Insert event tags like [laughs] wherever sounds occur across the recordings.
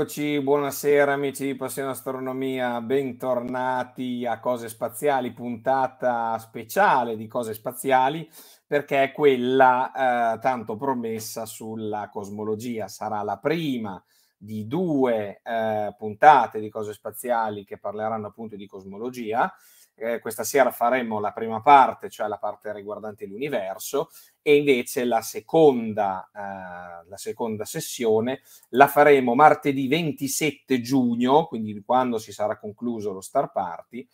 Eccoci, buonasera amici di Passione Astronomia, bentornati a Cose Spaziali, puntata speciale di Cose Spaziali, perché è quella eh, tanto promessa sulla cosmologia. Sarà la prima di due eh, puntate di Cose Spaziali che parleranno appunto di cosmologia eh, questa sera faremo la prima parte, cioè la parte riguardante l'universo, e invece la seconda, eh, la seconda sessione la faremo martedì 27 giugno, quindi quando si sarà concluso lo Star Party.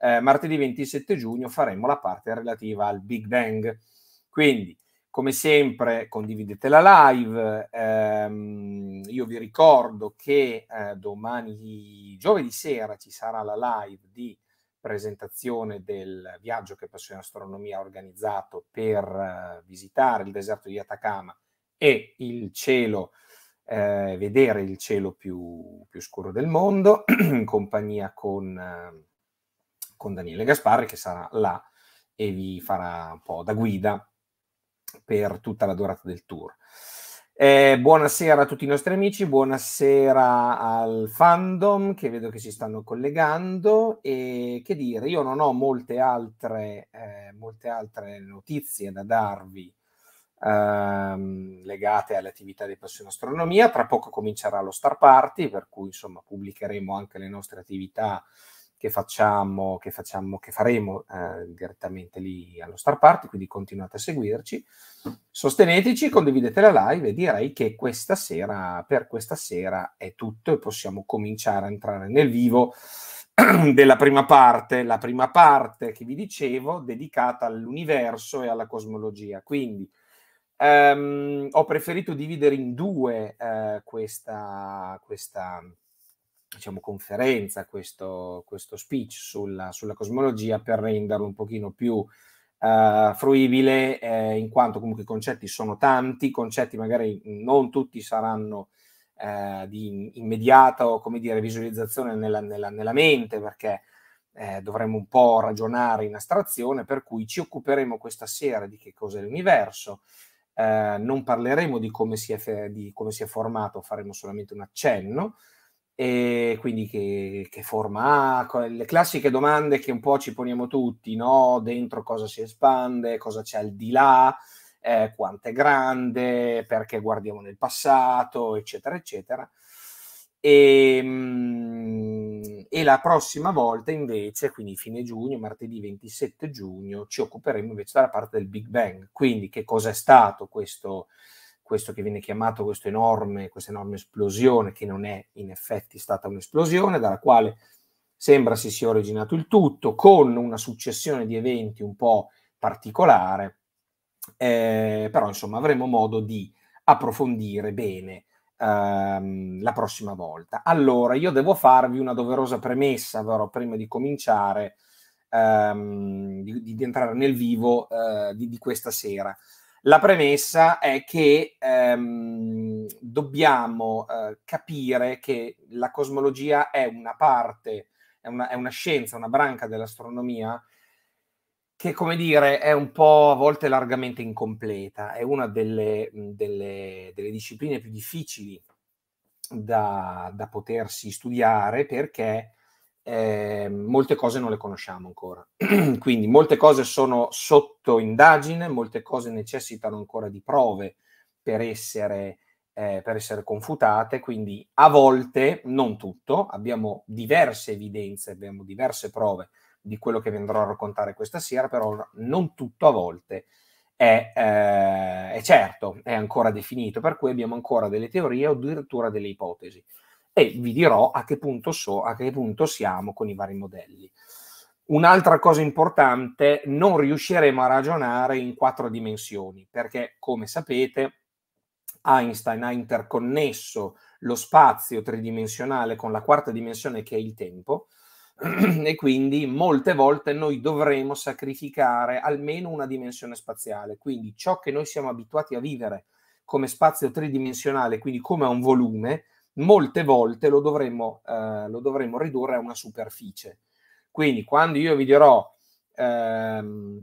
Eh, martedì 27 giugno faremo la parte relativa al Big Bang. Quindi, come sempre, condividete la live. Eh, io vi ricordo che eh, domani, giovedì sera, ci sarà la live di presentazione del viaggio che Passione Astronomia ha organizzato per eh, visitare il deserto di Atacama e il cielo, eh, vedere il cielo più, più, scuro del mondo, [clears throat] in compagnia con, eh, con, Daniele Gasparri che sarà là e vi farà un po' da guida per tutta la durata del tour. Eh, buonasera a tutti i nostri amici, buonasera al fandom che vedo che si stanno collegando e che dire, io non ho molte altre, eh, molte altre notizie da darvi ehm, legate alle attività di Passione Astronomia, tra poco comincerà lo Star Party per cui insomma pubblicheremo anche le nostre attività che facciamo, che, facciamo, che faremo eh, direttamente lì allo Star Party, quindi continuate a seguirci, sosteneteci, condividete la live e direi che questa sera, per questa sera è tutto e possiamo cominciare a entrare nel vivo [clears throat] della prima parte, la prima parte che vi dicevo dedicata all'universo e alla cosmologia. Quindi ehm, ho preferito dividere in due eh, questa, questa diciamo, conferenza, questo, questo speech sulla, sulla, cosmologia per renderlo un pochino più eh, fruibile, eh, in quanto comunque i concetti sono tanti, concetti magari non tutti saranno eh, di immediata come dire, visualizzazione nella, nella, nella mente, perché eh, dovremmo un po' ragionare in astrazione, per cui ci occuperemo questa sera di che cos'è l'universo. Eh, non parleremo di come, si è, di come si è formato, faremo solamente un accenno, e quindi che, che forma ha, le classiche domande che un po' ci poniamo tutti, no? Dentro cosa si espande, cosa c'è al di là, eh, quanto è grande, perché guardiamo nel passato, eccetera, eccetera. E, ehm, e, la prossima volta invece, quindi fine giugno, martedì 27 giugno, ci occuperemo invece della parte del Big Bang, quindi che cosa è stato questo questo che viene chiamato questo enorme, questa enorme esplosione, che non è in effetti stata un'esplosione, dalla quale sembra si sia originato il tutto, con una successione di eventi un po' particolare, eh, però insomma avremo modo di approfondire bene ehm, la prossima volta. Allora, io devo farvi una doverosa premessa, però, prima di cominciare, ehm, di, di, entrare nel vivo eh, di, di questa sera. La premessa è che ehm, dobbiamo eh, capire che la cosmologia è una parte, è una, è una scienza, una branca dell'astronomia che come dire è un po' a volte largamente incompleta, è una delle, delle, delle discipline più difficili da, da, potersi studiare perché eh, molte cose non le conosciamo ancora. [clears throat] Quindi molte cose sono sotto indagine, molte cose necessitano ancora di prove per essere, eh, per essere confutate, quindi a volte, non tutto, abbiamo diverse evidenze, abbiamo diverse prove di quello che vi andrò a raccontare questa sera, però non tutto a volte è, eh, è certo, è ancora definito, per cui abbiamo ancora delle teorie o addirittura delle ipotesi e vi dirò a che punto, so, a che punto siamo con i vari modelli. Un'altra cosa importante, non riusciremo a ragionare in quattro dimensioni, perché come sapete Einstein ha interconnesso lo spazio tridimensionale con la quarta dimensione che è il tempo [clears throat] e quindi molte volte noi dovremo sacrificare almeno una dimensione spaziale, quindi ciò che noi siamo abituati a vivere come spazio tridimensionale, quindi come un volume, molte volte lo dovremmo, eh, lo dovremmo ridurre a una superficie. Quindi quando io vi dirò, ehm,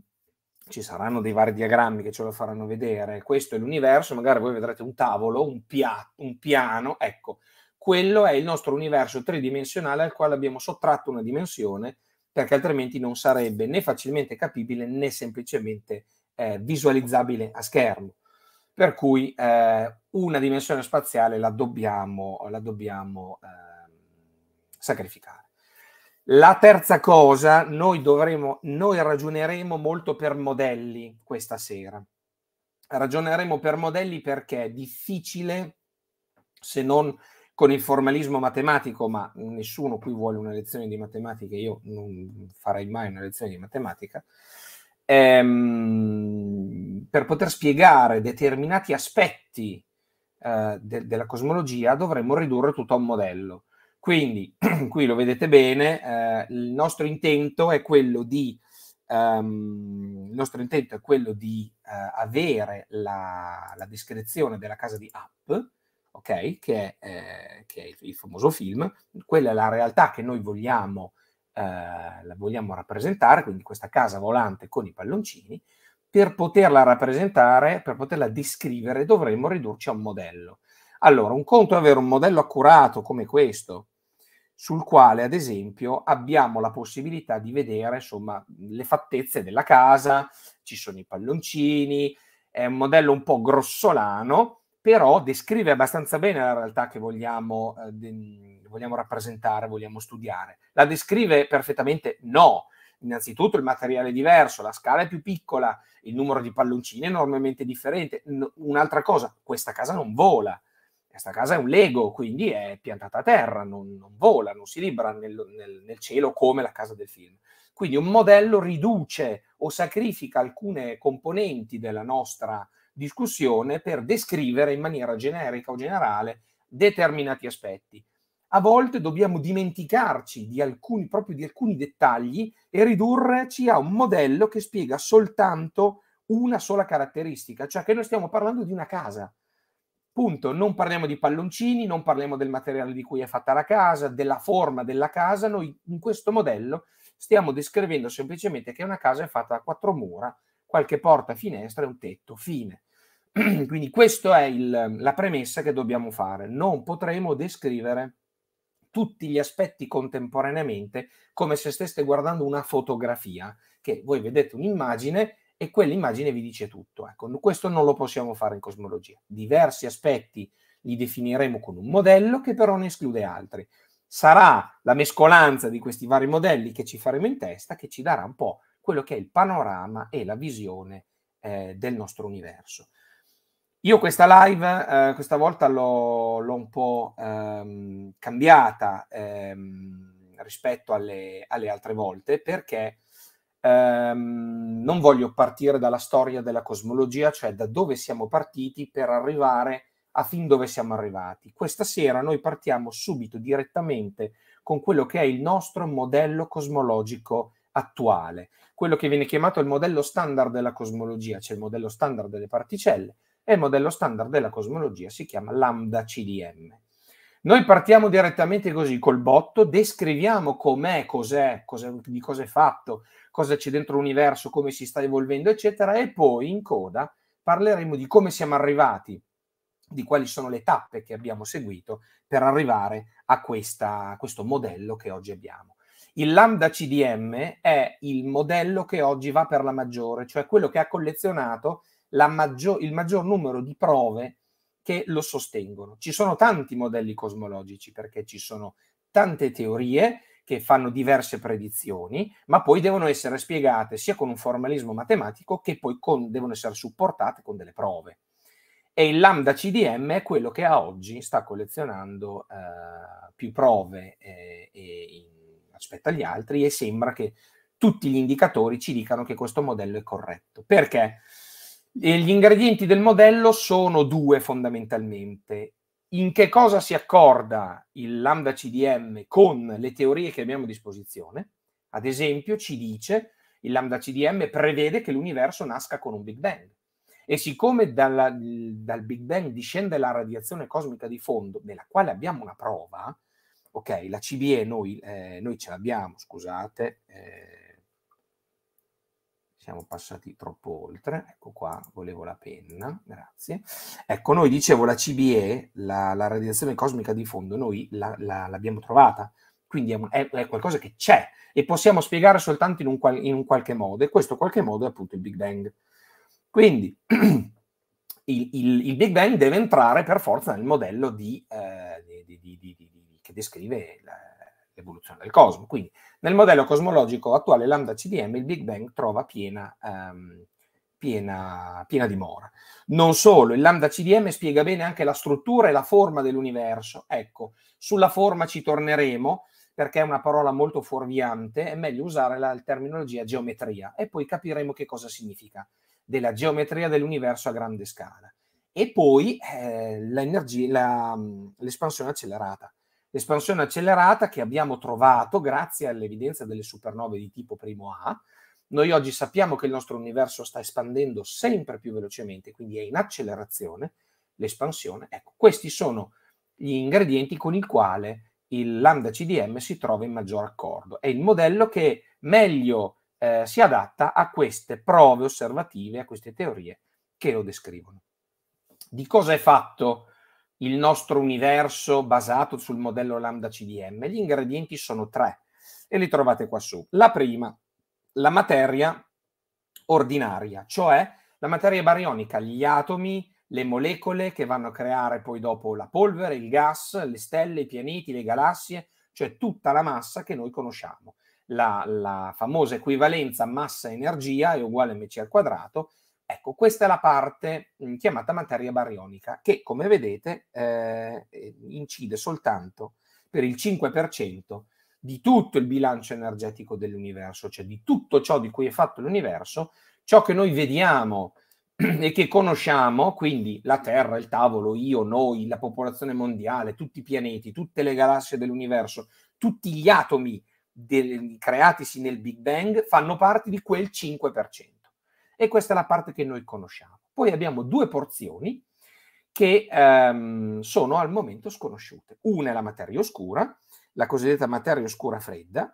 ci saranno dei vari diagrammi che ce lo faranno vedere, questo è l'universo, magari voi vedrete un tavolo, un, pia- un piano, ecco, quello è il nostro universo tridimensionale al quale abbiamo sottratto una dimensione perché altrimenti non sarebbe né facilmente capibile né semplicemente eh, visualizzabile a schermo. Per cui eh, una dimensione spaziale la dobbiamo, la dobbiamo eh, sacrificare. La terza cosa, noi, dovremo, noi ragioneremo molto per modelli questa sera. Ragioneremo per modelli perché è difficile, se non con il formalismo matematico, ma nessuno qui vuole una lezione di matematica, io non farei mai una lezione di matematica, ehm, per poter spiegare determinati aspetti eh, de- della cosmologia dovremmo ridurre tutto a un modello. Quindi, [clears throat] qui lo vedete bene, eh, il nostro intento è quello di, ehm, è quello di eh, avere la, la, descrizione della casa di Up, okay? che, è, eh, che è, il, famoso film, quella è la realtà che noi vogliamo, eh, vogliamo rappresentare, quindi questa casa volante con i palloncini, per poterla rappresentare, per poterla descrivere, dovremmo ridurci a un modello. Allora, un conto è avere un modello accurato come questo, sul quale, ad esempio, abbiamo la possibilità di vedere insomma, le fattezze della casa, ci sono i palloncini, è un modello un po' grossolano, però descrive abbastanza bene la realtà che vogliamo, eh, vogliamo rappresentare, vogliamo studiare. La descrive perfettamente? No, innanzitutto il materiale è diverso, la scala è più piccola, il numero di palloncini è enormemente differente. N- un'altra cosa, questa casa non vola, questa casa è un Lego, quindi è piantata a terra, non, non vola, non si libera nel, nel, nel cielo come la casa del film. Quindi un modello riduce o sacrifica alcune componenti della nostra discussione per descrivere in maniera generica o generale determinati aspetti a volte dobbiamo dimenticarci di alcuni, proprio di alcuni dettagli e ridurreci a un modello che spiega soltanto una sola caratteristica, cioè che noi stiamo parlando di una casa. Punto, non parliamo di palloncini, non parliamo del materiale di cui è fatta la casa, della forma della casa, noi in questo modello stiamo descrivendo semplicemente che una casa è fatta da quattro mura, qualche porta, finestra e un tetto, fine. [clears throat] Quindi questa è il, la premessa che dobbiamo fare, non potremo descrivere tutti gli aspetti contemporaneamente, come se steste guardando una fotografia, che voi vedete un'immagine e quell'immagine vi dice tutto. Ecco, questo non lo possiamo fare in cosmologia. Diversi aspetti li definiremo con un modello che però ne esclude altri. Sarà la mescolanza di questi vari modelli che ci faremo in testa che ci darà un po' quello che è il panorama e la visione eh, del nostro universo. Io questa live eh, questa volta l'ho, l'ho un po' ehm, cambiata ehm, rispetto alle, alle, altre volte perché ehm, non voglio partire dalla storia della cosmologia, cioè da dove siamo partiti per arrivare a fin dove siamo arrivati. Questa sera noi partiamo subito direttamente con quello che è il nostro modello cosmologico attuale, quello che viene chiamato il modello standard della cosmologia, cioè il modello standard delle particelle e il modello standard della cosmologia si chiama Lambda CDM. Noi partiamo direttamente così col botto, descriviamo com'è, cos'è, cos'è di cosa è fatto, cosa c'è dentro l'universo, come si sta evolvendo, eccetera, e poi in coda parleremo di come siamo arrivati, di quali sono le tappe che abbiamo seguito per arrivare a, questa, a questo modello che oggi abbiamo. Il Lambda CDM è il modello che oggi va per la maggiore, cioè quello che ha collezionato maggior, il maggior numero di prove che lo sostengono. Ci sono tanti modelli cosmologici perché ci sono tante teorie che fanno diverse predizioni, ma poi devono essere spiegate sia con un formalismo matematico che poi con, devono essere supportate con delle prove. E il lambda CDM è quello che a oggi sta collezionando eh, più prove eh, in, rispetto agli altri e sembra che tutti gli indicatori ci dicano che questo modello è corretto. Perché? E gli ingredienti del modello sono due fondamentalmente. In che cosa si accorda il lambda CDM con le teorie che abbiamo a disposizione? Ad esempio, ci dice il lambda CDM prevede che l'universo nasca con un Big Bang. E siccome dalla, dal Big Bang discende la radiazione cosmica di fondo, nella quale abbiamo una prova, ok, la CBE noi, eh, noi ce l'abbiamo, scusate, eh, siamo passati troppo oltre, ecco qua, volevo la penna, grazie. Ecco, noi dicevo la CBE, la, la radiazione cosmica di fondo, noi la, la, l'abbiamo trovata, quindi è, è, è, qualcosa che c'è e possiamo spiegare soltanto in un, in un, qualche modo, e questo qualche modo è appunto il Big Bang. Quindi [clears throat] il, il, il Big Bang deve entrare per forza nel modello di, eh, di, di, che descrive l'evoluzione del cosmo, quindi nel modello cosmologico attuale lambda CDM il Big Bang trova piena, ehm, piena, piena dimora. Non solo, il lambda CDM spiega bene anche la struttura e la forma dell'universo. Ecco, sulla forma ci torneremo perché è una parola molto fuorviante, è meglio usare la terminologia geometria e poi capiremo che cosa significa della geometria dell'universo a grande scala. E poi eh, l'espansione accelerata l'espansione accelerata che abbiamo trovato grazie all'evidenza delle supernove di tipo primo A. Noi oggi sappiamo che il nostro universo sta espandendo sempre più velocemente, quindi è in accelerazione l'espansione. Ecco, questi sono gli ingredienti con i quali il lambda CDM si trova in maggior accordo. È il modello che meglio eh, si adatta a queste prove osservative, a queste teorie che lo descrivono. Di cosa è fatto il nostro universo basato sul modello lambda CDM. Gli ingredienti sono tre e li trovate qua su. La prima, la materia ordinaria, cioè la materia barionica, gli atomi, le molecole che vanno a creare poi dopo la polvere, il gas, le stelle, i pianeti, le galassie, cioè tutta la massa che noi conosciamo. La, la famosa equivalenza massa-energia è uguale a mc al quadrato Ecco, questa è la parte mh, chiamata materia barionica che, come vedete, eh, eh incide soltanto per il 5% di tutto il bilancio energetico dell'universo, cioè di tutto ciò di cui è fatto l'universo, ciò che noi vediamo [clears throat] e che conosciamo, quindi la Terra, il tavolo, io, noi, la popolazione mondiale, tutti i pianeti, tutte le galassie dell'universo, tutti gli atomi del, creatisi nel Big Bang fanno parte di quel 5%. E questa è la parte che noi conosciamo. Poi abbiamo due porzioni che ehm, sono al momento sconosciute. Una è la materia oscura, la cosiddetta materia oscura fredda,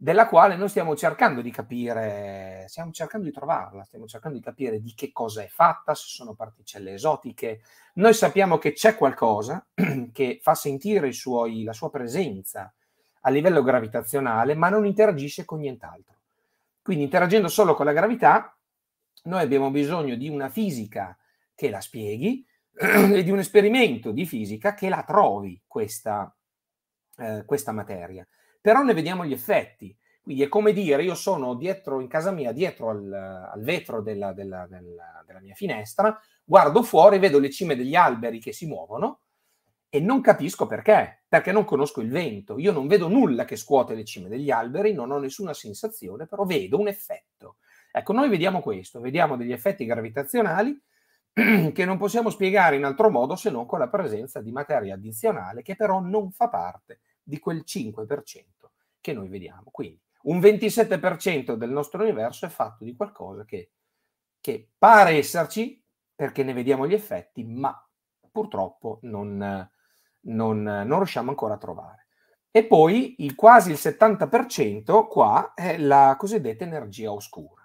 della quale noi stiamo cercando di capire, stiamo cercando di trovarla, stiamo cercando di capire di che cosa è fatta, se sono particelle esotiche. Noi sappiamo che c'è qualcosa [clears throat] che fa sentire suoi, la sua presenza a livello gravitazionale, ma non interagisce con nient'altro. Quindi interagendo solo con la gravità, noi abbiamo bisogno di una fisica che la spieghi [clears throat] e di un esperimento di fisica che la trovi questa, eh, questa materia. Però ne vediamo gli effetti. Quindi è come dire, io sono dietro in casa mia, dietro al, al vetro della, della, della, della, mia finestra, guardo fuori, vedo le cime degli alberi che si muovono e non capisco perché, perché non conosco il vento. Io non vedo nulla che scuote le cime degli alberi, non ho nessuna sensazione, però vedo un effetto. Ecco, noi vediamo questo, vediamo degli effetti gravitazionali [clears throat] che non possiamo spiegare in altro modo se non con la presenza di materia addizionale che però non fa parte di quel 5% che noi vediamo. Quindi un 27% del nostro universo è fatto di qualcosa che, che pare esserci perché ne vediamo gli effetti, ma purtroppo non, non, non riusciamo ancora a trovare. E poi il, quasi il 70% qua è la cosiddetta energia oscura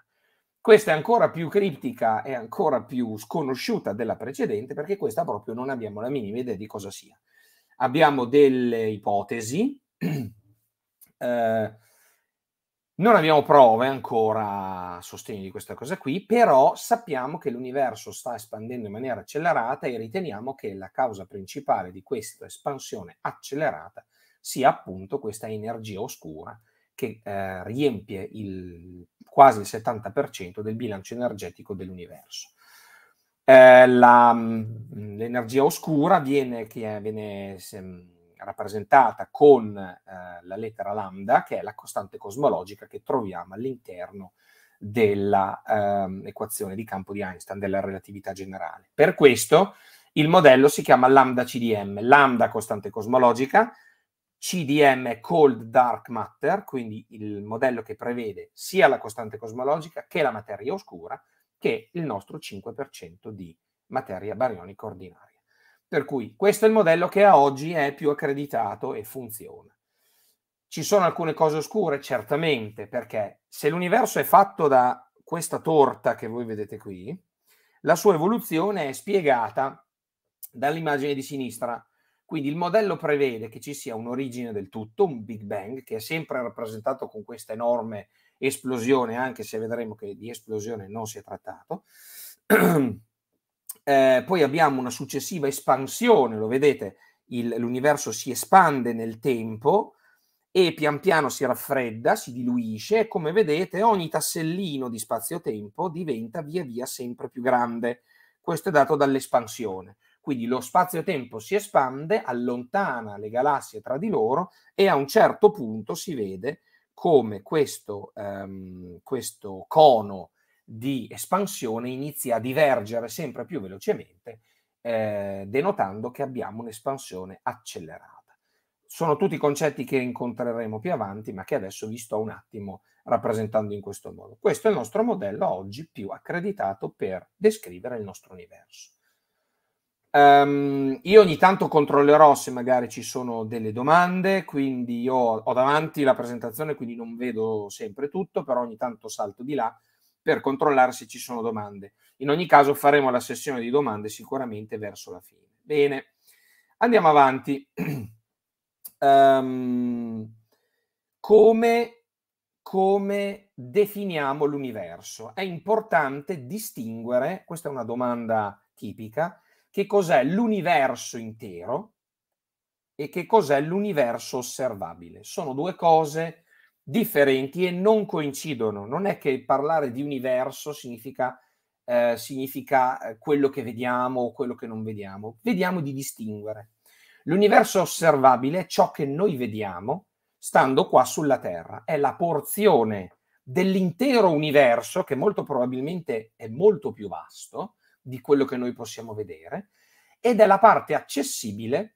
questa è ancora più criptica e ancora più sconosciuta della precedente perché questa proprio non abbiamo la minima idea di cosa sia. Abbiamo delle ipotesi, [clears throat] eh, non abbiamo prove ancora a sostegno di questa cosa qui, però sappiamo che l'universo sta espandendo in maniera accelerata e riteniamo che la causa principale di questa espansione accelerata sia appunto questa energia oscura che eh, riempie il, quasi il 70% del bilancio energetico dell'universo. Eh, mm, l'energia oscura viene, che viene se, rappresentata con eh, la lettera lambda, che è la costante cosmologica che troviamo all'interno dell'equazione ehm, di campo di Einstein, della relatività generale. Per questo il modello si chiama lambda CDM, lambda costante cosmologica, CDM Cold Dark Matter, quindi il modello che prevede sia la costante cosmologica che la materia oscura, che il nostro 5% di materia barionica ordinaria. Per cui questo è il modello che a oggi è più accreditato e funziona. Ci sono alcune cose oscure, certamente, perché se l'universo è fatto da questa torta che voi vedete qui, la sua evoluzione è spiegata dall'immagine di sinistra, quindi il modello prevede che ci sia un'origine del tutto, un Big Bang, che è sempre rappresentato con questa enorme esplosione, anche se vedremo che di esplosione non si è trattato. [clears throat] eh, poi abbiamo una successiva espansione, lo vedete, il, l'universo si espande nel tempo e pian piano si raffredda, si diluisce e come vedete ogni tassellino di spazio-tempo diventa via via sempre più grande. Questo è dato dall'espansione. Quindi lo spazio-tempo si espande, allontana le galassie tra di loro e a un certo punto si vede come questo, ehm, questo cono di espansione inizia a divergere sempre più velocemente, eh, denotando che abbiamo un'espansione accelerata. Sono tutti concetti che incontreremo più avanti, ma che adesso vi sto un attimo rappresentando in questo modo. Questo è il nostro modello oggi più accreditato per descrivere il nostro universo. Um, io ogni tanto controllerò se magari ci sono delle domande, quindi io ho davanti la presentazione, quindi non vedo sempre tutto, però ogni tanto salto di là per controllare se ci sono domande. In ogni caso faremo la sessione di domande sicuramente verso la fine. Bene, andiamo avanti. Um, [clears throat] come, come definiamo l'universo? È importante distinguere, questa è una domanda tipica, che cos'è l'universo intero e che cos'è l'universo osservabile. Sono due cose differenti e non coincidono. Non è che parlare di universo significa, eh, significa eh, quello che vediamo o quello che non vediamo. Vediamo di distinguere. L'universo osservabile è ciò che noi vediamo stando qua sulla Terra, è la porzione dell'intero universo che molto probabilmente è molto più vasto, di quello che noi possiamo vedere, ed è la parte accessibile,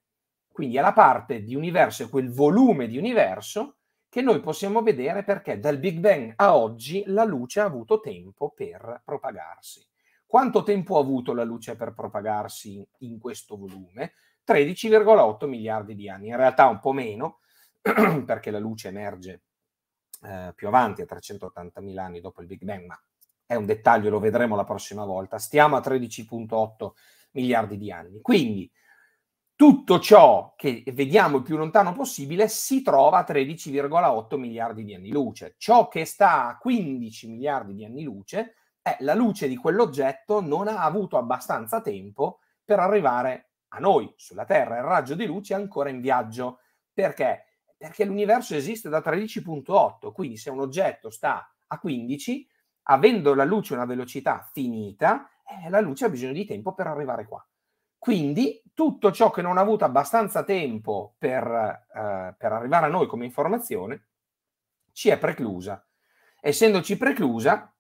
quindi è la parte di universo, è quel volume di universo che noi possiamo vedere perché dal Big Bang a oggi la luce ha avuto tempo per propagarsi. Quanto tempo ha avuto la luce per propagarsi in questo volume? 13,8 miliardi di anni, in realtà un po' meno, [clears throat] perché la luce emerge eh, più avanti, a 380 mila anni dopo il Big Bang, ma è un dettaglio, lo vedremo la prossima volta, stiamo a 13.8 miliardi di anni. Quindi tutto ciò che vediamo il più lontano possibile si trova a 13,8 miliardi di anni luce. Ciò che sta a 15 miliardi di anni luce è la luce di quell'oggetto non ha avuto abbastanza tempo per arrivare a noi sulla Terra. Il raggio di luce è ancora in viaggio. Perché? Perché l'universo esiste da 13.8, quindi se un oggetto sta a 15, avendo la luce una velocità finita, eh, la luce ha bisogno di tempo per arrivare qua. Quindi tutto ciò che non ha avuto abbastanza tempo per, eh, per arrivare a noi come informazione ci è preclusa. Essendoci preclusa,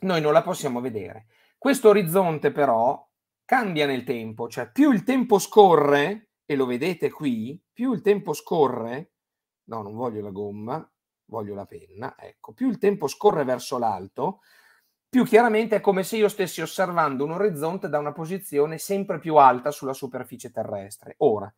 noi non la possiamo vedere. Questo orizzonte però cambia nel tempo, cioè più il tempo scorre, e lo vedete qui, più il tempo scorre, no, non voglio la gomma, voglio la penna, ecco, più il tempo scorre verso l'alto, più chiaramente è come se io stessi osservando un orizzonte da una posizione sempre più alta sulla superficie terrestre. Ora,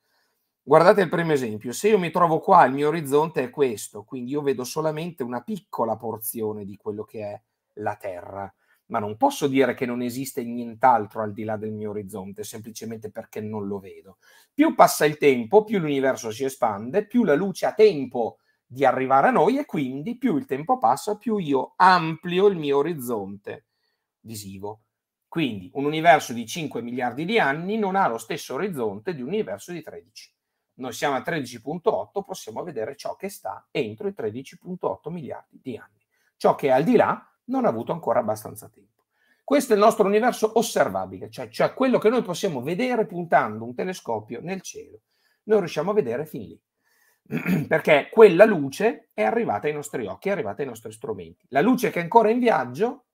guardate il primo esempio, se io mi trovo qua, il mio orizzonte è questo, quindi io vedo solamente una piccola porzione di quello che è la Terra, ma non posso dire che non esiste nient'altro al di là del mio orizzonte, semplicemente perché non lo vedo. Più passa il tempo, più l'universo si espande, più la luce ha tempo di arrivare a noi e quindi più il tempo passa, più io amplio il mio orizzonte visivo. Quindi un universo di 5 miliardi di anni non ha lo stesso orizzonte di un universo di 13. Noi siamo a 13.8, possiamo vedere ciò che sta entro i 13.8 miliardi di anni. Ciò che è al di là non ha avuto ancora abbastanza tempo. Questo è il nostro universo osservabile, cioè, cioè quello che noi possiamo vedere puntando un telescopio nel cielo. Noi riusciamo a vedere fin lì [clears throat] perché quella luce è arrivata ai nostri occhi, è arrivata ai nostri strumenti. La luce che è ancora in viaggio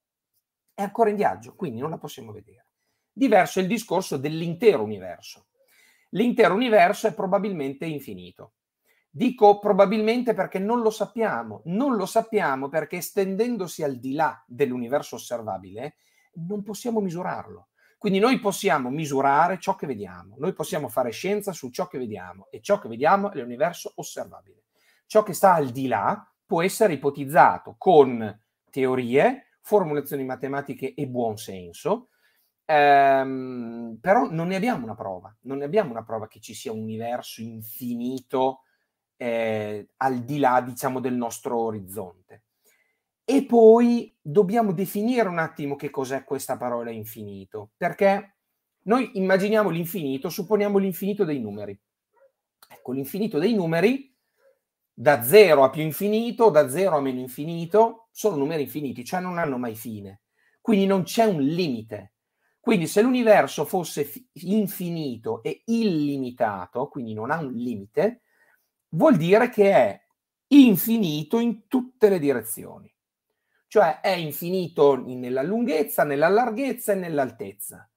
è ancora in viaggio, quindi non la possiamo vedere. Diverso è il discorso dell'intero universo. L'intero universo è probabilmente infinito. Dico probabilmente perché non lo sappiamo, non lo sappiamo perché estendendosi al di là dell'universo osservabile non possiamo misurarlo. Quindi noi possiamo misurare ciò che vediamo, noi possiamo fare scienza su ciò che vediamo e ciò che vediamo è l'universo osservabile. Ciò che sta al di là può essere ipotizzato con teorie, formulazioni matematiche e buonsenso, ehm, però non ne abbiamo una prova, non ne abbiamo una prova che ci sia un universo infinito eh, al di là, diciamo, del nostro orizzonte. E poi dobbiamo definire un attimo che cos'è questa parola infinito, perché noi immaginiamo l'infinito, supponiamo l'infinito dei numeri. Ecco, l'infinito dei numeri, da 0 a più infinito, da 0 a meno infinito, sono numeri infiniti, cioè non hanno mai fine. Quindi non c'è un limite. Quindi se l'universo fosse infinito e illimitato, quindi non ha un limite, vuol dire che è infinito in tutte le direzioni cioè è infinito nella lunghezza, nella larghezza e nell'altezza.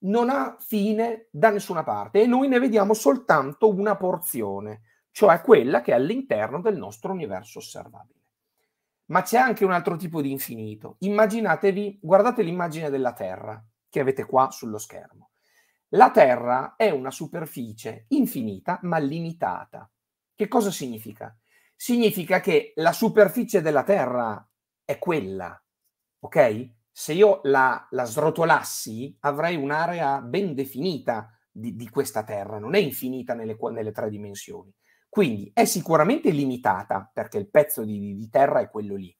Non ha fine da nessuna parte e noi ne vediamo soltanto una porzione, cioè quella che è all'interno del nostro universo osservabile. Ma c'è anche un altro tipo di infinito. Immaginatevi, guardate l'immagine della Terra che avete qua sullo schermo. La Terra è una superficie infinita ma limitata. Che cosa significa? Significa che la superficie della Terra è quella, ok? Se io la, la srotolassi avrei un'area ben definita di, di, questa Terra, non è infinita nelle, nelle, tre dimensioni. Quindi è sicuramente limitata perché il pezzo di, di Terra è quello lì,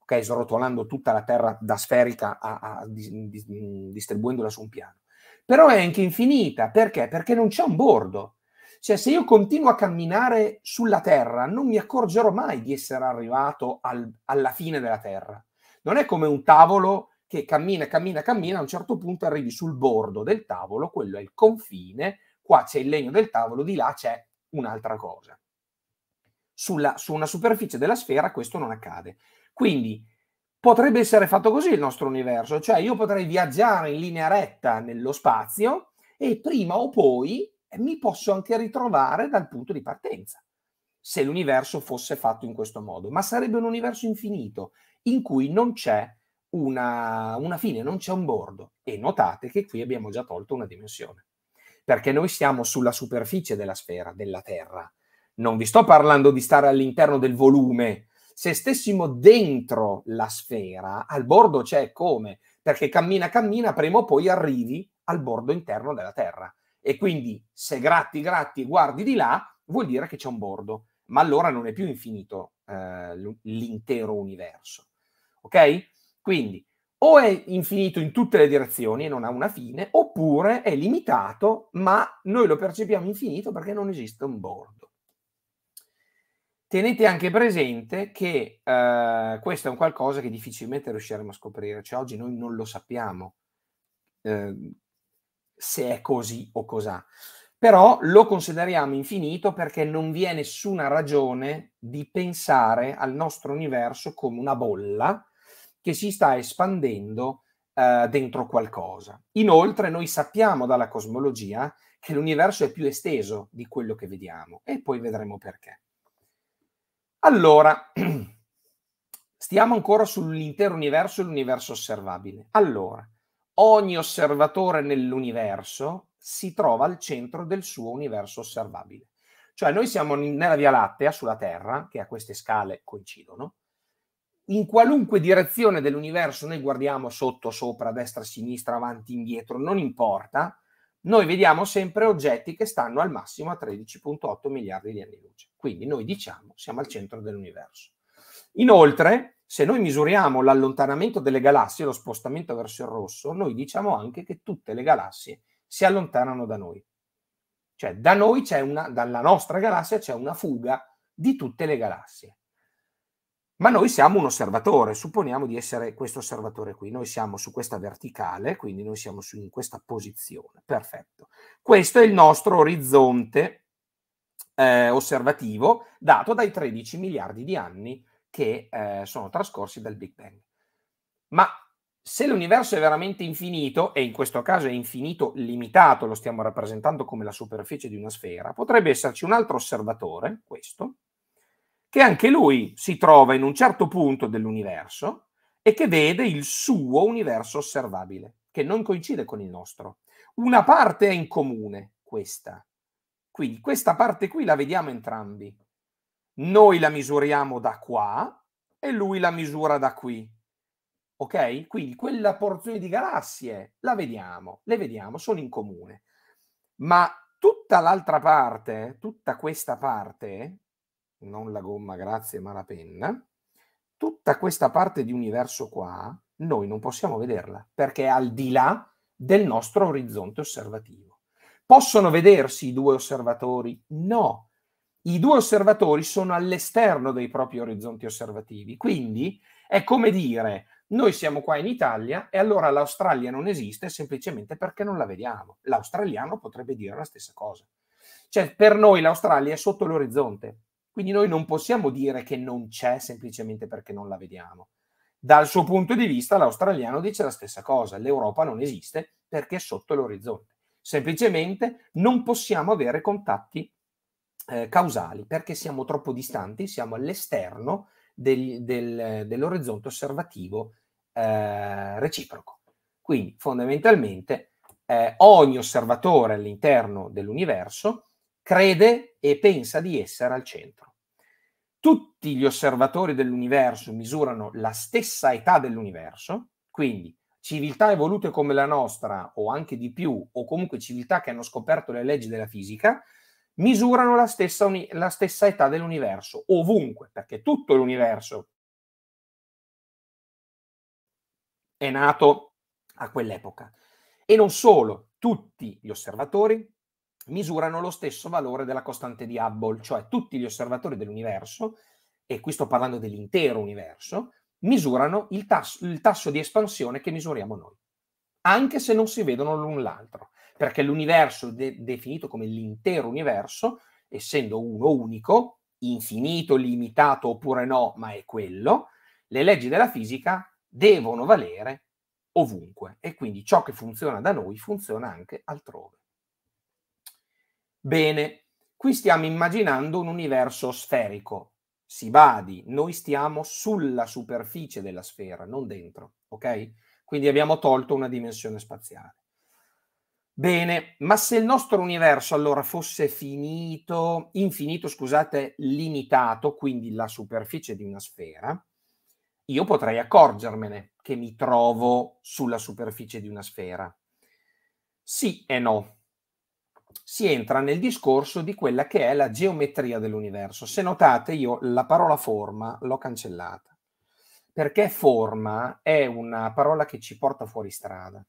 ok? Srotolando tutta la Terra da sferica a, a di, distribuendola su un piano. Però è anche infinita perché? Perché non c'è un bordo. Cioè, se io continuo a camminare sulla Terra, non mi accorgerò mai di essere arrivato al, alla fine della Terra. Non è come un tavolo che cammina, cammina, cammina, a un certo punto arrivi sul bordo del tavolo, quello è il confine, qua c'è il legno del tavolo, di là c'è un'altra cosa. Sulla, su una superficie della sfera questo non accade. Quindi potrebbe essere fatto così il nostro universo, cioè io potrei viaggiare in linea retta nello spazio e prima o poi mi posso anche ritrovare dal punto di partenza, se l'universo fosse fatto in questo modo, ma sarebbe un universo infinito in cui non c'è una, una fine, non c'è un bordo. E notate che qui abbiamo già tolto una dimensione, perché noi siamo sulla superficie della sfera, della Terra. Non vi sto parlando di stare all'interno del volume. Se stessimo dentro la sfera, al bordo c'è come? Perché cammina, cammina, prima o poi arrivi al bordo interno della Terra e quindi se gratti, gratti e guardi di là, vuol dire che c'è un bordo, ma allora non è più infinito eh, l'intero universo. Ok? Quindi o è infinito in tutte le direzioni e non ha una fine, oppure è limitato, ma noi lo percepiamo infinito perché non esiste un bordo. Tenete anche presente che eh, questo è un qualcosa che difficilmente riusciremo a scoprire, cioè oggi noi non lo sappiamo eh, se è così o cos'ha. Però lo consideriamo infinito perché non vi è nessuna ragione di pensare al nostro universo come una bolla che si sta espandendo eh, dentro qualcosa. Inoltre noi sappiamo dalla cosmologia che l'universo è più esteso di quello che vediamo e poi vedremo perché. Allora, [clears throat] stiamo ancora sull'intero universo e l'universo osservabile. Allora, ogni osservatore nell'universo si trova al centro del suo universo osservabile. Cioè noi siamo nella Via Lattea, sulla Terra, che a queste scale coincidono, in qualunque direzione dell'universo noi guardiamo sotto, sopra, destra, sinistra, avanti, indietro, non importa, noi vediamo sempre oggetti che stanno al massimo a 13.8 miliardi di anni luce. Quindi noi diciamo siamo al centro dell'universo. Inoltre, se noi misuriamo l'allontanamento delle galassie, lo spostamento verso il rosso, noi diciamo anche che tutte le galassie si allontanano da noi. Cioè, da noi c'è una, dalla nostra galassia c'è una fuga di tutte le galassie. Ma noi siamo un osservatore, supponiamo di essere questo osservatore qui, noi siamo su questa verticale, quindi noi siamo su, in questa posizione, perfetto. Questo è il nostro orizzonte eh, osservativo dato dai 13 miliardi di anni che eh, sono trascorsi dal Big Bang. Ma se l'universo è veramente infinito, e in questo caso è infinito limitato, lo stiamo rappresentando come la superficie di una sfera, potrebbe esserci un altro osservatore, questo, che anche lui si trova in un certo punto dell'universo e che vede il suo universo osservabile, che non coincide con il nostro. Una parte è in comune, questa. Quindi questa parte qui la vediamo entrambi. Noi la misuriamo da qua e lui la misura da qui. Ok? Quindi quella porzione di galassie la vediamo, le vediamo, sono in comune. Ma tutta l'altra parte, tutta questa parte, non la gomma, grazie, ma la penna, tutta questa parte di universo qua, noi non possiamo vederla perché è al di là del nostro orizzonte osservativo. Possono vedersi i due osservatori? No, i due osservatori sono all'esterno dei propri orizzonti osservativi. Quindi è come dire, noi siamo qua in Italia e allora l'Australia non esiste semplicemente perché non la vediamo. L'australiano potrebbe dire la stessa cosa. Cioè, per noi l'Australia è sotto l'orizzonte, quindi noi non possiamo dire che non c'è semplicemente perché non la vediamo. Dal suo punto di vista l'australiano dice la stessa cosa, l'Europa non esiste perché è sotto l'orizzonte. Semplicemente non possiamo avere contatti eh, causali, perché siamo troppo distanti, siamo all'esterno del, del, dell'orizzonte osservativo eh, reciproco. Quindi fondamentalmente eh, ogni osservatore all'interno dell'universo crede e pensa di essere al centro. Tutti gli osservatori dell'universo misurano la stessa età dell'universo, quindi civiltà evolute come la nostra o anche di più, o comunque civiltà che hanno scoperto le leggi della fisica, misurano la stessa, uni- la stessa età dell'universo, ovunque, perché tutto l'universo è nato a quell'epoca. E non solo, tutti gli osservatori misurano lo stesso valore della costante di Hubble, cioè tutti gli osservatori dell'universo, e qui sto parlando dell'intero universo, misurano il tasso, il tasso di espansione che misuriamo noi, anche se non si vedono l'un l'altro perché l'universo de- definito come l'intero universo, essendo uno unico, infinito, limitato oppure no, ma è quello, le leggi della fisica devono valere ovunque e quindi ciò che funziona da noi funziona anche altrove. Bene, qui stiamo immaginando un universo sferico. Si badi, noi stiamo sulla superficie della sfera, non dentro, ok? Quindi abbiamo tolto una dimensione spaziale. Bene, ma se il nostro universo allora fosse finito, infinito, scusate, limitato, quindi la superficie di una sfera, io potrei accorgermene che mi trovo sulla superficie di una sfera. Sì e no. Si entra nel discorso di quella che è la geometria dell'universo. Se notate, io la parola forma l'ho cancellata, perché forma è una parola che ci porta fuori strada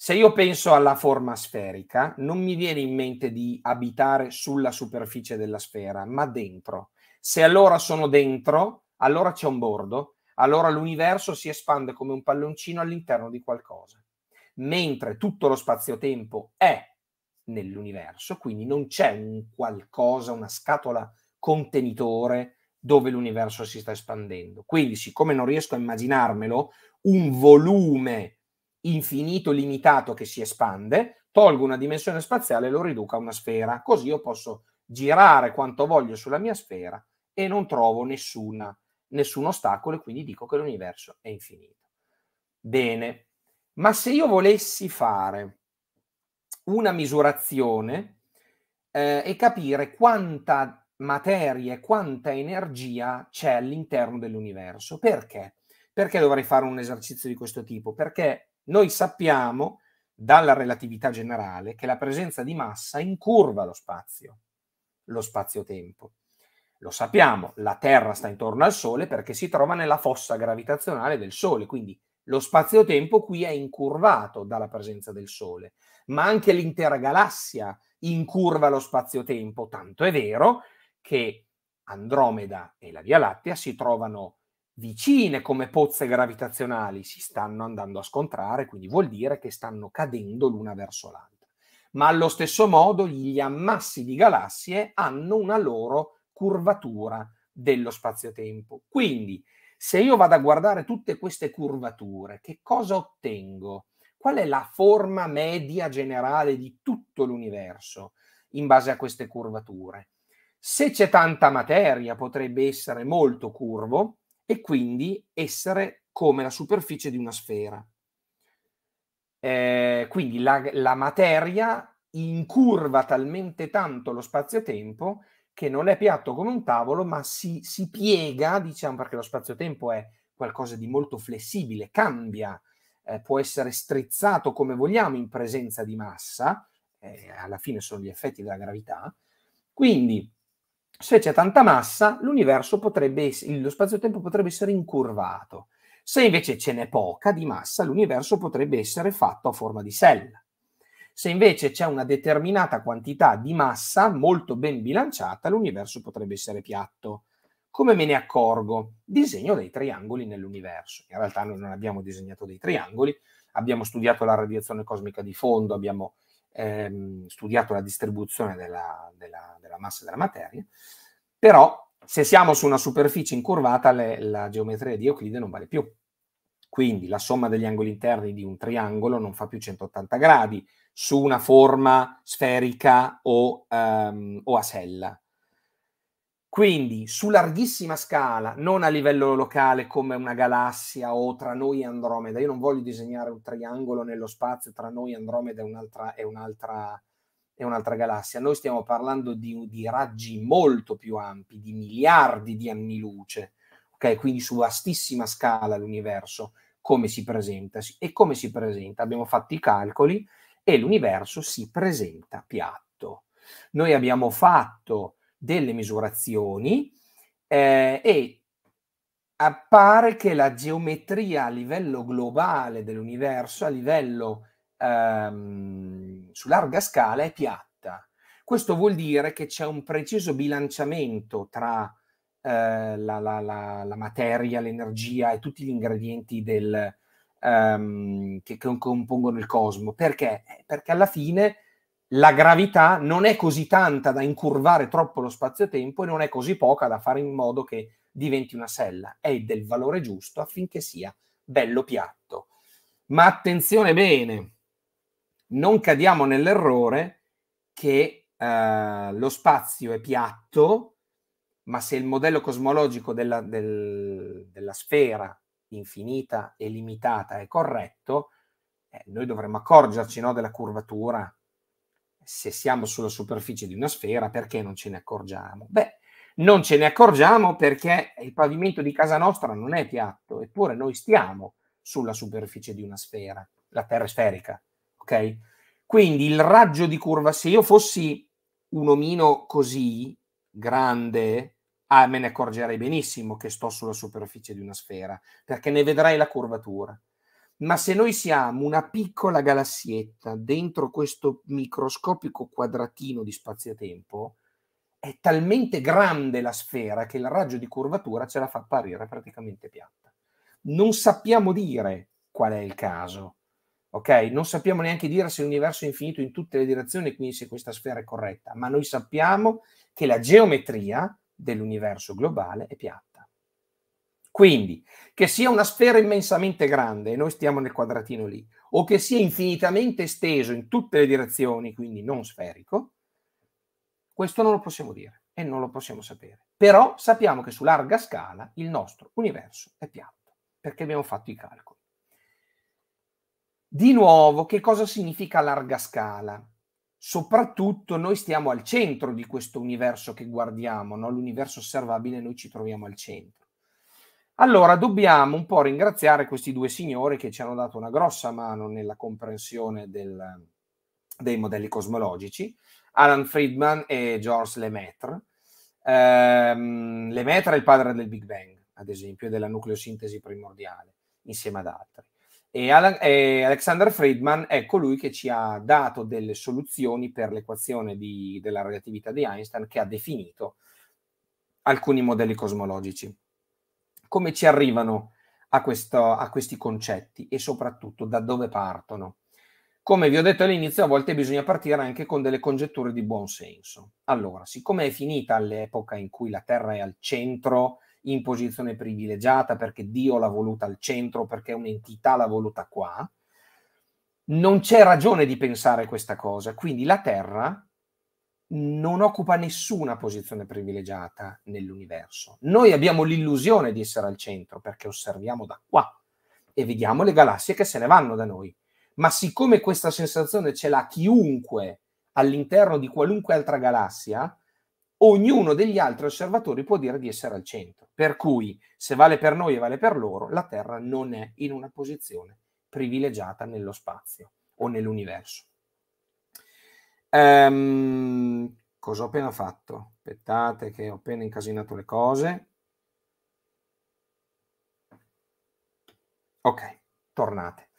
se io penso alla forma sferica, non mi viene in mente di abitare sulla superficie della sfera, ma dentro. Se allora sono dentro, allora c'è un bordo, allora l'universo si espande come un palloncino all'interno di qualcosa. Mentre tutto lo spazio-tempo è nell'universo, quindi non c'è un qualcosa, una scatola contenitore dove l'universo si sta espandendo. Quindi, siccome non riesco a immaginarmelo, un volume infinito limitato che si espande, tolgo una dimensione spaziale e lo riduco a una sfera, così io posso girare quanto voglio sulla mia sfera e non trovo nessuna, nessun ostacolo e quindi dico che l'universo è infinito. Bene, ma se io volessi fare una misurazione eh, e capire quanta materia e quanta energia c'è all'interno dell'universo, perché? Perché dovrei fare un esercizio di questo tipo? Perché noi sappiamo dalla relatività generale che la presenza di massa incurva lo spazio, lo spazio-tempo. Lo sappiamo, la Terra sta intorno al Sole perché si trova nella fossa gravitazionale del Sole, quindi lo spazio-tempo qui è incurvato dalla presenza del Sole, ma anche l'intera galassia incurva lo spazio-tempo, tanto è vero che Andromeda e la Via Lattea si trovano vicine come pozze gravitazionali si stanno andando a scontrare, quindi vuol dire che stanno cadendo l'una verso l'altra. Ma allo stesso modo gli ammassi di galassie hanno una loro curvatura dello spazio-tempo. Quindi, se io vado a guardare tutte queste curvature, che cosa ottengo? Qual è la forma media generale di tutto l'universo in base a queste curvature? Se c'è tanta materia potrebbe essere molto curvo, e quindi essere come la superficie di una sfera. Eh, quindi la, la materia incurva talmente tanto lo spazio-tempo che non è piatto come un tavolo, ma si, si piega, diciamo, perché lo spazio-tempo è qualcosa di molto flessibile, cambia, eh, può essere strizzato come vogliamo in presenza di massa, eh, alla fine sono gli effetti della gravità. Quindi se c'è tanta massa, l'universo potrebbe, lo spazio-tempo potrebbe essere incurvato. Se invece ce n'è poca di massa, l'universo potrebbe essere fatto a forma di sella. Se invece c'è una determinata quantità di massa molto ben bilanciata, l'universo potrebbe essere piatto. Come me ne accorgo? Disegno dei triangoli nell'universo. In realtà noi non abbiamo disegnato dei triangoli, abbiamo studiato la radiazione cosmica di fondo, abbiamo ehm, studiato la distribuzione della, della, della massa della materia, però se siamo su una superficie incurvata le, la geometria di Euclide non vale più. Quindi la somma degli angoli interni di un triangolo non fa più 180 gradi su una forma sferica o, um, o a sella. Quindi su larghissima scala, non a livello locale come una galassia o tra noi Andromeda, io non voglio disegnare un triangolo nello spazio tra noi Andromeda e un'altra, e un'altra, e un'altra galassia, noi stiamo parlando di, di, raggi molto più ampi, di miliardi di anni luce, okay? quindi su vastissima scala l'universo come si presenta e come si presenta. Abbiamo fatto i calcoli e l'universo si presenta piatto. Noi abbiamo fatto delle misurazioni eh, e appare che la geometria a livello globale dell'universo, a livello ehm, su larga scala, è piatta. Questo vuol dire che c'è un preciso bilanciamento tra eh, la, la, la, la, materia, l'energia e tutti gli ingredienti del, ehm, che, che compongono il cosmo. Perché? Eh, perché alla fine la gravità non è così tanta da incurvare troppo lo spazio-tempo e non è così poca da fare in modo che diventi una sella, è del valore giusto affinché sia bello piatto. Ma attenzione bene, non cadiamo nell'errore che eh, lo spazio è piatto, ma se il modello cosmologico della, del, della sfera infinita e limitata è corretto, eh, noi dovremmo accorgerci no, della curvatura se siamo sulla superficie di una sfera, perché non ce ne accorgiamo? Beh, non ce ne accorgiamo perché il pavimento di casa nostra non è piatto, eppure noi stiamo sulla superficie di una sfera, la Terra è sferica, ok? Quindi il raggio di curva, se io fossi un omino così grande, ah, me ne accorgerei benissimo che sto sulla superficie di una sfera, perché ne vedrei la curvatura. Ma se noi siamo una piccola galassietta dentro questo microscopico quadratino di spazio-tempo, è talmente grande la sfera che il raggio di curvatura ce la fa apparire praticamente piatta. Non sappiamo dire qual è il caso, ok? Non sappiamo neanche dire se l'universo è infinito in tutte le direzioni, quindi se questa sfera è corretta, ma noi sappiamo che la geometria dell'universo globale è piatta. Quindi, che sia una sfera immensamente grande, e noi stiamo nel quadratino lì, o che sia infinitamente esteso in tutte le direzioni, quindi non sferico, questo non lo possiamo dire e non lo possiamo sapere. Però sappiamo che su larga scala il nostro universo è piatto, perché abbiamo fatto i calcoli. Di nuovo, che cosa significa larga scala? Soprattutto noi stiamo al centro di questo universo che guardiamo, no? l'universo osservabile noi ci troviamo al centro. Allora dobbiamo un po' ringraziare questi due signori che ci hanno dato una grossa mano nella comprensione del, dei modelli cosmologici, Alan Friedman e Georges Lemaitre. Ehm, Lemaitre è il padre del Big Bang, ad esempio, e della nucleosintesi primordiale, insieme ad altri. E, Alan, e Alexander Friedman è colui che ci ha dato delle soluzioni per l'equazione di, della relatività di Einstein che ha definito alcuni modelli cosmologici come ci arrivano a, questo, a questi concetti e soprattutto da dove partono. Come vi ho detto all'inizio, a volte bisogna partire anche con delle congetture di buon senso. Allora, siccome è finita l'epoca in cui la Terra è al centro, in posizione privilegiata, perché Dio l'ha voluta al centro, perché un'entità l'ha voluta qua, non c'è ragione di pensare questa cosa. Quindi la Terra non occupa nessuna posizione privilegiata nell'universo. Noi abbiamo l'illusione di essere al centro perché osserviamo da qua e vediamo le galassie che se ne vanno da noi. Ma siccome questa sensazione ce l'ha chiunque all'interno di qualunque altra galassia, ognuno degli altri osservatori può dire di essere al centro. Per cui, se vale per noi e vale per loro, la Terra non è in una posizione privilegiata nello spazio o nell'universo. Ehm, cosa ho appena fatto? Aspettate che ho appena incasinato le cose. Ok, tornate.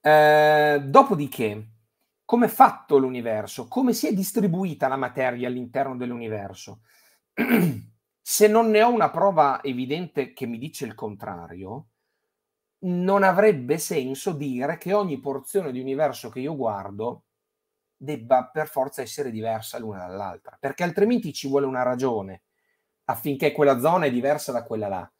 Eh, dopodiché, come è fatto l'universo? Come si è distribuita la materia all'interno dell'universo? [clears throat] Se non ne ho una prova evidente che mi dice il contrario, non avrebbe senso dire che ogni porzione di universo che io guardo debba per forza essere diversa l'una dall'altra, perché altrimenti ci vuole una ragione affinché quella zona è diversa da quella là.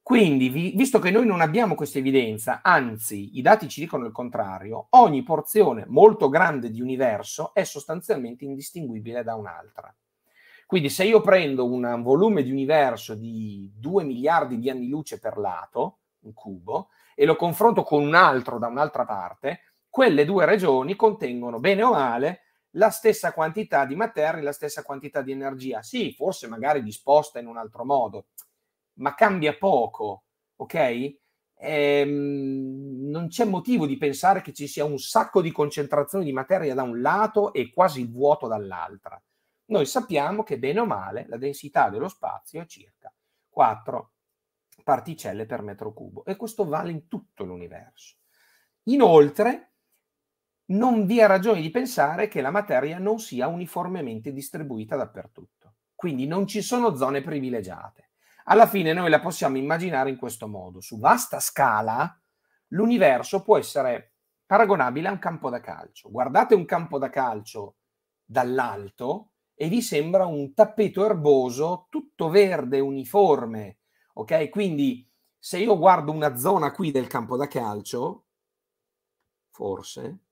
Quindi, vi, visto che noi non abbiamo questa evidenza, anzi i dati ci dicono il contrario, ogni porzione molto grande di universo è sostanzialmente indistinguibile da un'altra. Quindi se io prendo un volume di universo di 2 miliardi di anni luce per lato, un cubo, e lo confronto con un altro da un'altra parte, quelle due regioni contengono bene o male la stessa quantità di materie, la stessa quantità di energia. Sì, forse magari disposta in un altro modo, ma cambia poco, ok? Ehm, non c'è motivo di pensare che ci sia un sacco di concentrazione di materia da un lato e quasi il vuoto dall'altra. Noi sappiamo che bene o male la densità dello spazio è circa 4 particelle per metro cubo e questo vale in tutto l'universo. Inoltre, non vi è ragione di pensare che la materia non sia uniformemente distribuita dappertutto. Quindi non ci sono zone privilegiate. Alla fine noi la possiamo immaginare in questo modo. Su vasta scala l'universo può essere paragonabile a un campo da calcio. Guardate un campo da calcio dall'alto e vi sembra un tappeto erboso tutto verde, uniforme. Ok? Quindi se io guardo una zona qui del campo da calcio, forse,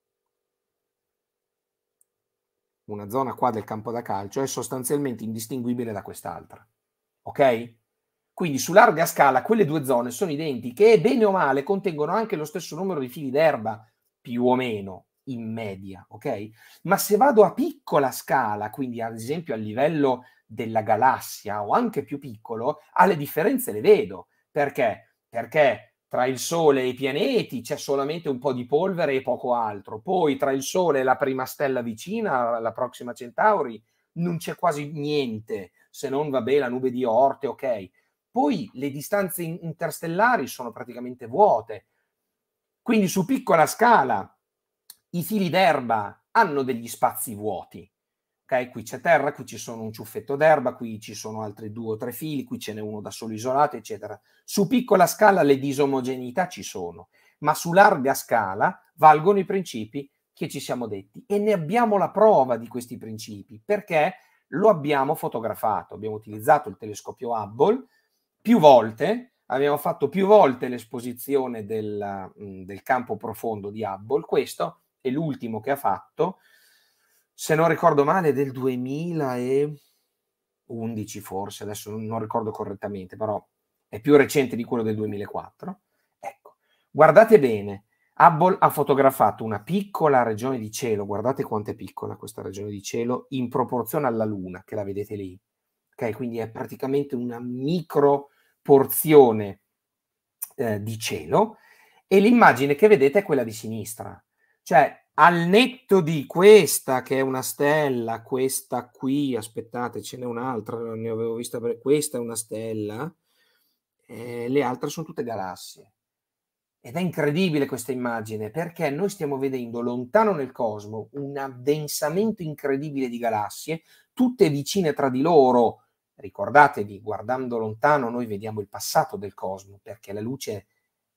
una zona qua del campo da calcio è sostanzialmente indistinguibile da quest'altra. Ok? Quindi su larga scala quelle due zone sono identiche e bene o male contengono anche lo stesso numero di fili d'erba, più o meno, in media, ok? Ma se vado a piccola scala, quindi ad esempio a livello della galassia o anche più piccolo, alle differenze le vedo. Perché? Perché tra il Sole e i pianeti c'è solamente un po' di polvere e poco altro. Poi tra il Sole e la prima stella vicina, la prossima Centauri, non c'è quasi niente, se non, vabbè, la nube di Orte, ok. Poi le distanze interstellari sono praticamente vuote. Quindi su piccola scala i fili d'erba hanno degli spazi vuoti ok? Qui c'è terra, qui ci sono un ciuffetto d'erba, qui ci sono altri due o tre fili, qui ce n'è uno da solo isolato, eccetera. Su piccola scala le disomogeneità ci sono, ma su larga scala valgono i principi che ci siamo detti e ne abbiamo la prova di questi principi perché lo abbiamo fotografato, abbiamo utilizzato il telescopio Hubble più volte, abbiamo fatto più volte l'esposizione del, mm, del campo profondo di Hubble, questo è l'ultimo che ha fatto, se non ricordo male, del 2011 forse, adesso non ricordo correttamente, però è più recente di quello del 2004. Ecco, guardate bene, Hubble ha fotografato una piccola regione di cielo, guardate quanto è piccola questa regione di cielo, in proporzione alla Luna, che la vedete lì. Ok, quindi è praticamente una micro porzione eh, di cielo e l'immagine che vedete è quella di sinistra. Cioè, al netto di questa che è una stella, questa qui, aspettate, ce n'è un'altra, non ne avevo vista, per... questa è una stella, eh, le altre sono tutte galassie. Ed è incredibile questa immagine perché noi stiamo vedendo lontano nel cosmo un addensamento incredibile di galassie, tutte vicine tra di loro. Ricordatevi, guardando lontano noi vediamo il passato del cosmo perché la luce è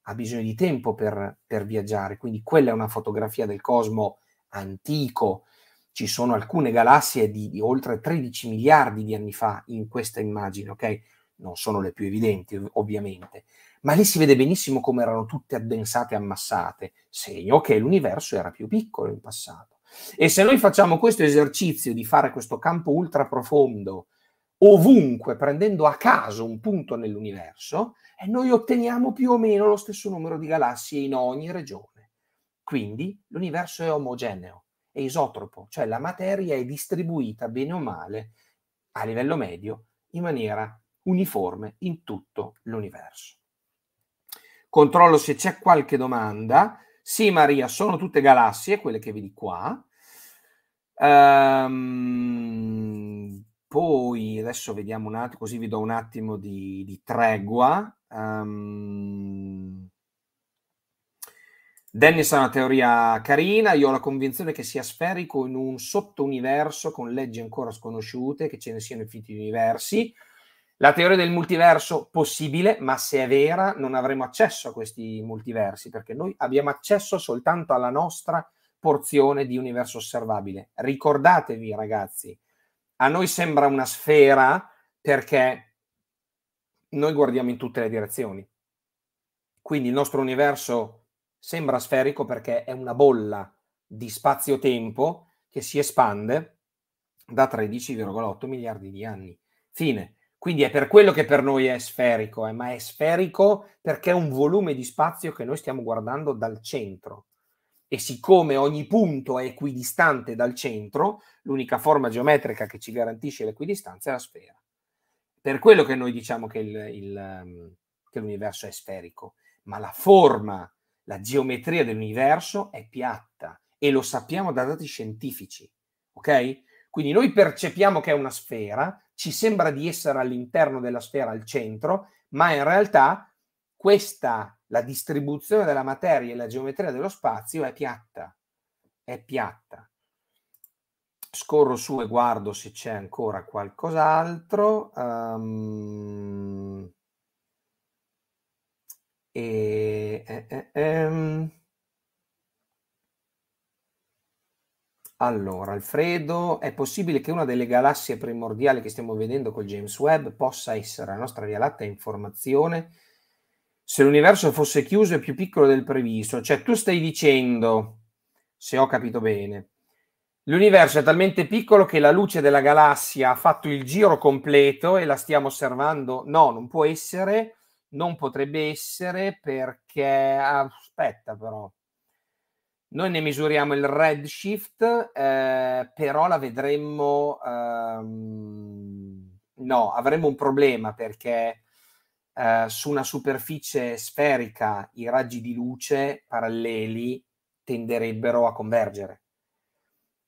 ha bisogno di tempo per, per viaggiare, quindi quella è una fotografia del cosmo antico. Ci sono alcune galassie di, di oltre 13 miliardi di anni fa in questa immagine, ok? Non sono le più evidenti, ovviamente, ma lì si vede benissimo come erano tutte addensate e ammassate, segno che l'universo era più piccolo in passato. E se noi facciamo questo esercizio di fare questo campo ultra profondo ovunque, prendendo a caso un punto nell'universo, e noi otteniamo più o meno lo stesso numero di galassie in ogni regione. Quindi l'universo è omogeneo, è isotropo, cioè la materia è distribuita bene o male a livello medio in maniera uniforme in tutto l'universo. Controllo se c'è qualche domanda. Sì, Maria, sono tutte galassie, quelle che vedi qua. Um, poi adesso vediamo un attimo, così vi do un attimo di, di tregua. Um, Dennis ha una teoria carina, io ho la convinzione che sia sferico in un sottouniverso con leggi ancora sconosciute, che ce ne siano infiniti universi. La teoria del multiverso possibile, ma se è vera non avremo accesso a questi multiversi, perché noi abbiamo accesso soltanto alla nostra porzione di universo osservabile. Ricordatevi ragazzi, a noi sembra una sfera perché noi guardiamo in tutte le direzioni. Quindi il nostro universo sembra sferico perché è una bolla di spazio-tempo che si espande da 13,8 miliardi di anni. Fine. Quindi è per quello che per noi è sferico, eh, ma è sferico perché è un volume di spazio che noi stiamo guardando dal centro. E siccome ogni punto è equidistante dal centro, l'unica forma geometrica che ci garantisce l'equidistanza è la sfera. Per quello che noi diciamo che, il, il, ehm, che l'universo è sferico, ma la forma, la geometria dell'universo è piatta e lo sappiamo da dati scientifici, ok? Quindi noi percepiamo che è una sfera, ci sembra di essere all'interno della sfera al centro, ma in realtà questa, la distribuzione della materia e la geometria dello spazio è piatta, è piatta scorro su e guardo se c'è ancora qualcos'altro. Um, e, eh, eh, um. Allora, Alfredo, è possibile che una delle galassie primordiali che stiamo vedendo col James Webb possa essere la nostra Via Lattea informazione? Se l'universo fosse chiuso e più piccolo del previsto, cioè tu stai dicendo, se ho capito bene, L'universo è talmente piccolo che la luce della galassia ha fatto il giro completo e la stiamo osservando. No, non può essere, non potrebbe essere perché... Aspetta però. Noi ne misuriamo il redshift, eh, però la vedremmo... Ehm, no, avremmo un problema perché eh, su una superficie sferica i raggi di luce paralleli tenderebbero a convergere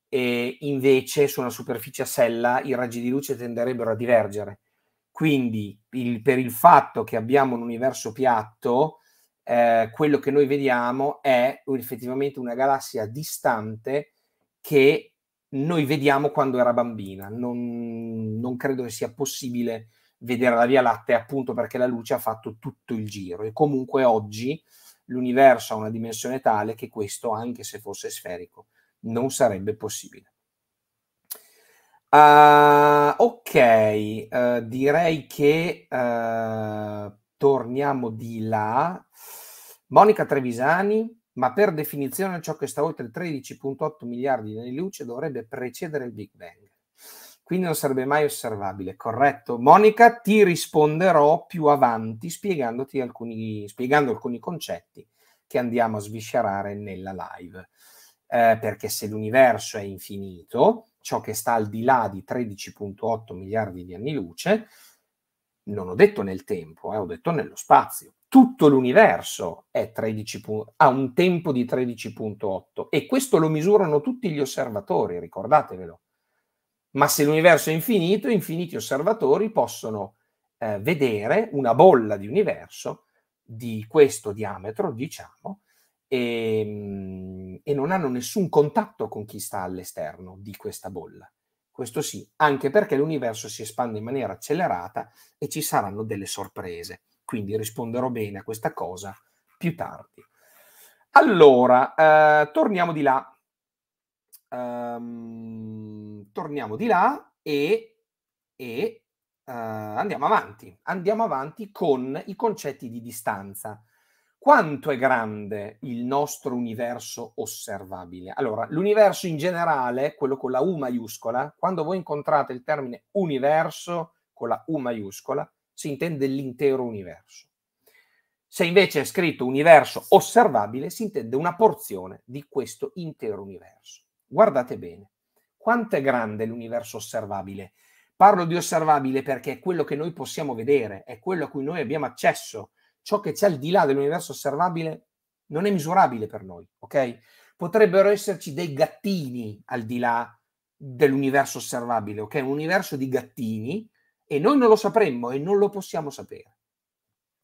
e invece su una superficie a sella i raggi di luce tenderebbero a divergere. Quindi il, per il fatto che abbiamo un universo piatto, eh, quello che noi vediamo è effettivamente una galassia distante che noi vediamo quando era bambina. Non, non credo che sia possibile vedere la Via Lattea appunto perché la luce ha fatto tutto il giro e comunque oggi l'universo ha una dimensione tale che questo, anche se fosse sferico, non sarebbe possibile. Uh, ok, uh, direi che uh, torniamo di là. Monica Trevisani, ma per definizione ciò che sta oltre 13.8 miliardi di anni luce dovrebbe precedere il Big Bang. Quindi non sarebbe mai osservabile, corretto? Monica, ti risponderò più avanti spiegandoti alcuni, spiegando alcuni concetti che andiamo a sviscerare nella live eh, perché se l'universo è infinito, ciò che sta al di là di 13.8 miliardi di anni luce, non ho detto nel tempo, eh, ho detto nello spazio. Tutto l'universo pu- ha un tempo di 13.8 e questo lo misurano tutti gli osservatori, ricordatevelo. Ma se l'universo è infinito, infiniti osservatori possono eh, vedere una bolla di universo di questo diametro, diciamo, e, ehm, e non hanno nessun contatto con chi sta all'esterno di questa bolla. Questo sì, anche perché l'universo si espande in maniera accelerata e ci saranno delle sorprese. Quindi risponderò bene a questa cosa più tardi. Allora, eh, torniamo di là. Um, torniamo di là e, e uh, andiamo avanti. Andiamo avanti con i concetti di distanza quanto è grande il nostro universo osservabile? Allora, l'universo in generale, quello con la U maiuscola, quando voi incontrate il termine universo con la U maiuscola, si intende l'intero universo. Se invece è scritto universo osservabile, si intende una porzione di questo intero universo. Guardate bene, quanto è grande l'universo osservabile? Parlo di osservabile perché è quello che noi possiamo vedere, è quello a cui noi abbiamo accesso, ciò che c'è al di là dell'universo osservabile non è misurabile per noi, ok? Potrebbero esserci dei gattini al di là dell'universo osservabile, ok? Un universo di gattini e noi non lo sapremmo e non lo possiamo sapere.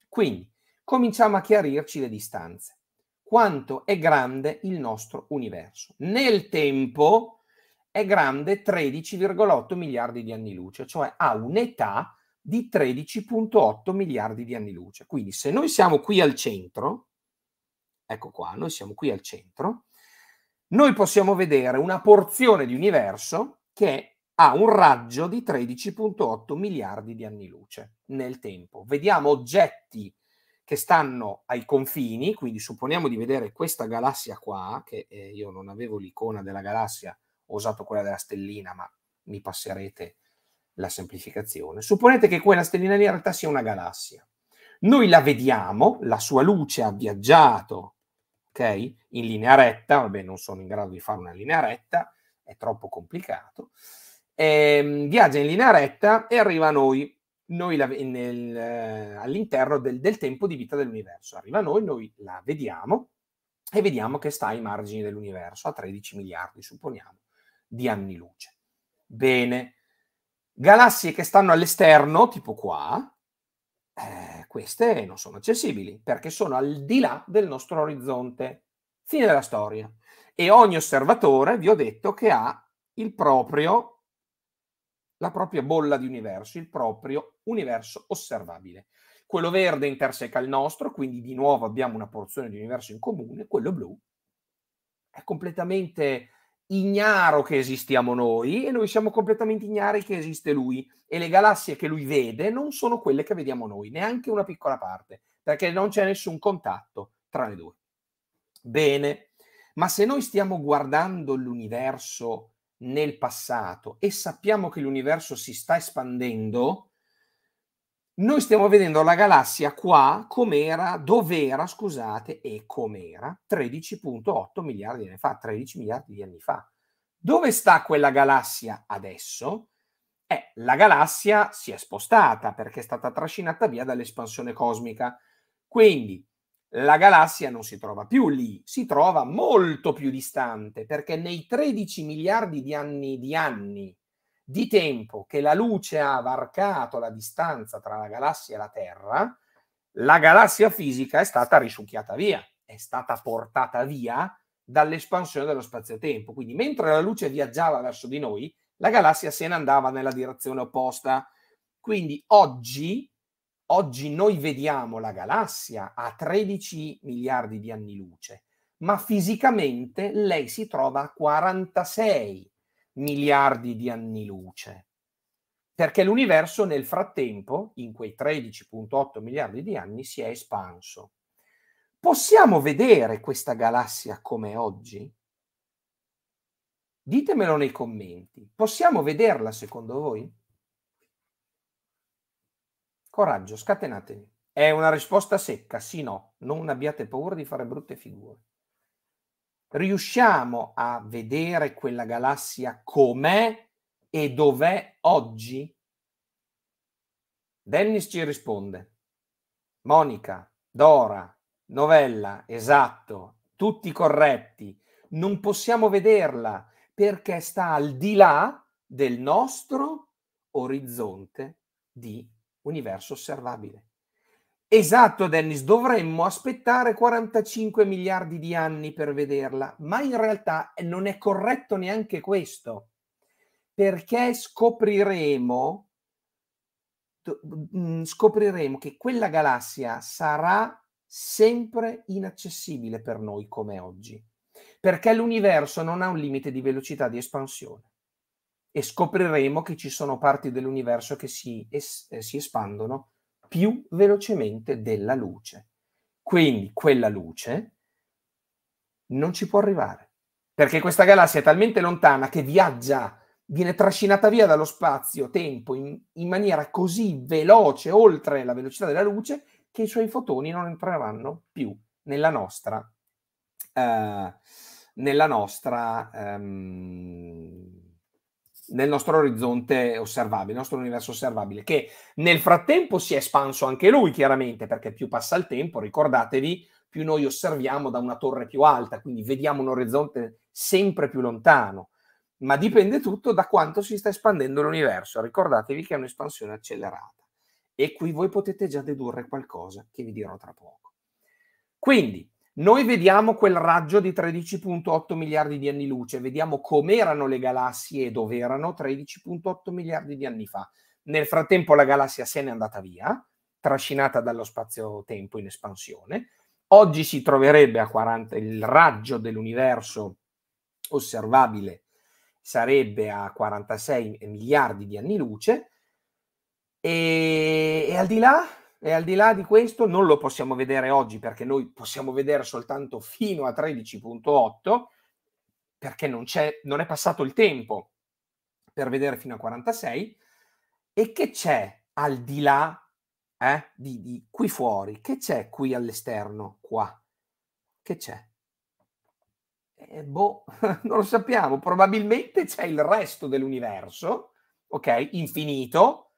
Quindi cominciamo a chiarirci le distanze. Quanto è grande il nostro universo? Nel tempo è grande 13,8 miliardi di anni luce, cioè ha un'età di 13.8 miliardi di anni luce. Quindi se noi siamo qui al centro, ecco qua, noi siamo qui al centro, noi possiamo vedere una porzione di universo che ha un raggio di 13.8 miliardi di anni luce nel tempo. Vediamo oggetti che stanno ai confini, quindi supponiamo di vedere questa galassia qua, che eh, io non avevo l'icona della galassia, ho usato quella della stellina, ma mi passerete la semplificazione. Supponete che quella stellina lì in realtà sia una galassia. Noi la vediamo, la sua luce ha viaggiato okay, in linea retta, vabbè non sono in grado di fare una linea retta, è troppo complicato, ehm, viaggia in linea retta e arriva a noi, noi la, nel, eh, all'interno del, del tempo di vita dell'universo. Arriva a noi, noi la vediamo e vediamo che sta ai margini dell'universo, a 13 miliardi, supponiamo, di anni luce. Bene, Galassie che stanno all'esterno, tipo qua, eh, queste non sono accessibili perché sono al di là del nostro orizzonte. Fine della storia. E ogni osservatore, vi ho detto, che ha il proprio, la propria bolla di universo, il proprio universo osservabile. Quello verde interseca il nostro, quindi di nuovo abbiamo una porzione di universo in comune, quello blu è completamente ignaro che esistiamo noi e noi siamo completamente ignari che esiste lui e le galassie che lui vede non sono quelle che vediamo noi, neanche una piccola parte, perché non c'è nessun contatto tra le due. Bene, ma se noi stiamo guardando l'universo nel passato e sappiamo che l'universo si sta espandendo, noi stiamo vedendo la galassia qua com'era, dov'era, scusate, e com'era 13.8 miliardi di anni fa, 13 miliardi di anni fa. Dove sta quella galassia adesso? Eh, la galassia si è spostata perché è stata trascinata via dall'espansione cosmica. Quindi la galassia non si trova più lì, si trova molto più distante perché nei 13 miliardi di anni di anni di tempo che la luce ha varcato la distanza tra la galassia e la Terra, la galassia fisica è stata risucchiata via, è stata portata via dall'espansione dello spazio-tempo. Quindi mentre la luce viaggiava verso di noi, la galassia se ne andava nella direzione opposta. Quindi oggi, oggi noi vediamo la galassia a 13 miliardi di anni luce, ma fisicamente lei si trova a 46 miliardi miliardi di anni luce, perché l'universo nel frattempo, in quei 13.8 miliardi di anni, si è espanso. Possiamo vedere questa galassia come oggi? Ditemelo nei commenti. Possiamo vederla secondo voi? Coraggio, scatenatevi. È una risposta secca, sì no, non abbiate paura di fare brutte figure riusciamo a vedere quella galassia com'è e dov'è oggi? Dennis ci risponde. Monica, Dora, Novella, esatto, tutti corretti. Non possiamo vederla perché sta al di là del nostro orizzonte di universo osservabile. Esatto, Dennis, dovremmo aspettare 45 miliardi di anni per vederla, ma in realtà non è corretto neanche questo, perché scopriremo, mm, scopriremo che quella galassia sarà sempre inaccessibile per noi come oggi, perché l'universo non ha un limite di velocità di espansione e scopriremo che ci sono parti dell'universo che si, es- eh, si espandono più velocemente della luce. Quindi quella luce non ci può arrivare, perché questa galassia è talmente lontana che viaggia, viene trascinata via dallo spazio-tempo in, in maniera così veloce, oltre la velocità della luce, che i suoi fotoni non entreranno più nella nostra, eh, nella nostra ehm, nel nostro orizzonte osservabile, nel nostro universo osservabile, che nel frattempo si è espanso anche lui, chiaramente, perché più passa il tempo, ricordatevi, più noi osserviamo da una torre più alta, quindi vediamo un orizzonte sempre più lontano, ma dipende tutto da quanto si sta espandendo l'universo. Ricordatevi che è un'espansione accelerata e qui voi potete già dedurre qualcosa che vi dirò tra poco. Quindi, noi vediamo quel raggio di 13.8 miliardi di anni luce, vediamo com'erano le galassie e dove erano 13.8 miliardi di anni fa. Nel frattempo la galassia se n'è andata via, trascinata dallo spazio-tempo in espansione. Oggi si troverebbe a 40 il raggio dell'universo osservabile sarebbe a 46 miliardi di anni luce e, e al di là e al di là di questo non lo possiamo vedere oggi perché noi possiamo vedere soltanto fino a 13.8 perché non, non è passato il tempo per vedere fino a 46 e che c'è al di là eh, di, di qui fuori, che c'è qui all'esterno, qua? Che c'è? Eh, boh, [laughs] non lo sappiamo, probabilmente c'è il resto dell'universo, ok, infinito,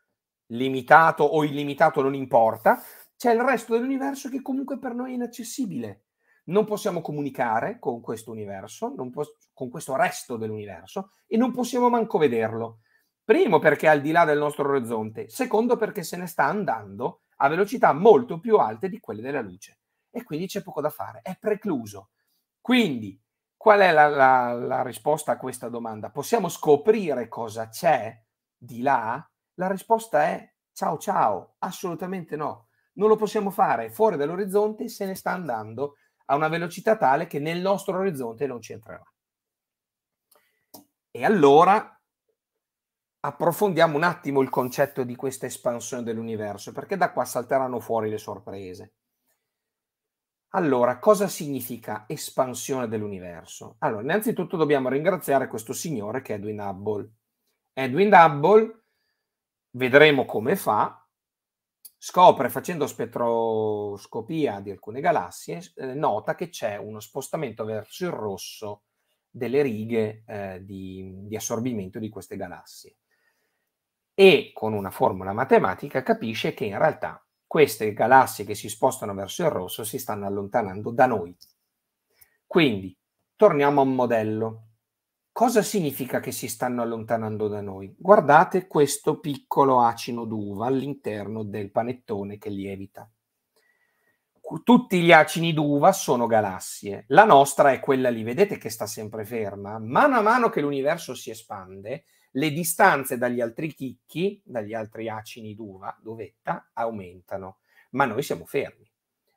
limitato o illimitato, non importa, c'è il resto dell'universo che comunque per noi è inaccessibile. Non possiamo comunicare con questo universo, po- con questo resto dell'universo e non possiamo manco vederlo. Primo perché è al di là del nostro orizzonte, secondo perché se ne sta andando a velocità molto più alte di quelle della luce e quindi c'è poco da fare, è precluso. Quindi qual è la, la, la risposta a questa domanda? Possiamo scoprire cosa c'è di là la risposta è ciao ciao, assolutamente no. Non lo possiamo fare, fuori dall'orizzonte se ne sta andando a una velocità tale che nel nostro orizzonte non ci entrerà. E allora approfondiamo un attimo il concetto di questa espansione dell'universo, perché da qua salteranno fuori le sorprese. Allora, cosa significa espansione dell'universo? Allora, innanzitutto dobbiamo ringraziare questo signore che è Edwin Hubble. Edwin Hubble vedremo come fa, scopre facendo spettroscopia di alcune galassie, eh, nota che c'è uno spostamento verso il rosso delle righe eh, di, di assorbimento di queste galassie. E con una formula matematica capisce che in realtà queste galassie che si spostano verso il rosso si stanno allontanando da noi. Quindi torniamo a un modello. Cosa significa che si stanno allontanando da noi? Guardate questo piccolo acino d'uva all'interno del panettone che lievita. Tutti gli acini d'uva sono galassie. La nostra è quella lì, vedete che sta sempre ferma. Mano a mano che l'universo si espande, le distanze dagli altri chicchi, dagli altri acini d'uva, d'uvetta, aumentano. Ma noi siamo fermi.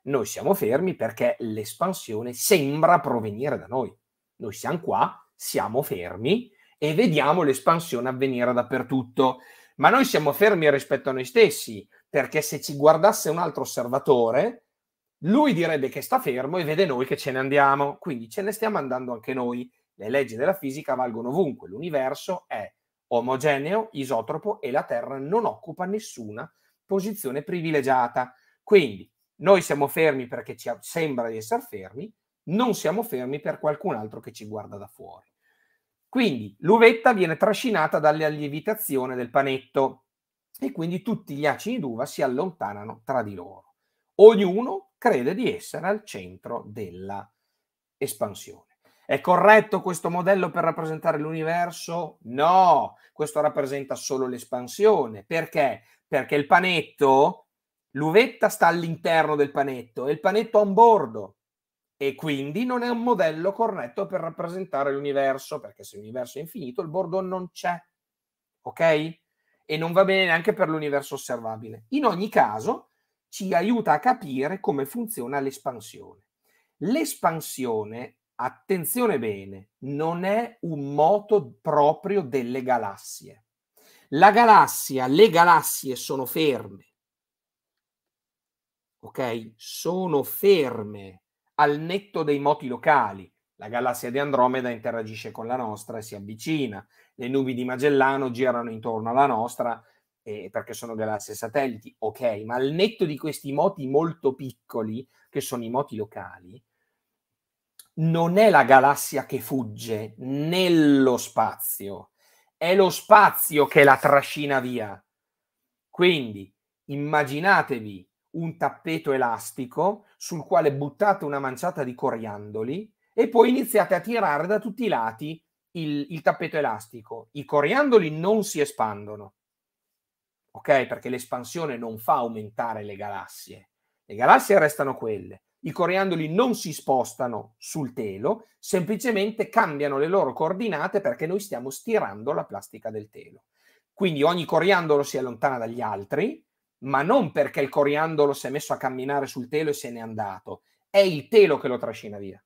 Noi siamo fermi perché l'espansione sembra provenire da noi. Noi siamo qua, siamo fermi e vediamo l'espansione avvenire dappertutto. Ma noi siamo fermi rispetto a noi stessi, perché se ci guardasse un altro osservatore, lui direbbe che sta fermo e vede noi che ce ne andiamo. Quindi ce ne stiamo andando anche noi. Le leggi della fisica valgono ovunque, l'universo è omogeneo, isotropo e la Terra non occupa nessuna posizione privilegiata. Quindi noi siamo fermi perché ci sembra di essere fermi, non siamo fermi per qualcun altro che ci guarda da fuori. Quindi l'uvetta viene trascinata dalla lievitazione del panetto e quindi tutti gli acini d'uva si allontanano tra di loro. Ognuno crede di essere al centro della espansione. È corretto questo modello per rappresentare l'universo? No, questo rappresenta solo l'espansione. Perché? Perché il panetto, l'uvetta sta all'interno del panetto e il panetto a un bordo e quindi non è un modello corretto per rappresentare l'universo, perché se l'universo è infinito il bordo non c'è, ok? E non va bene neanche per l'universo osservabile. In ogni caso ci aiuta a capire come funziona l'espansione. L'espansione, attenzione bene, non è un moto proprio delle galassie. La galassia, le galassie sono ferme. Ok? Sono ferme al netto dei moti locali. La galassia di Andromeda interagisce con la nostra e si avvicina. Le nubi di Magellano girano intorno alla nostra eh, perché sono galassie satelliti, ok, ma al netto di questi moti molto piccoli, che sono i moti locali, non è la galassia che fugge nello spazio, è lo spazio che la trascina via. Quindi immaginatevi un tappeto elastico sul quale buttate una manciata di coriandoli e poi iniziate a tirare da tutti i lati il, il tappeto elastico. I coriandoli non si espandono, ok? Perché l'espansione non fa aumentare le galassie. Le galassie restano quelle. I coriandoli non si spostano sul telo, semplicemente cambiano le loro coordinate perché noi stiamo stirando la plastica del telo. Quindi ogni coriandolo si allontana dagli altri, ma non perché il coriandolo si è messo a camminare sul telo e se n'è andato, è il telo che lo trascina via,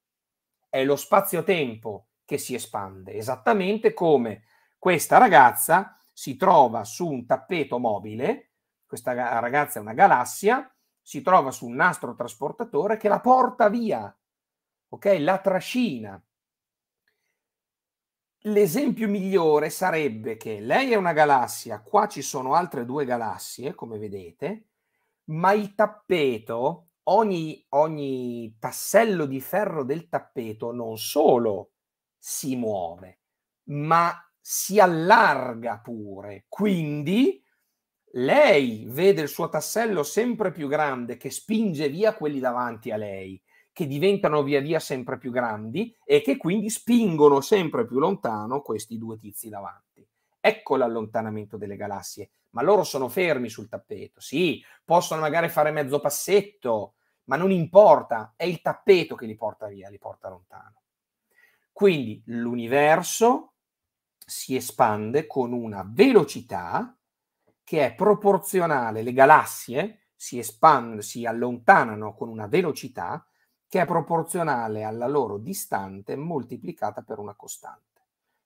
è lo spazio-tempo che si espande, esattamente come questa ragazza si trova su un tappeto mobile, questa ragazza è una galassia, si trova su un nastro trasportatore che la porta via, ok? La trascina l'esempio migliore sarebbe che lei è una galassia, qua ci sono altre due galassie, come vedete, ma il tappeto, ogni, ogni tassello di ferro del tappeto non solo si muove, ma si allarga pure. Quindi lei vede il suo tassello sempre più grande che spinge via quelli davanti a lei che diventano via via sempre più grandi e che quindi spingono sempre più lontano questi due tizi davanti. Ecco l'allontanamento delle galassie, ma loro sono fermi sul tappeto. Sì, possono magari fare mezzo passetto, ma non importa, è il tappeto che li porta via, li porta lontano. Quindi l'universo si espande con una velocità che è proporzionale, le galassie si espandono, si allontanano con una velocità che è proporzionale alla loro distante moltiplicata per una costante.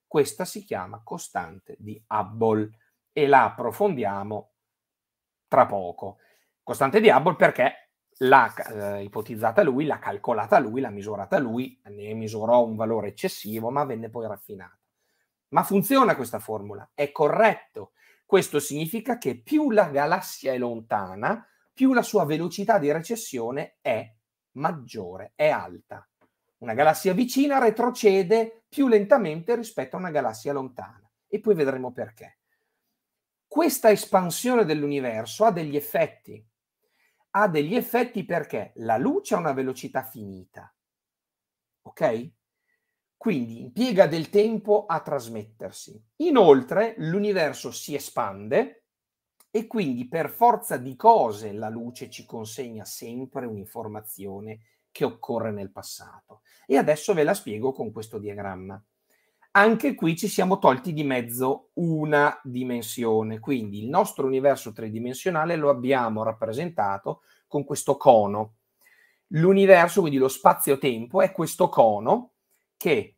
Questa si chiama costante di Hubble e la approfondiamo tra poco. Costante di Hubble perché l'ha eh, ipotizzata lui, l'ha calcolata lui, l'ha misurata lui, ne misurò un valore eccessivo, ma venne poi raffinata. Ma funziona questa formula, è corretto. Questo significa che più la galassia è lontana, più la sua velocità di recessione è maggiore, è alta. Una galassia vicina retrocede più lentamente rispetto a una galassia lontana e poi vedremo perché. Questa espansione dell'universo ha degli effetti. Ha degli effetti perché la luce ha una velocità finita. Ok? Quindi impiega del tempo a trasmettersi. Inoltre l'universo si espande, e quindi per forza di cose la luce ci consegna sempre un'informazione che occorre nel passato. E adesso ve la spiego con questo diagramma. Anche qui ci siamo tolti di mezzo una dimensione, quindi il nostro universo tridimensionale lo abbiamo rappresentato con questo cono. L'universo, quindi lo spazio-tempo, è questo cono che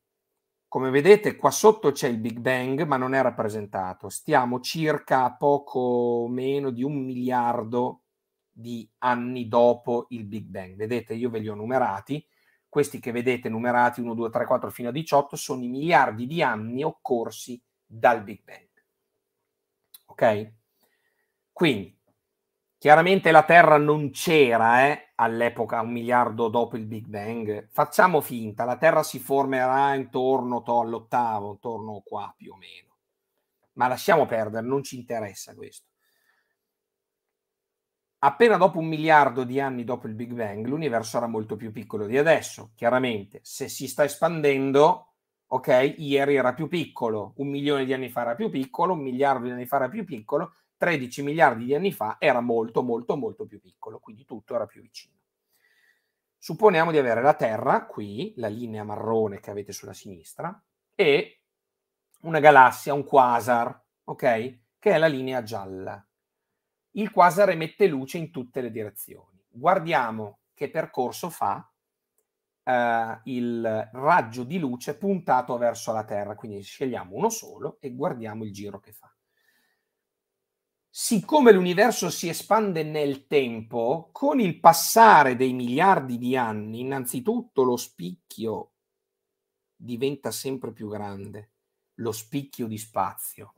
come vedete qua sotto c'è il Big Bang, ma non è rappresentato. Stiamo circa a poco meno di un miliardo di anni dopo il Big Bang. Vedete, io ve li ho numerati. Questi che vedete numerati 1, 2, 3, 4 fino a 18 sono i miliardi di anni occorsi dal Big Bang. Ok? Quindi Chiaramente la Terra non c'era eh, all'epoca, un miliardo dopo il Big Bang. Facciamo finta, la Terra si formerà intorno to, all'ottavo, intorno qua più o meno. Ma lasciamo perdere, non ci interessa questo. Appena dopo un miliardo di anni dopo il Big Bang, l'universo era molto più piccolo di adesso. Chiaramente, se si sta espandendo, ok, ieri era più piccolo, un milione di anni fa era più piccolo, un miliardo di anni fa era più piccolo, 13 miliardi di anni fa era molto molto molto più piccolo, quindi tutto era più vicino. Supponiamo di avere la Terra qui, la linea marrone che avete sulla sinistra, e una galassia, un quasar, ok? Che è la linea gialla. Il quasar emette luce in tutte le direzioni. Guardiamo che percorso fa eh, il raggio di luce puntato verso la Terra, quindi scegliamo uno solo e guardiamo il giro che fa siccome l'universo si espande nel tempo, con il passare dei miliardi di anni, innanzitutto lo spicchio diventa sempre più grande, lo spicchio di spazio,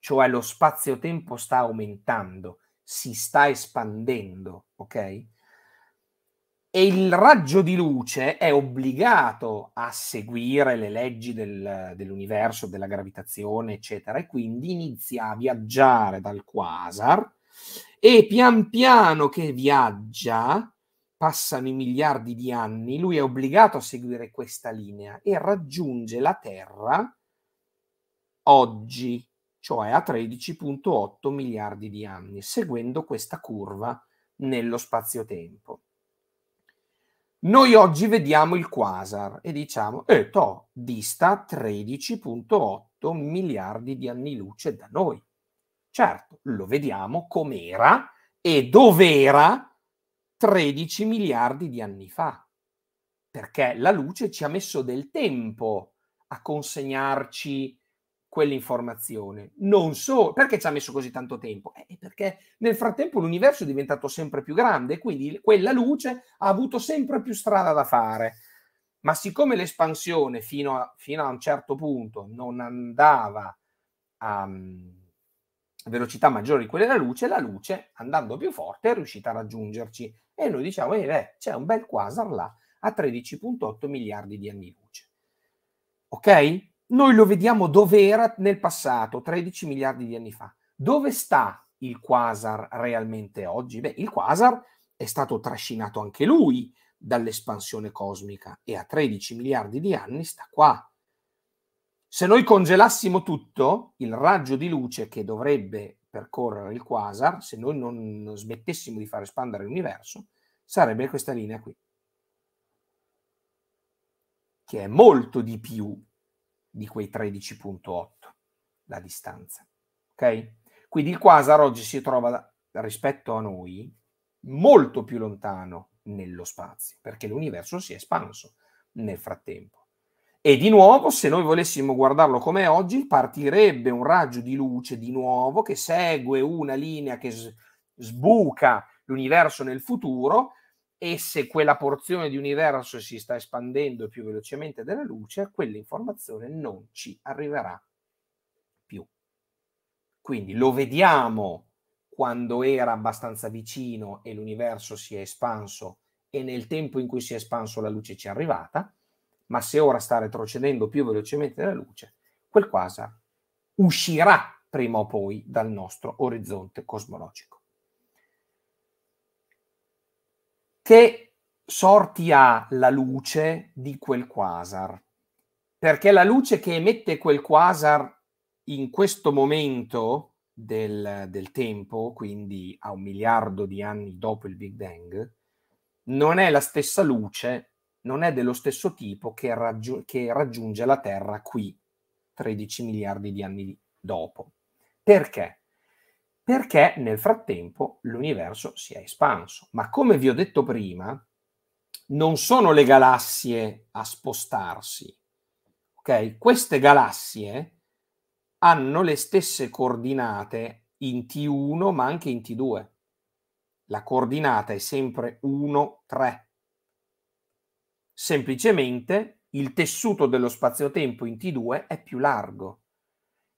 cioè lo spazio-tempo sta aumentando, si sta espandendo, ok? e il raggio di luce è obbligato a seguire le leggi del, dell'universo, della gravitazione, eccetera, e quindi inizia a viaggiare dal quasar e pian piano che viaggia, passano i miliardi di anni, lui è obbligato a seguire questa linea e raggiunge la Terra oggi, cioè a 13.8 miliardi di anni, seguendo questa curva nello spazio-tempo. Noi oggi vediamo il quasar e diciamo, eh, toh, dista 13.8 miliardi di anni luce da noi. Certo, lo vediamo com'era e dov'era 13 miliardi di anni fa, perché la luce ci ha messo del tempo a consegnarci quell'informazione. Non so perché ci ha messo così tanto tempo? Eh, eh perché nel frattempo l'universo è diventato sempre più grande, quindi quella luce ha avuto sempre più strada da fare. Ma siccome l'espansione fino a, fino a un certo punto non andava a, mm, velocità maggiori di quella della luce, la luce andando più forte è riuscita a raggiungerci. E noi diciamo, eh, beh, c'è un bel quasar là a 13.8 miliardi di anni luce. Ok? noi lo vediamo dov'era nel passato, 13 miliardi di anni fa. Dove sta il quasar realmente oggi? Beh, il quasar è stato trascinato anche lui dall'espansione cosmica e a 13 miliardi di anni sta qua. Se noi congelassimo tutto, il raggio di luce che dovrebbe percorrere il quasar, se noi non smettessimo di far espandere l'universo, sarebbe questa linea qui, che è molto di più di quei 13.8 la distanza. Ok? Quindi il quasar oggi si trova rispetto a noi molto più lontano nello spazio, perché l'universo si è espanso nel frattempo. E di nuovo, se noi volessimo guardarlo come oggi, partirebbe un raggio di luce di nuovo che segue una linea che sbuca l'universo nel futuro e se quella porzione di universo si sta espandendo più velocemente della luce, quell'informazione non ci arriverà più. Quindi lo vediamo quando era abbastanza vicino e l'universo si è espanso e nel tempo in cui si è espanso la luce ci è arrivata, ma se ora sta retrocedendo più velocemente della luce, quel quasar uscirà prima o poi dal nostro orizzonte cosmologico. che sorti ha la luce di quel quasar? Perché la luce che emette quel quasar in questo momento del, del tempo, quindi a un miliardo di anni dopo il Big Bang, non è la stessa luce, non è dello stesso tipo che, raggi- che raggiunge la Terra qui 13 miliardi di anni dopo. Perché? perché nel frattempo l'universo si è espanso. Ma come vi ho detto prima, non sono le galassie a spostarsi. Ok? Queste galassie hanno le stesse coordinate in T1 ma anche in T2. La coordinata è sempre 1, 3. Semplicemente il tessuto dello spazio-tempo in T2 è più largo.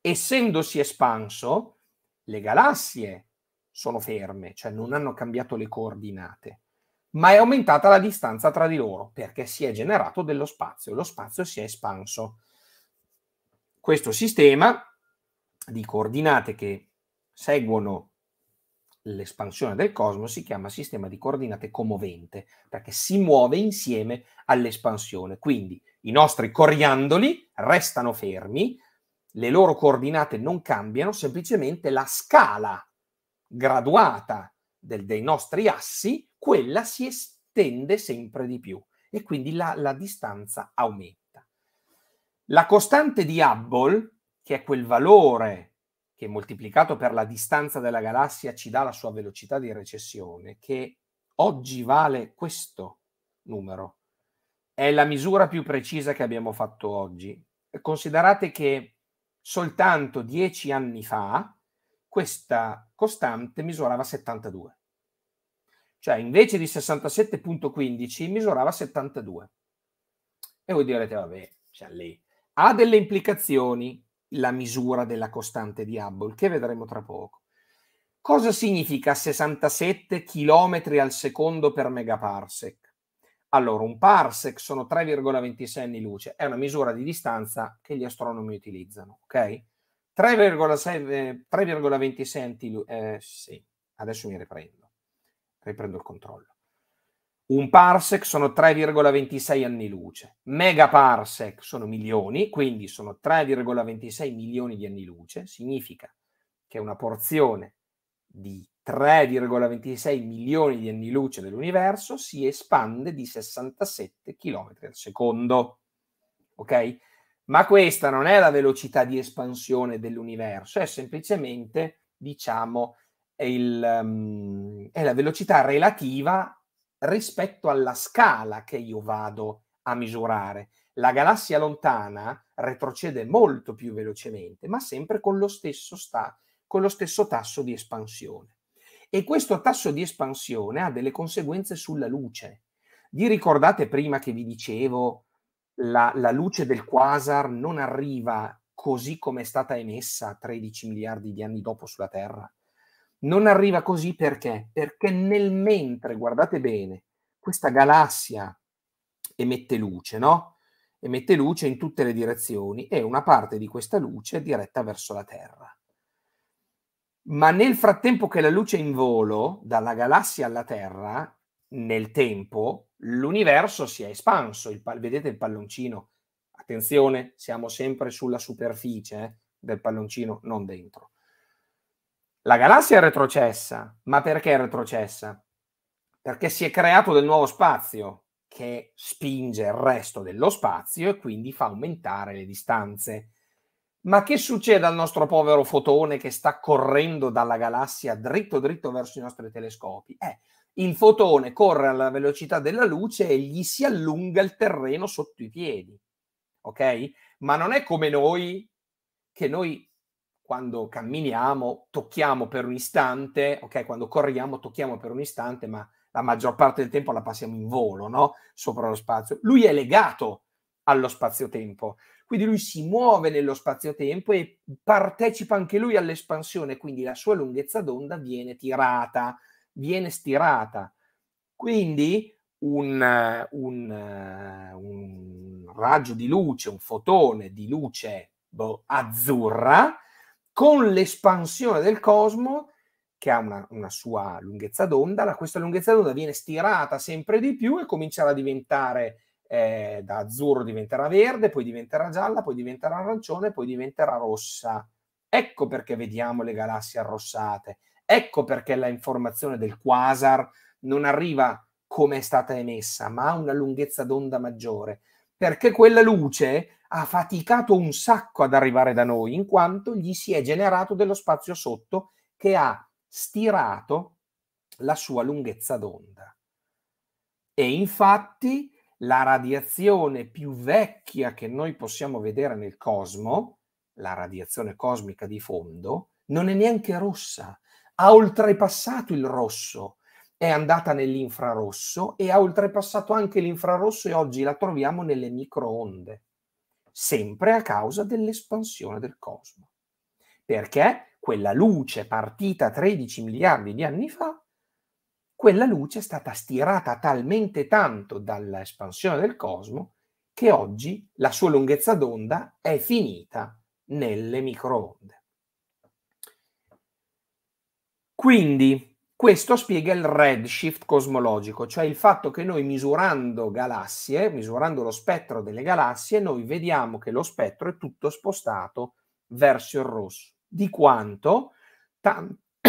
Essendosi espanso, le galassie sono ferme, cioè non hanno cambiato le coordinate, ma è aumentata la distanza tra di loro perché si è generato dello spazio, lo spazio si è espanso. Questo sistema di coordinate che seguono l'espansione del cosmo si chiama sistema di coordinate commovente perché si muove insieme all'espansione. Quindi i nostri coriandoli restano fermi, le loro coordinate non cambiano, semplicemente la scala graduata del, dei nostri assi, quella si estende sempre di più e quindi la, la distanza aumenta. La costante di Hubble, che è quel valore che moltiplicato per la distanza della galassia ci dà la sua velocità di recessione, che oggi vale questo numero, è la misura più precisa che abbiamo fatto oggi. Considerate che soltanto dieci anni fa questa costante misurava 72. Cioè invece di 67.15 misurava 72. E voi direte, vabbè, cioè lì. Ha delle implicazioni la misura della costante di Hubble, che vedremo tra poco. Cosa significa 67 km al secondo per megaparsec? Allora, un parsec sono 3,26 anni luce, è una misura di distanza che gli astronomi utilizzano, ok? 3,26 eh, anni eh, sì, adesso mi riprendo, riprendo il controllo. Un parsec sono 3,26 anni luce, megaparsec sono milioni, quindi sono 3,26 milioni di anni luce, significa che una porzione di 3,26 milioni di anni luce dell'universo, si espande di 67 km al secondo. Ok? Ma questa non è la velocità di espansione dell'universo, è semplicemente, diciamo, è, il, um, è la velocità relativa rispetto alla scala che io vado a misurare. La galassia lontana retrocede molto più velocemente, ma sempre con lo stesso, sta, con lo stesso tasso di espansione. E questo tasso di espansione ha delle conseguenze sulla luce. Vi ricordate prima che vi dicevo la, la luce del quasar non arriva così come è stata emessa 13 miliardi di anni dopo sulla Terra? Non arriva così perché? Perché nel mentre, guardate bene, questa galassia emette luce, no? Emette luce in tutte le direzioni e una parte di questa luce è diretta verso la Terra ma nel frattempo che la luce è in volo dalla galassia alla Terra, nel tempo, l'universo si è espanso. Il, vedete il palloncino? Attenzione, siamo sempre sulla superficie eh, del palloncino, non dentro. La galassia è retrocessa, ma perché è retrocessa? Perché si è creato del nuovo spazio che spinge il resto dello spazio e quindi fa aumentare le distanze ma che succede al nostro povero fotone che sta correndo dalla galassia dritto dritto verso i nostri telescopi? Eh, il fotone corre alla velocità della luce e gli si allunga il terreno sotto i piedi. Ok? Ma non è come noi che noi quando camminiamo tocchiamo per un istante, ok? Quando corriamo tocchiamo per un istante, ma la maggior parte del tempo la passiamo in volo, no? Sopra lo spazio. Lui è legato allo spazio-tempo. Quindi lui si muove nello spazio-tempo e partecipa anche lui all'espansione, quindi la sua lunghezza d'onda viene tirata, viene stirata. Quindi un, un, un raggio di luce, un fotone di luce boh, azzurra, con l'espansione del cosmo, che ha una, una sua lunghezza d'onda, la, questa lunghezza d'onda viene stirata sempre di più e comincerà a diventare eh, da azzurro diventerà verde, poi diventerà gialla, poi diventerà arancione, poi diventerà rossa. Ecco perché vediamo le galassie arrossate, ecco perché la informazione del quasar non arriva come è stata emessa, ma ha una lunghezza d'onda maggiore, perché quella luce ha faticato un sacco ad arrivare da noi, in quanto gli si è generato dello spazio sotto che ha stirato la sua lunghezza d'onda. E infatti la radiazione più vecchia che noi possiamo vedere nel cosmo, la radiazione cosmica di fondo, non è neanche rossa, ha oltrepassato il rosso, è andata nell'infrarosso e ha oltrepassato anche l'infrarosso e oggi la troviamo nelle microonde, sempre a causa dell'espansione del cosmo. Perché quella luce partita 13 miliardi di anni fa quella luce è stata stirata talmente tanto dall'espansione del cosmo che oggi la sua lunghezza d'onda è finita nelle microonde. Quindi questo spiega il redshift cosmologico, cioè il fatto che noi misurando galassie, misurando lo spettro delle galassie, noi vediamo che lo spettro è tutto spostato verso il rosso, di quanto, ta- [coughs]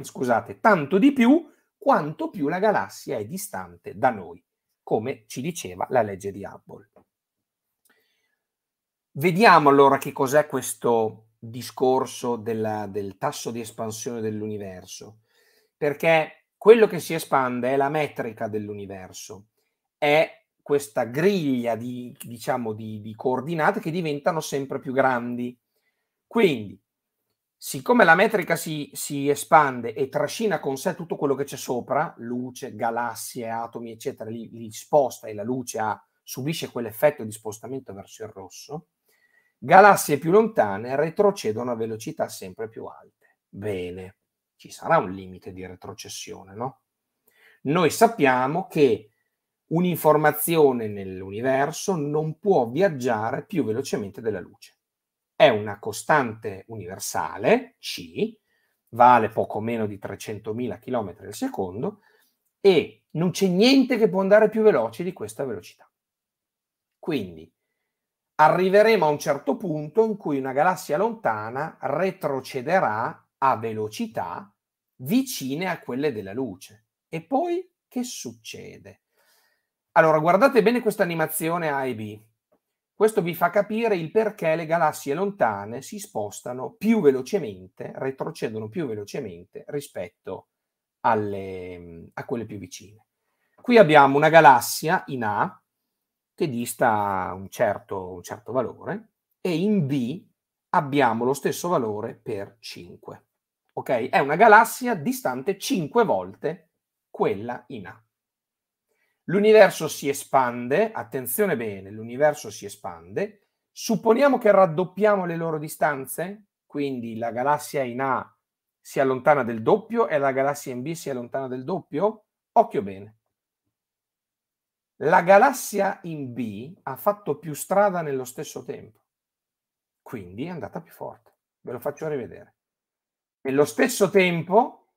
scusate, tanto di più quanto più la galassia è distante da noi, come ci diceva la legge di Hubble. Vediamo allora che cos'è questo discorso della, del tasso di espansione dell'universo, perché quello che si espande è la metrica dell'universo, è questa griglia di, diciamo, di, di coordinate che diventano sempre più grandi. Quindi siccome la metrica si, si, espande e trascina con sé tutto quello che c'è sopra, luce, galassie, atomi, eccetera, li, li sposta e la luce ha, subisce quell'effetto di spostamento verso il rosso, galassie più lontane retrocedono a velocità sempre più alte. Bene, ci sarà un limite di retrocessione, no? Noi sappiamo che un'informazione nell'universo non può viaggiare più velocemente della luce è una costante universale, C, vale poco meno di 300.000 km al secondo e non c'è niente che può andare più veloce di questa velocità. Quindi arriveremo a un certo punto in cui una galassia lontana retrocederà a velocità vicine a quelle della luce. E poi che succede? Allora, guardate bene questa animazione A e B questo vi fa capire il perché le galassie lontane si spostano più velocemente, retrocedono più velocemente rispetto alle, a quelle più vicine. Qui abbiamo una galassia in A che dista un certo, un certo valore e in B abbiamo lo stesso valore per 5. Ok? È una galassia distante 5 volte quella in A. L'universo si espande, attenzione bene, l'universo si espande. Supponiamo che raddoppiamo le loro distanze, quindi la galassia in A si allontana del doppio e la galassia in B si allontana del doppio? Occhio bene. La galassia in B ha fatto più strada nello stesso tempo, quindi è andata più forte. Ve lo faccio rivedere. Nello stesso tempo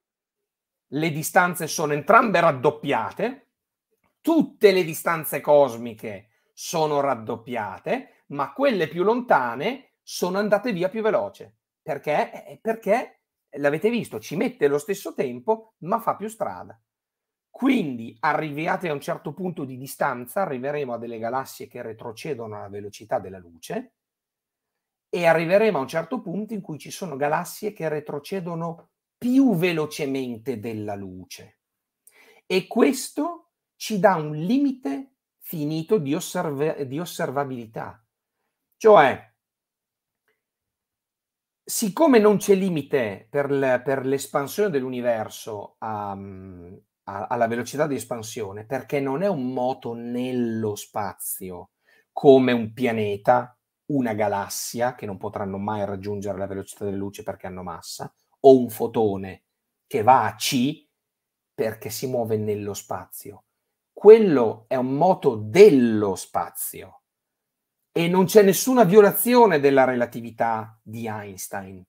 le distanze sono entrambe raddoppiate, tutte le distanze cosmiche sono raddoppiate, ma quelle più lontane sono andate via più veloce. Perché? Eh, perché eh, l'avete visto, ci mette lo stesso tempo, ma fa più strada. Quindi arriviate a un certo punto di distanza, arriveremo a delle galassie che retrocedono alla velocità della luce e arriveremo a un certo punto in cui ci sono galassie che retrocedono più velocemente della luce. E questo ci dà un limite finito di, osserva- di osservabilità. Cioè, siccome non c'è limite per, l- per l'espansione dell'universo a, um, a- alla velocità di espansione, perché non è un moto nello spazio come un pianeta, una galassia che non potranno mai raggiungere la velocità della luce perché hanno massa, o un fotone che va a C perché si muove nello spazio quello è un moto dello spazio e non c'è nessuna violazione della relatività di Einstein.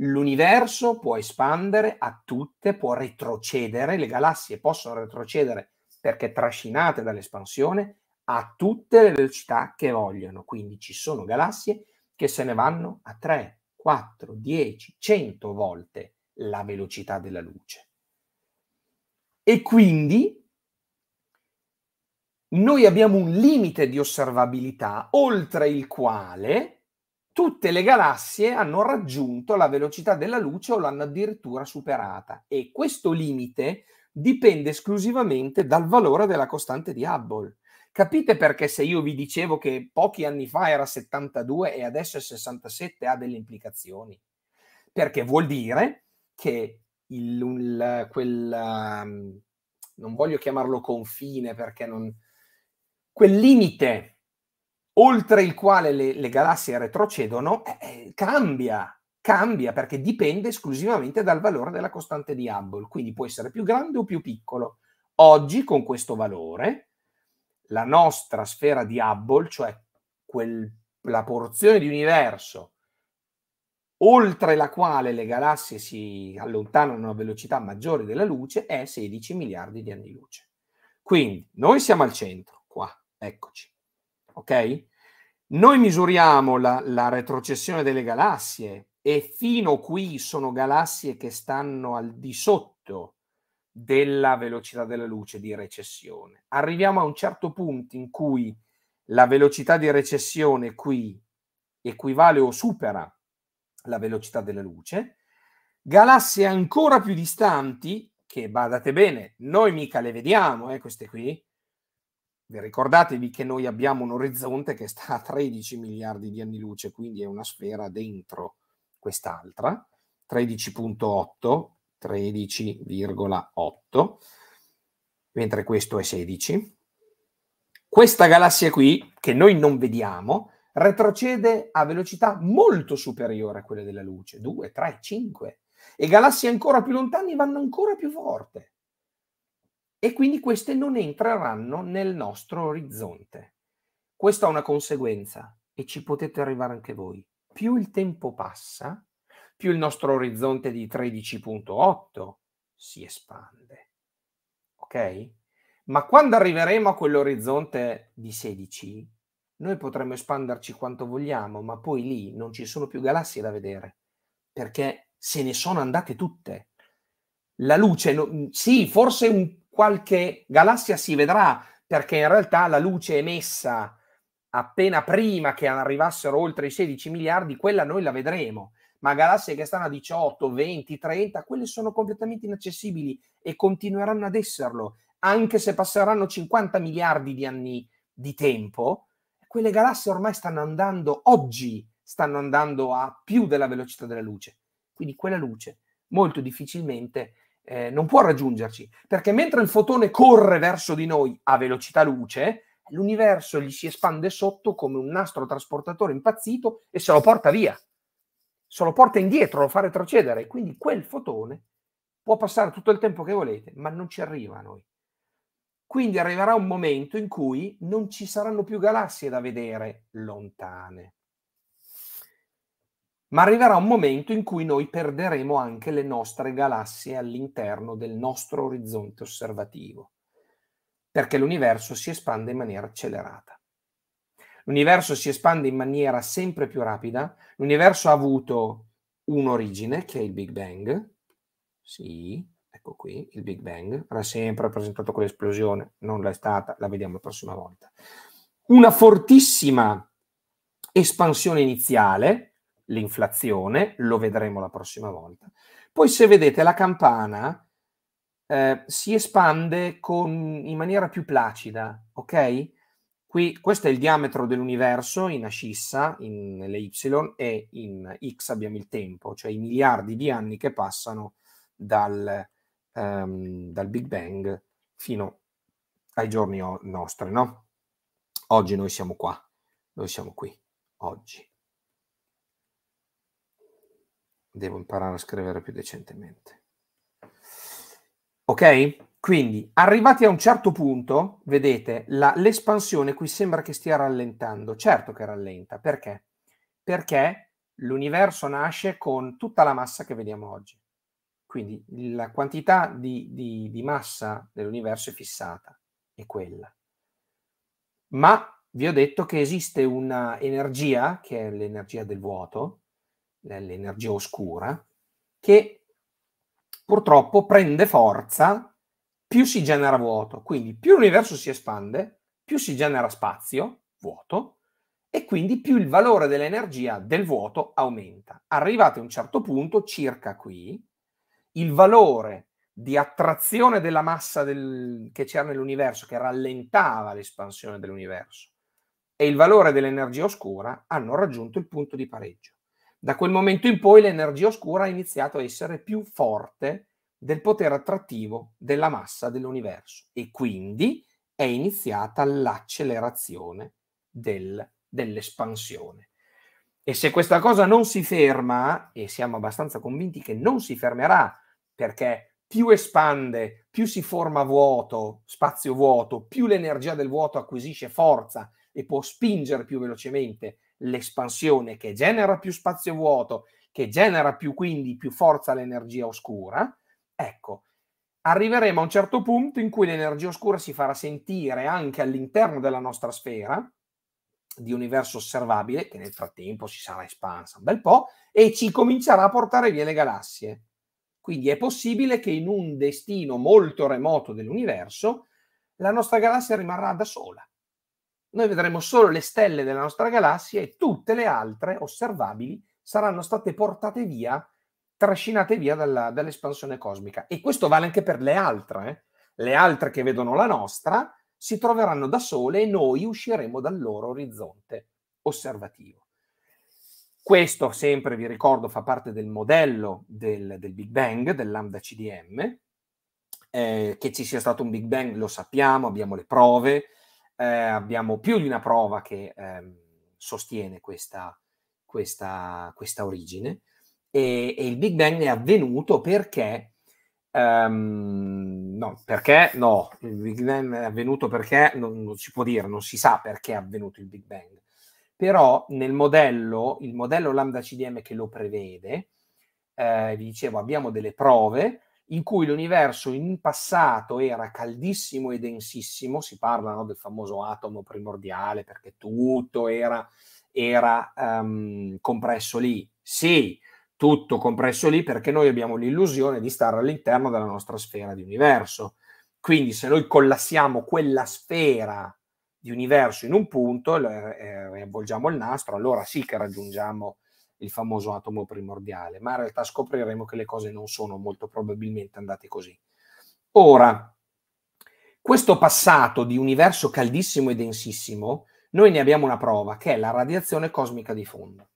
L'universo può espandere a tutte, può retrocedere, le galassie possono retrocedere perché trascinate dall'espansione a tutte le velocità che vogliono. Quindi ci sono galassie che se ne vanno a 3, 4, 10, 100 volte la velocità della luce. E quindi noi abbiamo un limite di osservabilità oltre il quale tutte le galassie hanno raggiunto la velocità della luce o l'hanno addirittura superata e questo limite dipende esclusivamente dal valore della costante di Hubble. Capite perché se io vi dicevo che pochi anni fa era 72 e adesso è 67 ha delle implicazioni? Perché vuol dire che il, il, quel, mm, non voglio chiamarlo confine perché non, quel limite oltre il quale le, le galassie retrocedono eh, eh, cambia, cambia perché dipende esclusivamente dal valore della costante di Hubble, quindi può essere più grande o più piccolo. Oggi con questo valore la nostra sfera di Hubble, cioè quel, la porzione di universo oltre la quale le galassie si allontanano a velocità maggiore della luce, è 16 miliardi di anni luce. Quindi noi siamo al centro, qua, Eccoci. Ok? Noi misuriamo la, la retrocessione delle galassie e fino qui sono galassie che stanno al di sotto della velocità della luce di recessione. Arriviamo a un certo punto in cui la velocità di recessione qui equivale o supera la velocità della luce, galassie ancora più distanti, che badate bene, noi mica le vediamo, eh, queste qui, ricordatevi che noi abbiamo un orizzonte che sta a 13 miliardi di anni luce, quindi è una sfera dentro quest'altra, 13.8, 13,8, mentre questo è 16. Questa galassia qui, che noi non vediamo, retrocede a velocità molto superiore a quella della luce, 2, 3, 5. E galassie ancora più lontane vanno ancora più forte e quindi queste non entreranno nel nostro orizzonte. Questa ha una conseguenza e ci potete arrivare anche voi. Più il tempo passa, più il nostro orizzonte di 13.8 si espande. Ok? Ma quando arriveremo a quell'orizzonte di 16, noi potremo espanderci quanto vogliamo, ma poi lì non ci sono più galassie da vedere, perché se ne sono andate tutte. La luce, no, sì, forse un qualche galassia si vedrà, perché in realtà la luce emessa appena prima che arrivassero oltre i 16 miliardi, quella noi la vedremo, ma galassie che stanno a 18, 20, 30, quelle sono completamente inaccessibili e continueranno ad esserlo, anche se passeranno 50 miliardi di anni di tempo, quelle galassie ormai stanno andando oggi, stanno andando a più della velocità della luce. Quindi quella luce molto difficilmente eh, non può raggiungerci, perché mentre il fotone corre verso di noi a velocità luce, l'universo gli si espande sotto come un nastro trasportatore impazzito e se lo porta via, se lo porta indietro, lo fa retrocedere, quindi quel fotone può passare tutto il tempo che volete, ma non ci arriva a noi. Quindi arriverà un momento in cui non ci saranno più galassie da vedere lontane ma arriverà un momento in cui noi perderemo anche le nostre galassie all'interno del nostro orizzonte osservativo, perché l'universo si espande in maniera accelerata. L'universo si espande in maniera sempre più rapida, l'universo ha avuto un'origine che è il Big Bang, sì, ecco qui, il Big Bang, era sempre rappresentato con l'esplosione, non l'è stata, la vediamo la prossima volta. Una fortissima espansione iniziale, l'inflazione, lo vedremo la prossima volta. Poi se vedete la campana eh, si espande con, in maniera più placida, ok? Qui, questo è il diametro dell'universo in ascissa, in, nelle y, e in x abbiamo il tempo, cioè i miliardi di anni che passano dal, um, dal Big Bang fino ai giorni o- nostri, no? Oggi noi siamo qua, noi siamo qui, oggi devo imparare a scrivere più decentemente. Ok? Quindi, arrivati a un certo punto, vedete, la, l'espansione qui sembra che stia rallentando. Certo che rallenta, perché? Perché l'universo nasce con tutta la massa che vediamo oggi. Quindi la quantità di, di, di massa dell'universo è fissata, è quella. Ma vi ho detto che esiste un'energia, che è l'energia del vuoto, l'energia oscura, che purtroppo prende forza più si genera vuoto. Quindi più l'universo si espande, più si genera spazio, vuoto, e quindi più il valore dell'energia del vuoto aumenta. Arrivati a un certo punto, circa qui, il valore di attrazione della massa del, che c'era nell'universo, che rallentava l'espansione dell'universo, e il valore dell'energia oscura hanno raggiunto il punto di pareggio. Da quel momento in poi l'energia oscura ha iniziato a essere più forte del potere attrattivo della massa dell'universo e quindi è iniziata l'accelerazione del, dell'espansione. E se questa cosa non si ferma, e siamo abbastanza convinti che non si fermerà, perché più espande, più si forma vuoto, spazio vuoto, più l'energia del vuoto acquisisce forza e può spingere più velocemente l'espansione che genera più spazio vuoto, che genera più quindi più forza all'energia oscura, ecco, arriveremo a un certo punto in cui l'energia oscura si farà sentire anche all'interno della nostra sfera di universo osservabile, che nel frattempo si sarà espansa un bel po', e ci comincerà a portare via le galassie. Quindi è possibile che in un destino molto remoto dell'universo la nostra galassia rimarrà da sola noi vedremo solo le stelle della nostra galassia e tutte le altre osservabili saranno state portate via, trascinate via dalla, dall'espansione cosmica. E questo vale anche per le altre. Eh. Le altre che vedono la nostra si troveranno da sole e noi usciremo dal loro orizzonte osservativo. Questo, sempre vi ricordo, fa parte del modello del, del Big Bang, del Lambda CDM. Eh, che ci sia stato un Big Bang lo sappiamo, abbiamo le prove, eh, abbiamo più di una prova che eh, sostiene questa, questa, questa origine e, e, il Big Bang è avvenuto perché, um, no, perché no, il Big Bang è avvenuto perché non, non, si può dire, non si sa perché è avvenuto il Big Bang, però nel modello, il modello lambda CDM che lo prevede, eh, vi dicevo abbiamo delle prove in cui l'universo in passato era caldissimo e densissimo, si parla no, del famoso atomo primordiale perché tutto era, era um, compresso lì. Sì, tutto compresso lì perché noi abbiamo l'illusione di stare all'interno della nostra sfera di universo. Quindi se noi collassiamo quella sfera di universo in un punto, eh, avvolgiamo il nastro, allora sì che raggiungiamo il famoso atomo primordiale, ma in realtà scopriremo che le cose non sono molto probabilmente andate così. Ora, questo passato di universo caldissimo e densissimo, noi ne abbiamo una prova, che è la radiazione cosmica di fondo.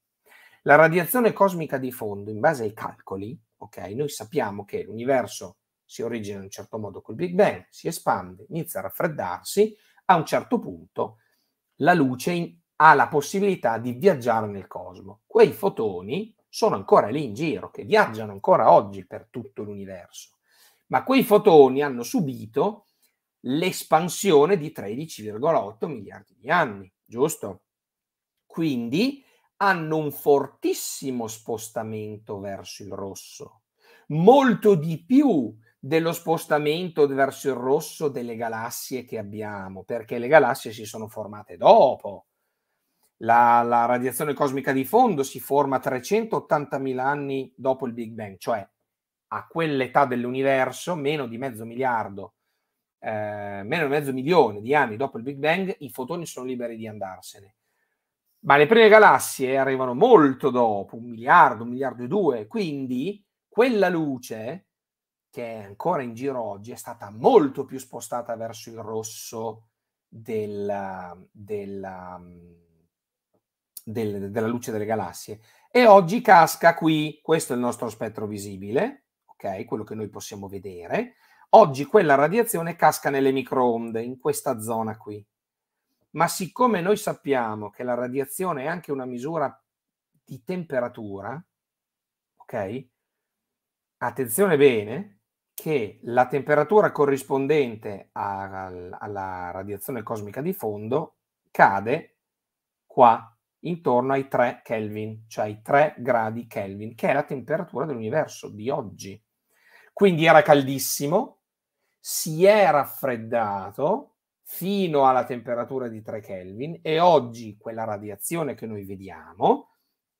La radiazione cosmica di fondo, in base ai calcoli, ok, noi sappiamo che l'universo si origina in un certo modo col Big Bang, si espande, inizia a raffreddarsi, a un certo punto la luce in, ha la possibilità di viaggiare nel cosmo quei fotoni sono ancora lì in giro, che viaggiano ancora oggi per tutto l'universo, ma quei fotoni hanno subito l'espansione di 13,8 miliardi di anni, giusto? Quindi hanno un fortissimo spostamento verso il rosso, molto di più dello spostamento verso il rosso delle galassie che abbiamo, perché le galassie si sono formate dopo la, la, radiazione cosmica di fondo si forma 380.000 anni dopo il Big Bang, cioè a quell'età dell'universo, meno di mezzo miliardo, eh, meno di mezzo milione di anni dopo il Big Bang, i fotoni sono liberi di andarsene. Ma le prime galassie arrivano molto dopo, un miliardo, un miliardo e due, quindi quella luce che è ancora in giro oggi è stata molto più spostata verso il rosso della, della um, del, della luce delle galassie. E oggi casca qui, questo è il nostro spettro visibile, ok? Quello che noi possiamo vedere. Oggi quella radiazione casca nelle microonde, in questa zona qui. Ma siccome noi sappiamo che la radiazione è anche una misura di temperatura, ok? Attenzione bene che la temperatura corrispondente alla radiazione cosmica di fondo cade qua intorno ai 3 Kelvin, cioè ai 3 gradi Kelvin, che è la temperatura dell'universo di oggi. Quindi era caldissimo, si è raffreddato fino alla temperatura di 3 Kelvin e oggi quella radiazione che noi vediamo,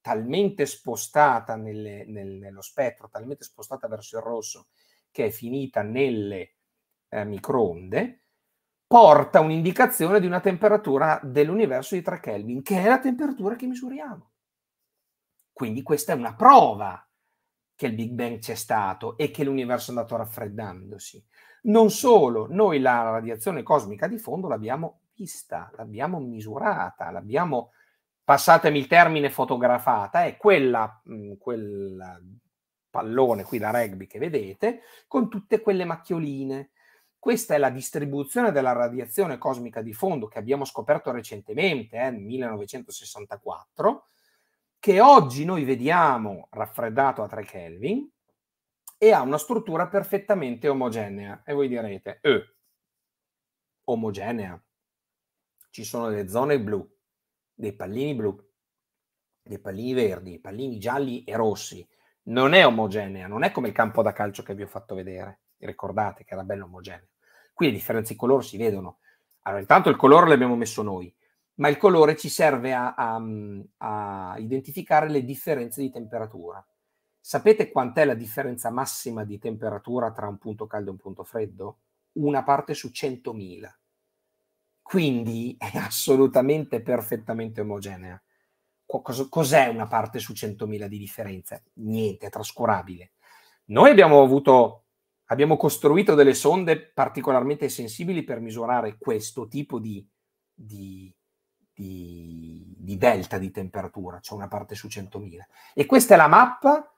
talmente spostata nelle, nel, nello spettro, talmente spostata verso il rosso, che è finita nelle eh, microonde, porta un'indicazione di una temperatura dell'universo di 3 Kelvin, che è la temperatura che misuriamo. Quindi questa è una prova che il Big Bang c'è stato e che l'universo è andato raffreddandosi. Non solo, noi la radiazione cosmica di fondo l'abbiamo vista, l'abbiamo misurata, l'abbiamo, passatemi il termine, fotografata, è quella, mh, mm, pallone qui da rugby che vedete, con tutte quelle macchioline, questa è la distribuzione della radiazione cosmica di fondo che abbiamo scoperto recentemente, eh, nel eh, 1964, che oggi noi vediamo raffreddato a 3 Kelvin e ha una struttura perfettamente omogenea. E voi direte, eh, omogenea. Ci sono delle zone blu, dei pallini blu, dei pallini verdi, pallini gialli e rossi. Non è omogenea, non è come il campo da calcio che vi ho fatto vedere ricordate che era bello omogeneo. Qui le differenze di colore si vedono. Allora, intanto il colore l'abbiamo messo noi, ma il colore ci serve a, a, mm, a identificare le differenze di temperatura. Sapete quant'è la differenza massima di temperatura tra un punto caldo e un punto freddo? Una parte su 100.000. Quindi è [laughs] assolutamente perfettamente omogenea. Cos'è una parte su 100.000 di differenza? Niente, è trascurabile. Noi abbiamo avuto Abbiamo costruito delle sonde particolarmente sensibili per misurare questo tipo di, di, di, di delta di temperatura, cioè una parte su 100.000. E questa è la mappa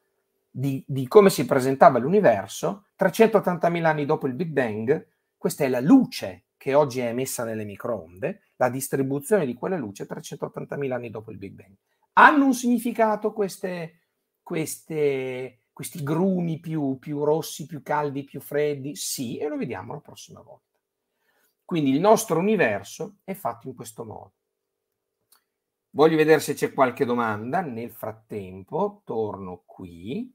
di, di, come si presentava l'universo 380.000 anni dopo il Big Bang, questa è la luce che oggi è emessa nelle microonde, la distribuzione di quella luce 380.000 anni dopo il Big Bang. Hanno un significato queste, queste questi grumi più, più rossi, più caldi, più freddi? Sì, e lo vediamo la prossima volta. Quindi il nostro universo è fatto in questo modo. Voglio vedere se c'è qualche domanda. Nel frattempo, torno qui.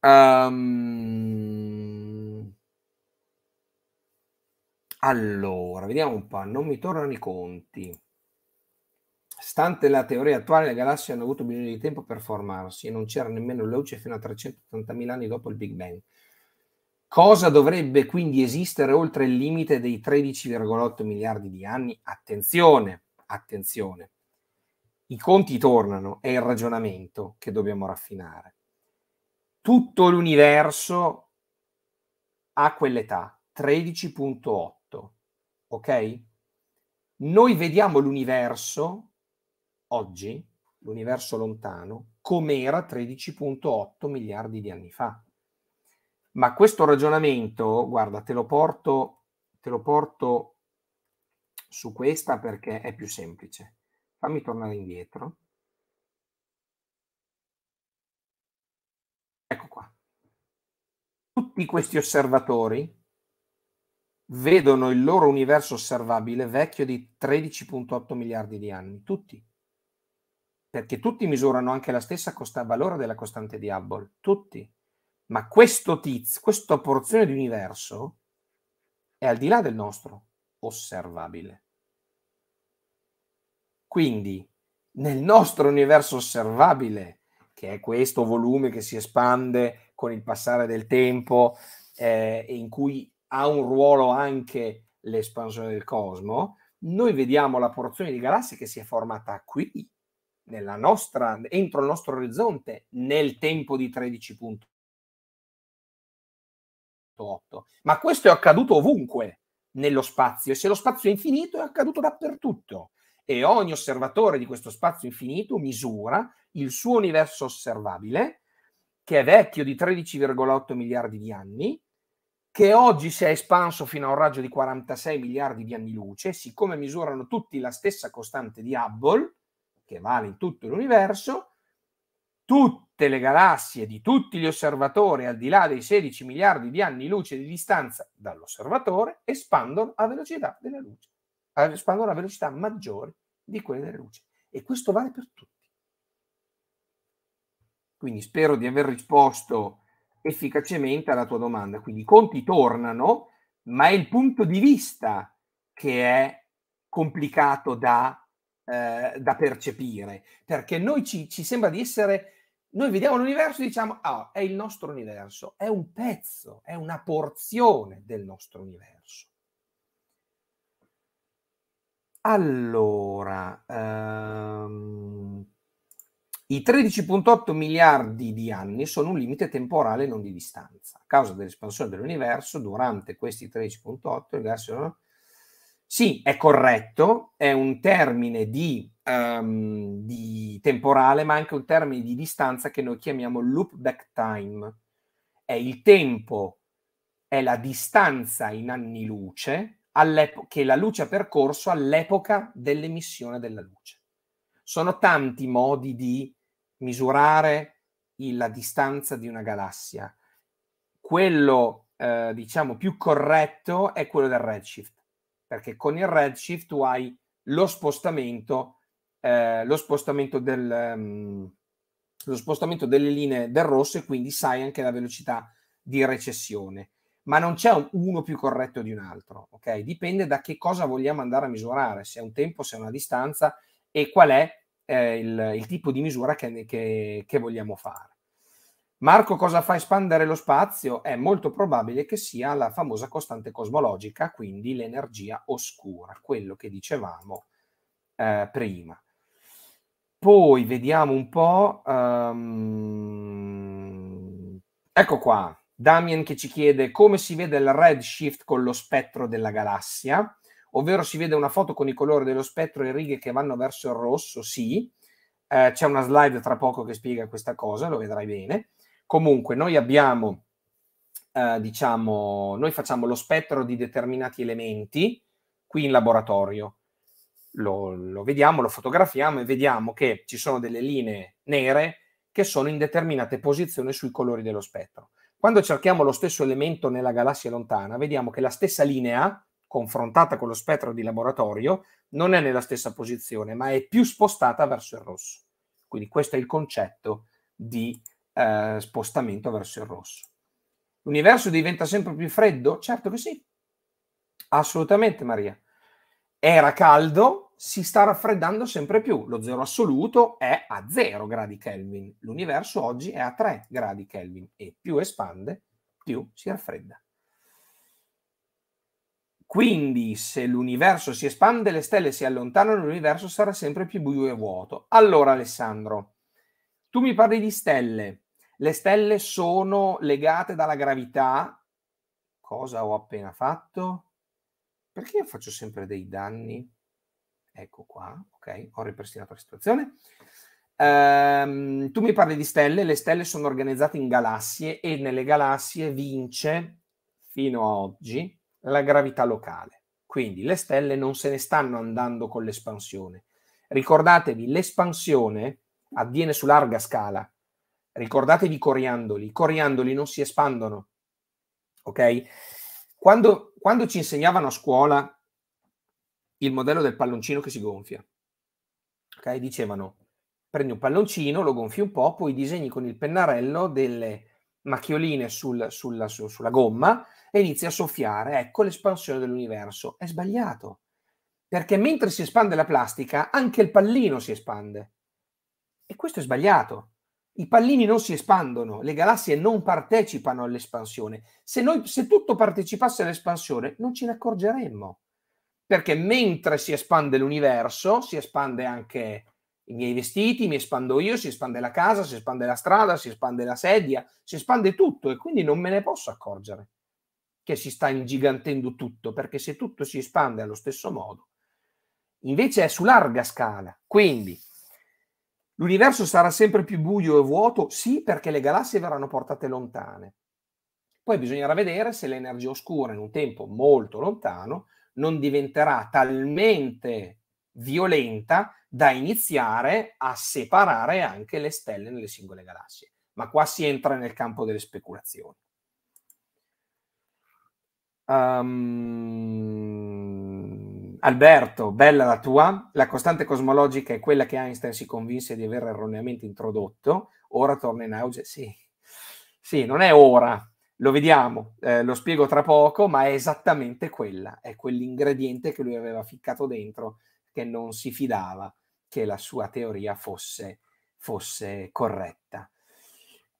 Um, allora, vediamo un po'. Non mi tornano i conti. Stante la teoria attuale, le galassie hanno avuto bisogno di tempo per formarsi e non c'era nemmeno luce fino a 380.000 anni dopo il Big Bang. Cosa dovrebbe quindi esistere oltre il limite dei 13,8 miliardi di anni? Attenzione, attenzione. I conti tornano, è il ragionamento che dobbiamo raffinare. Tutto l'universo ha quell'età, 13.8, ok? Noi vediamo l'universo oggi, l'universo lontano, com'era 13.8 miliardi di anni fa. Ma questo ragionamento, guarda, te lo porto, te lo porto su questa perché è più semplice. Fammi tornare indietro. Ecco qua. Tutti questi osservatori vedono il loro universo osservabile vecchio di 13.8 miliardi di anni, tutti perché tutti misurano anche la stessa costa, valore della costante di Hubble, tutti. Ma questo tizio, questa porzione di universo è al di là del nostro osservabile. Quindi, nel nostro universo osservabile, che è questo volume che si espande con il passare del tempo eh, in cui ha un ruolo anche l'espansione del cosmo, noi vediamo la porzione di galassie che si è formata qui nella nostra, entro il nostro orizzonte nel tempo di 13.8. Ma questo è accaduto ovunque nello spazio e se lo spazio è infinito è accaduto dappertutto e ogni osservatore di questo spazio infinito misura il suo universo osservabile che è vecchio di 13,8 miliardi di anni, che oggi si è espanso fino a un raggio di 46 miliardi di anni luce, siccome misurano tutti la stessa costante di Hubble, che vale in tutto l'universo, tutte le galassie di tutti gli osservatori al di là dei 16 miliardi di anni luce di distanza dall'osservatore espandono a velocità della luce, espandono a velocità maggiore di quella della luce. E questo vale per tutti. Quindi spero di aver risposto efficacemente alla tua domanda. Quindi i conti tornano, ma è il punto di vista che è complicato da eh, da percepire, perché noi ci, ci, sembra di essere, noi vediamo l'universo e diciamo, ah, è il nostro universo, è un pezzo, è una porzione del nostro universo. Allora, ehm, i 13.8 miliardi di anni sono un limite temporale non di distanza. A causa dell'espansione dell'universo, durante questi 13.8, il gas sì, è corretto, è un termine di, um, di, temporale, ma anche un termine di distanza che noi chiamiamo loopback time. È il tempo, è la distanza in anni luce che la luce ha percorso all'epoca dell'emissione della luce. Sono tanti modi di misurare la distanza di una galassia. Quello, eh, diciamo, più corretto è quello del redshift perché con il redshift tu hai lo spostamento, eh, lo spostamento del, um, lo spostamento delle linee del rosso e quindi sai anche la velocità di recessione. Ma non c'è un, uno più corretto di un altro, ok? Dipende da che cosa vogliamo andare a misurare, se è un tempo, se è una distanza e qual è eh, il, il, tipo di misura che, che, che vogliamo fare. Marco cosa fa espandere lo spazio? È molto probabile che sia la famosa costante cosmologica, quindi l'energia oscura, quello che dicevamo eh, prima. Poi vediamo un po'. Um, ecco qua, Damien che ci chiede come si vede il redshift con lo spettro della galassia, ovvero si vede una foto con i colori dello spettro e righe che vanno verso il rosso, sì. Eh, c'è una slide tra poco che spiega questa cosa, lo vedrai bene. Comunque, noi abbiamo, eh, diciamo, noi facciamo lo spettro di determinati elementi qui in laboratorio. Lo, lo vediamo, lo fotografiamo e vediamo che ci sono delle linee nere che sono in determinate posizioni sui colori dello spettro. Quando cerchiamo lo stesso elemento nella galassia lontana, vediamo che la stessa linea, confrontata con lo spettro di laboratorio, non è nella stessa posizione, ma è più spostata verso il rosso. Quindi questo è il concetto di eh, spostamento verso il rosso. L'universo diventa sempre più freddo? Certo che sì, assolutamente Maria. Era caldo, si sta raffreddando sempre più. Lo zero assoluto è a 0 gradi Kelvin, l'universo oggi è a 3 gradi Kelvin e più espande, più si raffredda. Quindi, se l'universo si espande, le stelle si allontanano, l'universo sarà sempre più buio e vuoto. Allora, Alessandro, tu mi parli di stelle, le stelle sono legate dalla gravità. Cosa ho appena fatto? Perché io faccio sempre dei danni? Ecco qua, ok, ho ripristinato la situazione. Ehm, tu mi parli di stelle, le stelle sono organizzate in galassie e nelle galassie vince fino a oggi la gravità locale. Quindi le stelle non se ne stanno andando con l'espansione. Ricordatevi, l'espansione avviene su larga scala, Ricordatevi i coriandoli, i coriandoli non si espandono, ok? Quando, quando ci insegnavano a scuola il modello del palloncino che si gonfia, ok? Dicevano, prendi un palloncino, lo gonfi un po', poi disegni con il pennarello delle macchioline sul, sulla, su, sulla gomma e inizi a soffiare, ecco l'espansione dell'universo. È sbagliato, perché mentre si espande la plastica, anche il pallino si espande. E questo è sbagliato. I pallini non si espandono, le galassie non partecipano all'espansione. Se, noi, se tutto partecipasse all'espansione non ce ne accorgeremmo, perché mentre si espande l'universo, si espande anche i miei vestiti, mi espando io, si espande la casa, si espande la strada, si espande la sedia, si espande tutto e quindi non me ne posso accorgere che si sta ingigantendo tutto, perché se tutto si espande allo stesso modo, invece è su larga scala. Quindi L'universo sarà sempre più buio e vuoto? Sì, perché le galassie verranno portate lontane. Poi bisognerà vedere se l'energia oscura in un tempo molto lontano non diventerà talmente violenta da iniziare a separare anche le stelle nelle singole galassie. Ma qua si entra nel campo delle speculazioni. Um, Alberto, bella la tua. La costante cosmologica è quella che Einstein si convinse di aver erroneamente introdotto. Ora torna in auge. Sì, sì non è ora, lo vediamo, eh, lo spiego tra poco, ma è esattamente quella. È quell'ingrediente che lui aveva ficcato dentro, che non si fidava che la sua teoria fosse, fosse corretta.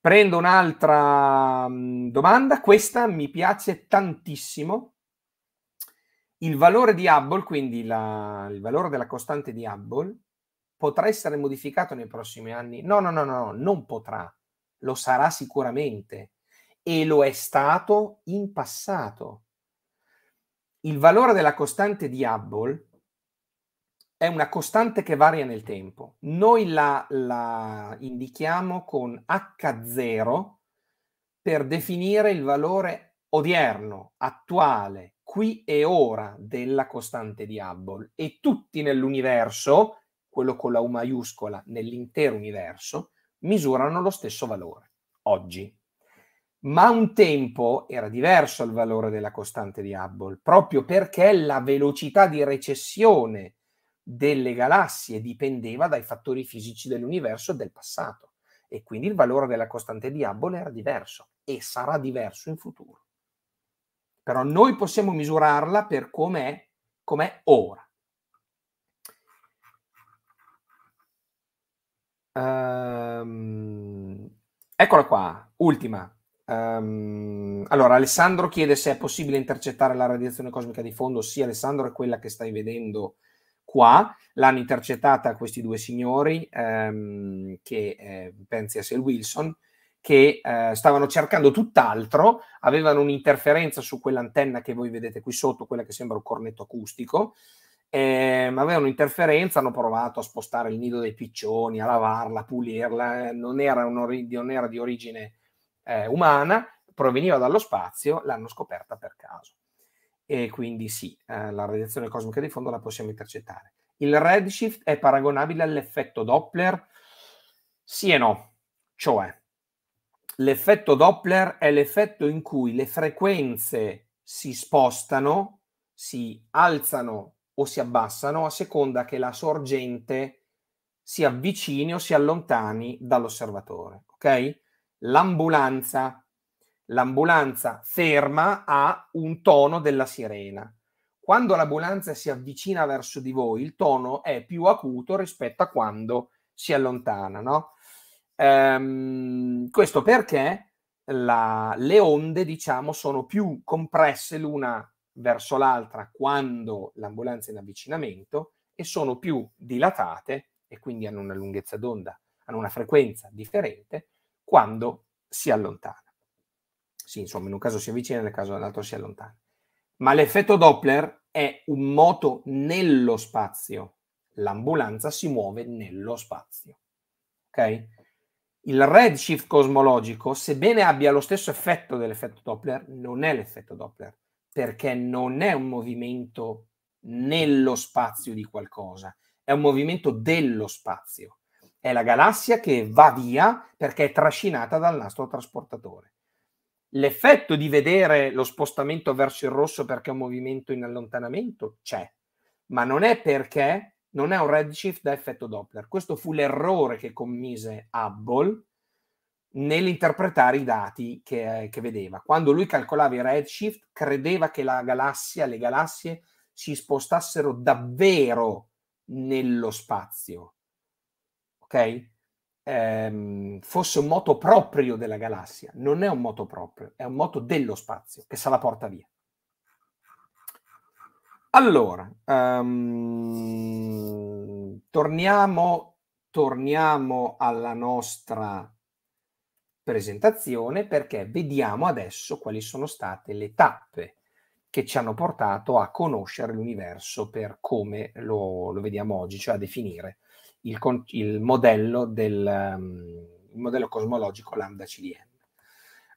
Prendo un'altra mm, domanda, questa mi piace tantissimo il valore di Hubble, quindi la, il valore della costante di Hubble, potrà essere modificato nei prossimi anni? No, no, no, no, non potrà. Lo sarà sicuramente e lo è stato in passato. Il valore della costante di Hubble è una costante che varia nel tempo. Noi la, la indichiamo con H0 per definire il valore odierno, attuale, qui e ora della costante di Hubble e tutti nell'universo, quello con la U maiuscola, nell'intero universo, misurano lo stesso valore, oggi. Ma un tempo era diverso il valore della costante di Hubble, proprio perché la velocità di recessione delle galassie dipendeva dai fattori fisici dell'universo del passato e quindi il valore della costante di Hubble era diverso e sarà diverso in futuro però noi possiamo misurarla per com'è, com'è ora. Um, eccola qua, ultima. Um, allora, Alessandro chiede se è possibile intercettare la radiazione cosmica di fondo. Sì, Alessandro è quella che stai vedendo qua. L'hanno intercettata questi due signori, um, che eh, pensi a Sel Wilson, che eh, stavano cercando tutt'altro, avevano un'interferenza su quell'antenna che voi vedete qui sotto, quella che sembra un cornetto acustico, eh, avevano interferenza, hanno provato a spostare il nido dei piccioni, a lavarla, a pulirla, eh, non era, non era di origine eh, umana, proveniva dallo spazio, l'hanno scoperta per caso. E quindi sì, eh, la radiazione cosmica di fondo la possiamo intercettare. Il redshift è paragonabile all'effetto Doppler? Sì e no, cioè L'effetto Doppler è l'effetto in cui le frequenze si spostano, si alzano o si abbassano a seconda che la sorgente si avvicini o si allontani dall'osservatore. Ok? L'ambulanza. L'ambulanza ferma ha un tono della sirena. Quando l'ambulanza si avvicina verso di voi, il tono è più acuto rispetto a quando si allontana, no? Ehm, questo perché la, le onde, diciamo, sono più compresse l'una verso l'altra quando l'ambulanza è in avvicinamento e sono più dilatate e quindi hanno una lunghezza d'onda, hanno una frequenza differente quando si allontana. Sì, insomma, in un caso si avvicina, nel caso dell'altro si allontana. Ma l'effetto Doppler è un moto nello spazio. L'ambulanza si muove nello spazio. Ok? Il redshift cosmologico, sebbene abbia lo stesso effetto dell'effetto Doppler, non è l'effetto Doppler, perché non è un movimento nello spazio di qualcosa, è un movimento dello spazio. È la galassia che va via perché è trascinata dal nastro trasportatore. L'effetto di vedere lo spostamento verso il rosso perché è un movimento in allontanamento c'è, ma non è perché non è un redshift da effetto Doppler. Questo fu l'errore che commise Hubble nell'interpretare i dati che, eh, che, vedeva. Quando lui calcolava i redshift, credeva che la galassia, le galassie si spostassero davvero nello spazio. Ok? Ehm, fosse un moto proprio della galassia. Non è un moto proprio, è un moto dello spazio che se la porta via. Allora, um, torniamo, torniamo alla nostra presentazione perché vediamo adesso quali sono state le tappe che ci hanno portato a conoscere l'universo per come lo, lo vediamo oggi, cioè a definire il, il, modello, del, um, il modello cosmologico lambda CDM.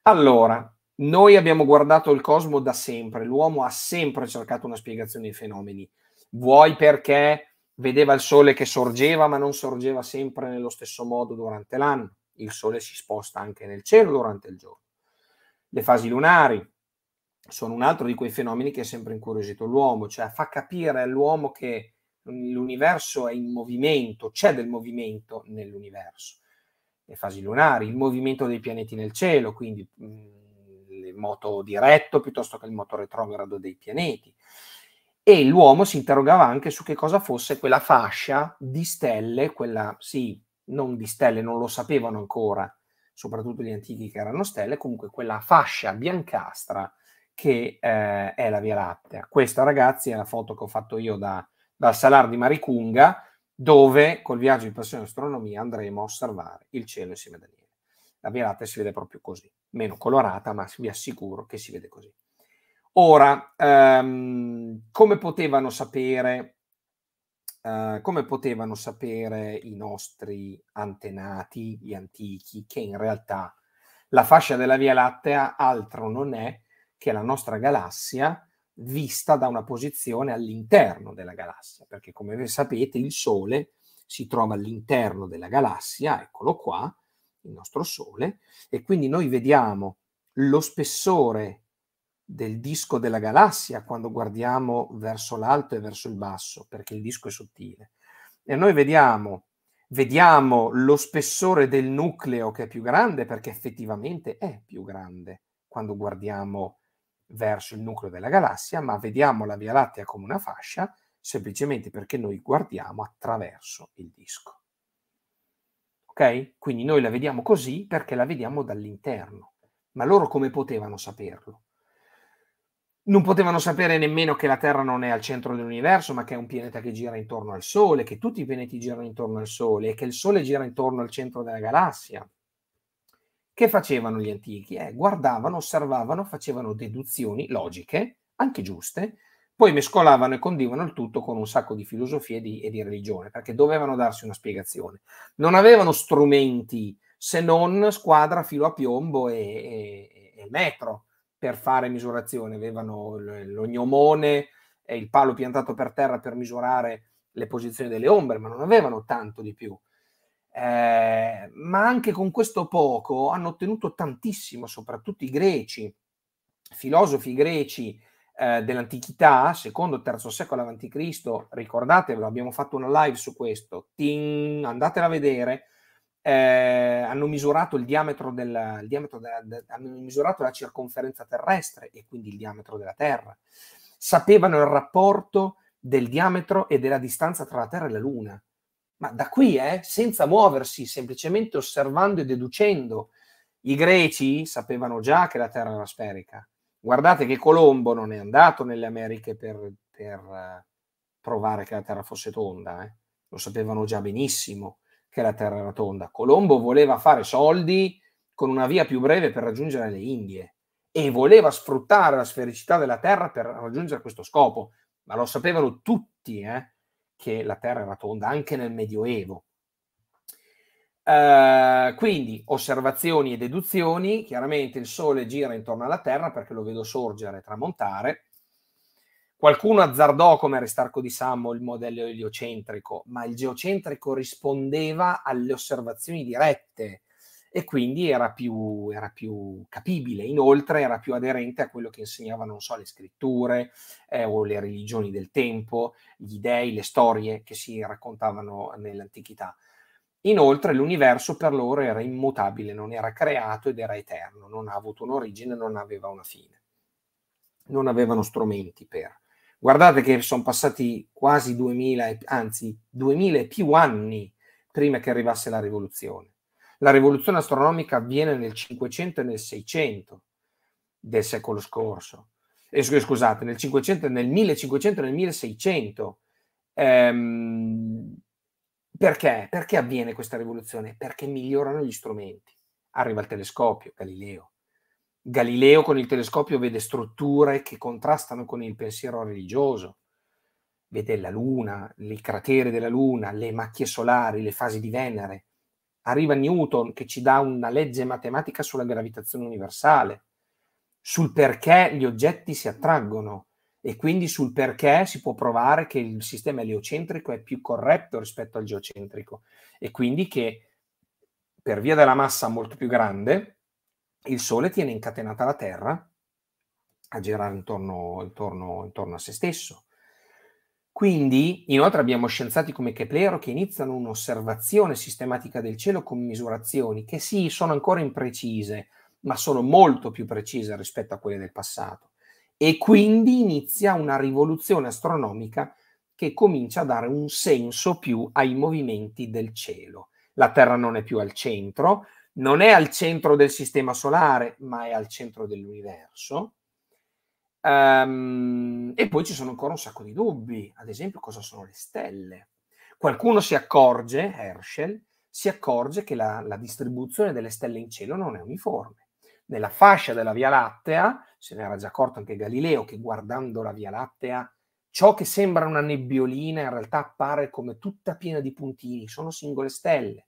Allora, noi abbiamo guardato il cosmo da sempre, l'uomo ha sempre cercato una spiegazione ai fenomeni. Vuoi perché vedeva il sole che sorgeva, ma non sorgeva sempre nello stesso modo durante l'anno. Il sole si sposta anche nel cielo durante il giorno. Le fasi lunari sono un altro di quei fenomeni che ha sempre incuriosito l'uomo, cioè fa capire all'uomo che l'universo è in movimento, c'è del movimento nell'universo. Le fasi lunari, il movimento dei pianeti nel cielo, quindi il moto diretto piuttosto che il moto retrogrado dei pianeti. E l'uomo si interrogava anche su che cosa fosse quella fascia di stelle, quella sì, non di stelle, non lo sapevano ancora, soprattutto gli antichi che erano stelle, comunque quella fascia biancastra che eh, è la Via Lattea. Questa, ragazzi, è la foto che ho fatto io da, dal Salar di Maricunga, dove col viaggio di passione astronomia andremo a osservare il cielo insieme da lì la Via Lattea si vede proprio così, meno colorata, ma vi assicuro che si vede così. Ora, ehm, come potevano sapere Uh, come potevano sapere i nostri antenati, gli antichi, che in realtà la fascia della Via Lattea altro non è che la nostra galassia vista da una posizione all'interno della galassia, perché come sapete il Sole si trova all'interno della galassia, eccolo qua, il nostro Sole, e quindi noi vediamo lo spessore del disco della galassia quando guardiamo verso l'alto e verso il basso, perché il disco è sottile. E noi vediamo, vediamo lo spessore del nucleo che è più grande, perché effettivamente è più grande quando guardiamo verso il nucleo della galassia, ma vediamo la Via Lattea come una fascia semplicemente perché noi guardiamo attraverso il disco. Ok? Quindi noi la vediamo così perché la vediamo dall'interno. Ma loro come potevano saperlo? Non potevano sapere nemmeno che la Terra non è al centro dell'universo, ma che è un pianeta che gira intorno al Sole, che tutti i pianeti girano intorno al Sole e che il Sole gira intorno al centro della galassia. Che facevano gli antichi? Eh, guardavano, osservavano, facevano deduzioni logiche, anche giuste, poi mescolavano e condivano il tutto con un sacco di filosofie e di, e di religione, perché dovevano darsi una spiegazione. Non avevano strumenti se non squadra, filo a piombo e, e, e metro per fare misurazione. Avevano l'ognomone e il palo piantato per terra per misurare le posizioni delle ombre, ma non avevano tanto di più. Eh, ma anche con questo poco hanno ottenuto tantissimo, soprattutto i greci, filosofi greci eh, dell'antichità, secondo e terzo secolo a.C., ricordatevelo, abbiamo fatto una live su questo, ting, andatela a vedere, eh, hanno misurato il diametro, del, il diametro della, de, hanno misurato la circonferenza terrestre e quindi il diametro della Terra. Sapevano il rapporto del diametro e della distanza tra la Terra e la Luna. Ma da qui, eh, senza muoversi, semplicemente osservando e deducendo, i greci sapevano già che la Terra era sferica, Guardate che Colombo non è andato nelle Americhe per, per eh, provare che la Terra fosse tonda, eh? lo sapevano già benissimo che la Terra era tonda. Colombo voleva fare soldi con una via più breve per raggiungere le Indie e voleva sfruttare la sfericità della Terra per raggiungere questo scopo, ma lo sapevano tutti eh, che la Terra era tonda anche nel Medioevo. Eh, quindi osservazioni e deduzioni, chiaramente il Sole gira intorno alla Terra perché lo vedo sorgere e tramontare. Qualcuno azzardò come Aristarco di Sammo il modello eliocentrico, ma il geocentrico rispondeva alle osservazioni dirette e quindi era più, era più capibile, inoltre era più aderente a quello che insegnavano, non so, le scritture eh, o le religioni del tempo, gli dei, le storie che si raccontavano nell'antichità. Inoltre l'universo per loro era immutabile, non era creato ed era eterno, non ha avuto un'origine, non aveva una fine. Non avevano strumenti per. Guardate che sono passati quasi 2000, anzi 2000 e più anni prima che arrivasse la rivoluzione. La rivoluzione astronomica avviene nel 500 e nel 600 del secolo scorso. Eh, scusate, nel 500, nel 1500 e nel 1600. Ehm, perché? Perché avviene questa rivoluzione? Perché migliorano gli strumenti. Arriva il telescopio, Galileo. Galileo con il telescopio vede strutture che contrastano con il pensiero religioso, vede la Luna, i crateri della Luna, le macchie solari, le fasi di Venere. Arriva Newton che ci dà una legge matematica sulla gravitazione universale, sul perché gli oggetti si attraggono, e quindi sul perché si può provare che il sistema eliocentrico è più corretto rispetto al geocentrico e quindi che per via della massa molto più grande il Sole tiene incatenata la Terra a girare intorno, intorno, intorno a se stesso. Quindi, inoltre, abbiamo scienziati come Keplero che iniziano un'osservazione sistematica del cielo con misurazioni che sì, sono ancora imprecise, ma sono molto più precise rispetto a quelle del passato e quindi inizia una rivoluzione astronomica che comincia a dare un senso più ai movimenti del cielo. La Terra non è più al centro, non è al centro del sistema solare, ma è al centro dell'universo. Um, e poi ci sono ancora un sacco di dubbi, ad esempio cosa sono le stelle. Qualcuno si accorge, Herschel, si accorge che la, la distribuzione delle stelle in cielo non è uniforme nella fascia della Via Lattea, se ne era già accorto anche Galileo che guardando la Via Lattea, ciò che sembra una nebbiolina in realtà appare come tutta piena di puntini, sono singole stelle.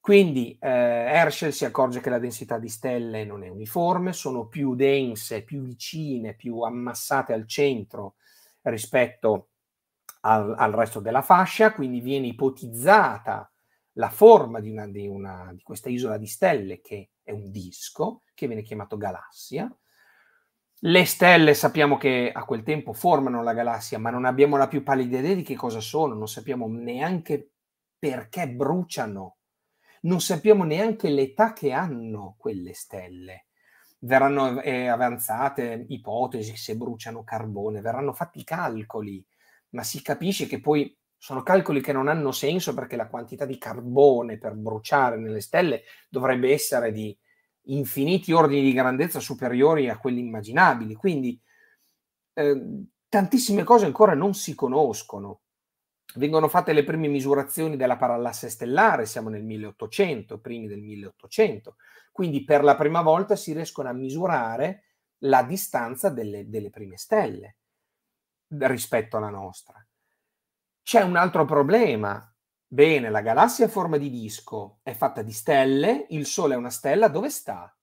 Quindi eh, Herschel si accorge che la densità di stelle non è uniforme, sono più dense, più vicine, più ammassate al centro rispetto al, al resto della fascia, quindi viene ipotizzata la forma di, una, di, una, di questa isola di stelle che è un disco, che viene chiamato galassia. Le stelle sappiamo che a quel tempo formano la galassia, ma non abbiamo la più pallida idea di che cosa sono, non sappiamo neanche perché bruciano, non sappiamo neanche l'età che hanno quelle stelle. Verranno eh, avanzate ipotesi se bruciano carbone, verranno fatti calcoli, ma si capisce che poi sono calcoli che non hanno senso perché la quantità di carbone per bruciare nelle stelle dovrebbe essere di infiniti ordini di grandezza superiori a quelli immaginabili. Quindi eh, tantissime cose ancora non si conoscono. Vengono fatte le prime misurazioni della parallasse stellare, siamo nel 1800, primi del 1800, quindi per la prima volta si riescono a misurare la distanza delle, delle prime stelle rispetto alla nostra. C'è un altro problema. Bene, la galassia a forma di disco è fatta di stelle, il Sole è una stella, dove sta?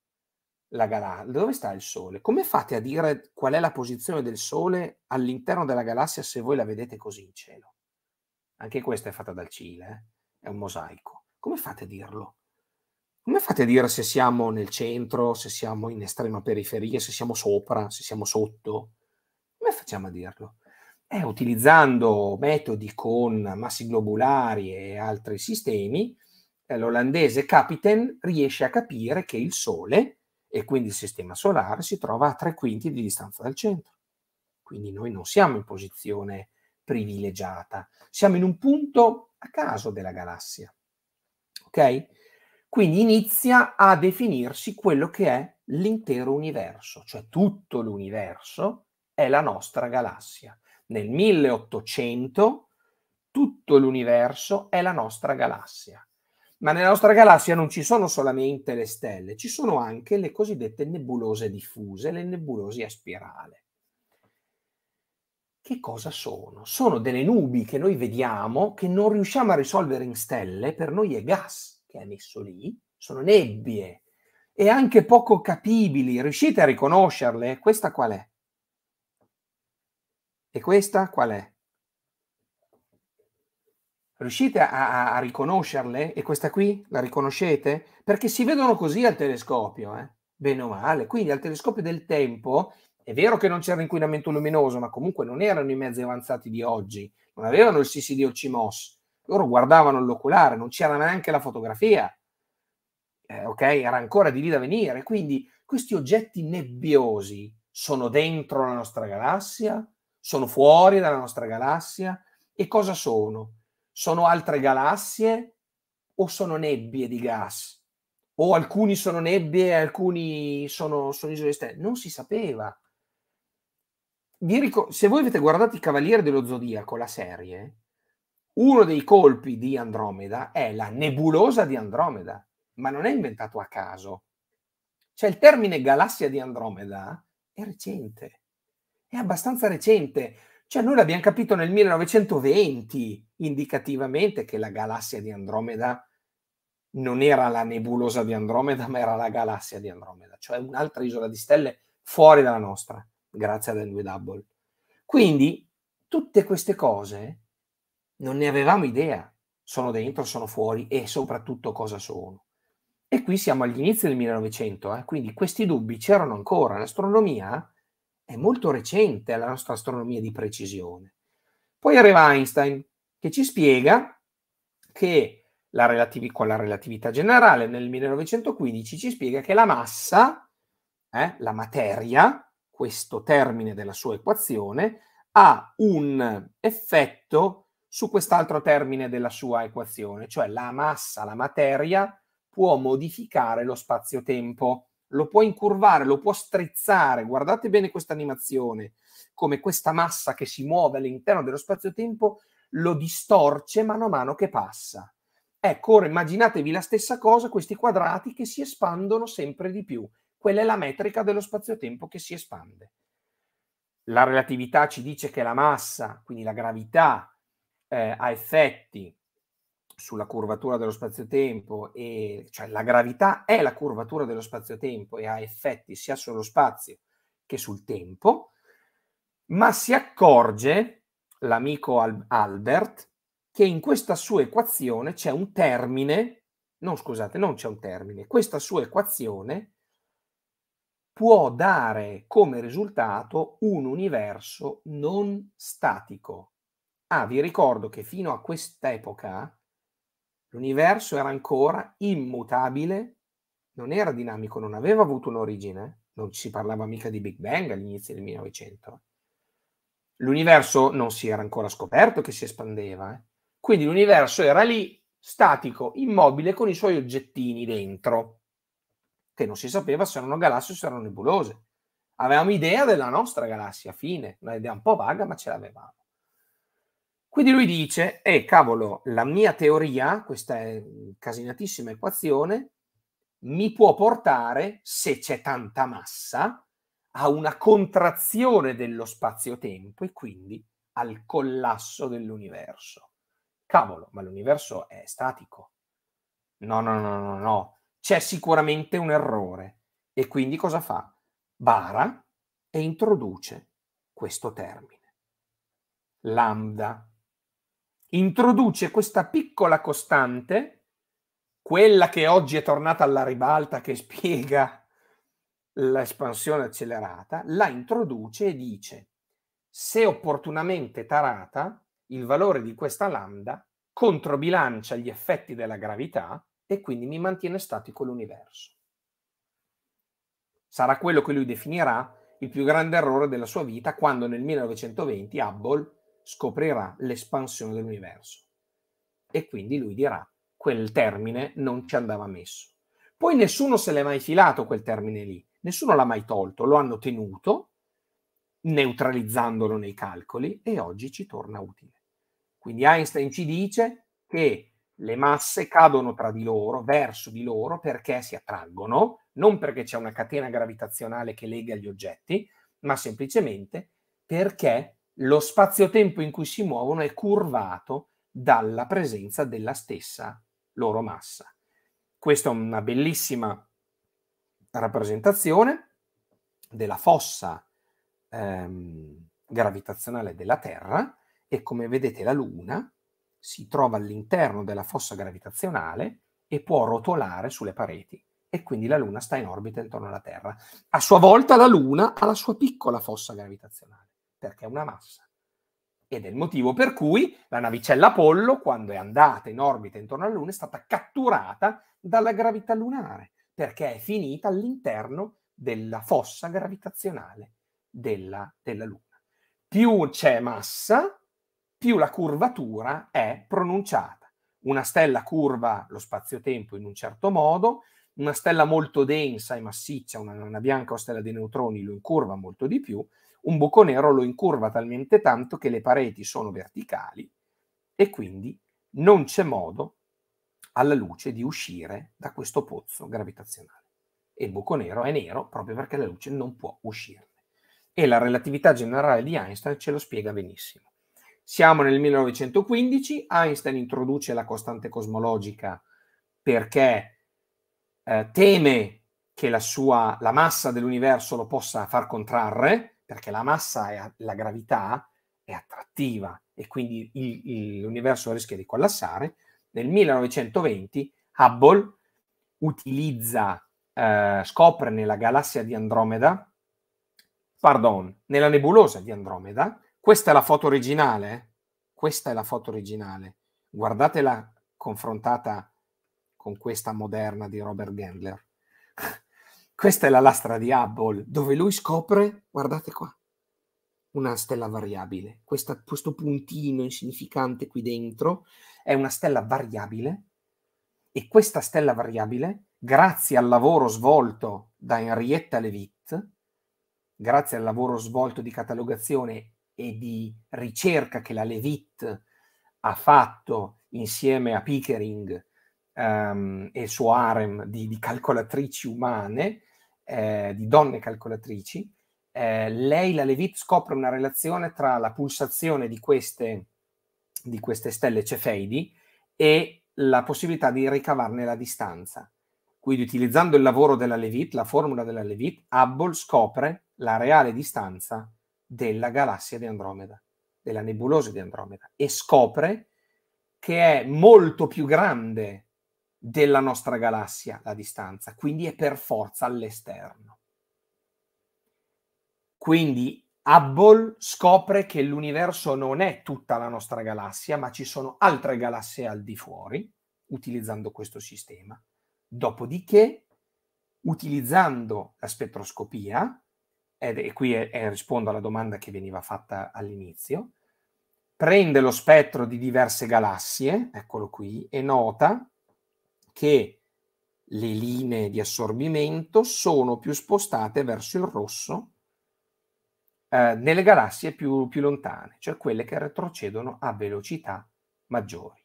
La galassia? dove sta il Sole? Come fate a dire qual è la posizione del Sole all'interno della galassia se voi la vedete così in cielo? Anche questa è fatta dal Cile, eh? è un mosaico. Come fate a dirlo? Come fate a dire se siamo nel centro, se siamo in estrema periferia, se siamo sopra, se siamo sotto? Come facciamo a dirlo? eh, utilizzando metodi con massi globulari e altri sistemi, eh, l'olandese Capiten riesce a capire che il Sole e quindi il Sistema Solare si trova a tre quinti di distanza dal centro. Quindi noi non siamo in posizione privilegiata, siamo in un punto a caso della galassia. Ok? Quindi inizia a definirsi quello che è l'intero universo, cioè tutto l'universo è la nostra galassia nel 1800 tutto l'universo è la nostra galassia. Ma nella nostra galassia non ci sono solamente le stelle, ci sono anche le cosiddette nebulose diffuse, le nebulose a spirale. Che cosa sono? Sono delle nubi che noi vediamo che non riusciamo a risolvere in stelle, per noi è gas che è messo lì, sono nebbie e anche poco capibili. Riuscite a riconoscerle? Questa qual è? E questa qual è? Riuscite a, a, a riconoscerle? E questa qui la riconoscete? Perché si vedono così al telescopio, eh? bene o male. Quindi al telescopio del tempo è vero che non c'era inquinamento luminoso, ma comunque non erano i mezzi avanzati di oggi, non avevano il CCD o il CMOS. Loro guardavano l'oculare, non c'era neanche la fotografia. Eh, ok, era ancora di lì da venire. Quindi questi oggetti nebbiosi sono dentro la nostra galassia sono fuori dalla nostra galassia e cosa sono? Sono altre galassie o sono nebbie di gas? O alcuni sono nebbie e alcuni sono, sono isole esterne? Non si sapeva. Ric- se voi avete guardato i Cavalieri dello Zodiaco, la serie, uno dei colpi di Andromeda è la nebulosa di Andromeda, ma non è inventato a caso. Cioè il termine galassia di Andromeda è recente è abbastanza recente. Cioè noi l'abbiamo capito nel 1920, indicativamente, che la galassia di Andromeda non era la nebulosa di Andromeda, ma era la galassia di Andromeda, cioè un'altra isola di stelle fuori dalla nostra, grazie ad Andrew Double. Quindi tutte queste cose non ne avevamo idea, sono dentro, sono fuori e soprattutto cosa sono. E qui siamo agli inizi del 1900, eh? quindi questi dubbi c'erano ancora. L'astronomia è molto recente la nostra astronomia di precisione. Poi arriva Einstein che ci spiega che la relativi, con la relatività generale nel 1915 ci spiega che la massa, eh, la materia, questo termine della sua equazione, ha un effetto su quest'altro termine della sua equazione, cioè la massa, la materia può modificare lo spazio-tempo lo può incurvare, lo può strizzare. Guardate bene questa animazione, come questa massa che si muove all'interno dello spazio-tempo lo distorce mano a mano che passa. Ecco, ora immaginatevi la stessa cosa, questi quadrati che si espandono sempre di più. Quella è la metrica dello spazio-tempo che si espande. La relatività ci dice che la massa, quindi la gravità, eh, ha effetti sulla curvatura dello spazio-tempo, e, cioè la gravità è la curvatura dello spazio-tempo e ha effetti sia sullo spazio che sul tempo, ma si accorge l'amico Al- Albert che in questa sua equazione c'è un termine, no scusate, non c'è un termine, questa sua equazione può dare come risultato un universo non statico. Ah, vi ricordo che fino a quest'epoca L'universo era ancora immutabile, non era dinamico, non aveva avuto un'origine, non si parlava mica di Big Bang all'inizio del 1900. L'universo non si era ancora scoperto che si espandeva, eh? quindi l'universo era lì, statico, immobile, con i suoi oggettini dentro, che non si sapeva se erano galassie o se erano nebulose. Avevamo idea della nostra galassia, fine, idea un po' vaga, ma ce l'avevamo. Quindi lui dice, eh cavolo, la mia teoria, questa è casinatissima equazione, mi può portare, se c'è tanta massa, a una contrazione dello spazio-tempo e quindi al collasso dell'universo. Cavolo, ma l'universo è statico. No, no, no, no, no. C'è sicuramente un errore. E quindi cosa fa? Bara e introduce questo termine. Lambda introduce questa piccola costante, quella che oggi è tornata alla ribalta che spiega l'espansione accelerata, la introduce e dice se opportunamente tarata, il valore di questa lambda controbilancia gli effetti della gravità e quindi mi mantiene statico l'universo. Sarà quello che lui definirà il più grande errore della sua vita quando nel 1920 Hubble scoprirà l'espansione dell'universo. E quindi lui dirà, quel termine non ci andava messo. Poi nessuno se l'è mai filato quel termine lì, nessuno l'ha mai tolto, lo hanno tenuto, neutralizzandolo nei calcoli, e oggi ci torna utile. Quindi Einstein ci dice che le masse cadono tra di loro, verso di loro, perché si attraggono, non perché c'è una catena gravitazionale che lega gli oggetti, ma semplicemente perché lo spazio-tempo in cui si muovono è curvato dalla presenza della stessa loro massa. Questa è una bellissima rappresentazione della fossa ehm, gravitazionale della Terra e come vedete la Luna si trova all'interno della fossa gravitazionale e può rotolare sulle pareti e quindi la Luna sta in orbita intorno alla Terra. A sua volta la Luna ha la sua piccola fossa gravitazionale perché è una massa. Ed è il motivo per cui la navicella Apollo, quando è andata in orbita intorno alla Luna, è stata catturata dalla gravità lunare, perché è finita all'interno della fossa gravitazionale della, della Luna. Più c'è massa, più la curvatura è pronunciata. Una stella curva lo spazio-tempo in un certo modo, una stella molto densa e massiccia, una, una bianca o stella di neutroni lo incurva molto di più, un buco nero lo incurva talmente tanto che le pareti sono verticali e quindi non c'è modo alla luce di uscire da questo pozzo gravitazionale. E il buco nero è nero proprio perché la luce non può uscirne. E la relatività generale di Einstein ce lo spiega benissimo. Siamo nel 1915, Einstein introduce la costante cosmologica perché eh, teme che la, sua, la massa dell'universo lo possa far contrarre, perché la massa e la gravità è attrattiva e quindi il, il, l'universo rischia di collassare. Nel 1920 Hubble utilizza, eh, scopre nella galassia di Andromeda, pardon, nella nebulosa di Andromeda, questa è la foto originale, eh? questa è la foto originale, guardatela confrontata con questa moderna di Robert Gendler. [laughs] Questa è la lastra di Hubble, dove lui scopre, guardate qua, una stella variabile. Questa, questo puntino insignificante qui dentro è una stella variabile e questa stella variabile, grazie al lavoro svolto da Henrietta Levitt, grazie al lavoro svolto di catalogazione e di ricerca che la Levitt ha fatto insieme a Pickering um, e il suo harem di, di calcolatrici umane, eh, di donne calcolatrici, eh, lei, la Levit, scopre una relazione tra la pulsazione di queste, di queste stelle cefeidi e la possibilità di ricavarne la distanza. Quindi utilizzando il lavoro della Levit, la formula della Levit, Hubble scopre la reale distanza della galassia di Andromeda, della nebulosa di Andromeda, e scopre che è molto più grande della nostra galassia la distanza, quindi è per forza all'esterno. Quindi Hubble scopre che l'universo non è tutta la nostra galassia, ma ci sono altre galassie al di fuori, utilizzando questo sistema. Dopodiché, utilizzando la spettroscopia, ed, e qui è, è, rispondo alla domanda che veniva fatta all'inizio, prende lo spettro di diverse galassie, eccolo qui, e nota che le linee di assorbimento sono più spostate verso il rosso eh, nelle galassie più, più, lontane, cioè quelle che retrocedono a velocità maggiori.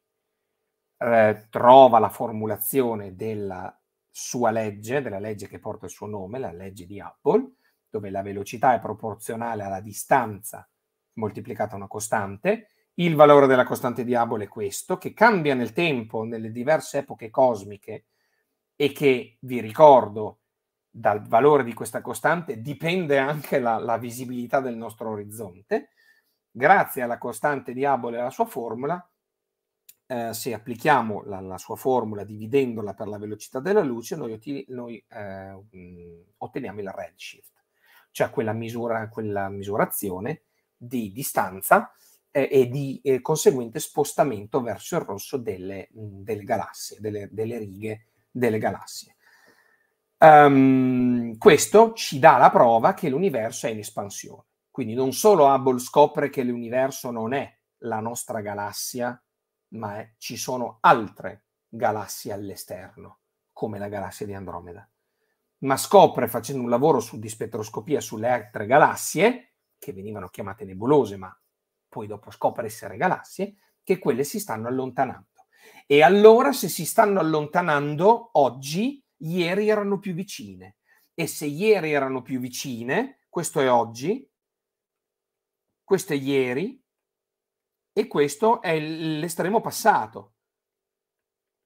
Eh, trova la formulazione della sua legge, della legge che porta il suo nome, la legge di Hubble, dove la velocità è proporzionale alla distanza moltiplicata a una costante, il valore della costante di Hubble è questo, che cambia nel tempo, nelle diverse epoche cosmiche e che, vi ricordo, dal valore di questa costante dipende anche la, la visibilità del nostro orizzonte. Grazie alla costante di Hubble e alla sua formula, eh, se applichiamo la, la, sua formula dividendola per la velocità della luce, noi, otti, noi eh, mm, otteniamo il redshift, cioè quella, misura, quella misurazione di distanza eh, e di eh, conseguente spostamento verso il rosso delle, mh, delle galassie, delle, delle, righe delle galassie. Um, questo ci dà la prova che l'universo è in espansione. Quindi non solo Hubble scopre che l'universo non è la nostra galassia, ma è, ci sono altre galassie all'esterno, come la galassia di Andromeda. Ma scopre facendo un lavoro su di spettroscopia sulle altre galassie, che venivano chiamate nebulose, ma poi dopo scopre essere galassie, che quelle si stanno allontanando. E allora se si stanno allontanando oggi, ieri erano più vicine. E se ieri erano più vicine, questo è oggi, questo è ieri e questo è l'estremo passato.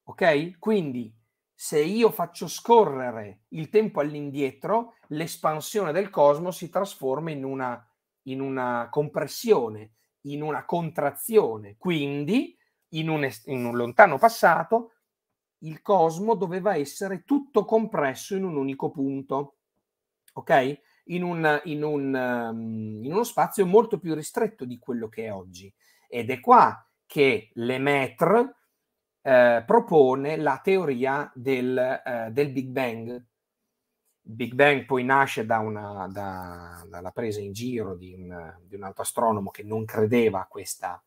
Ok? Quindi se io faccio scorrere il tempo all'indietro, l'espansione del cosmo si trasforma in una, in una compressione in una contrazione. Quindi, in un, in un lontano passato, il cosmo doveva essere tutto compresso in un unico punto, ok? In, un, in, un, ehm, in uno spazio molto più ristretto di quello che è oggi. Ed è qua che Lemaitre eh, propone la teoria del, eh, del Big Bang, Big Bang poi nasce da una, da, dalla presa in giro di un, di un, altro astronomo che non credeva a questa,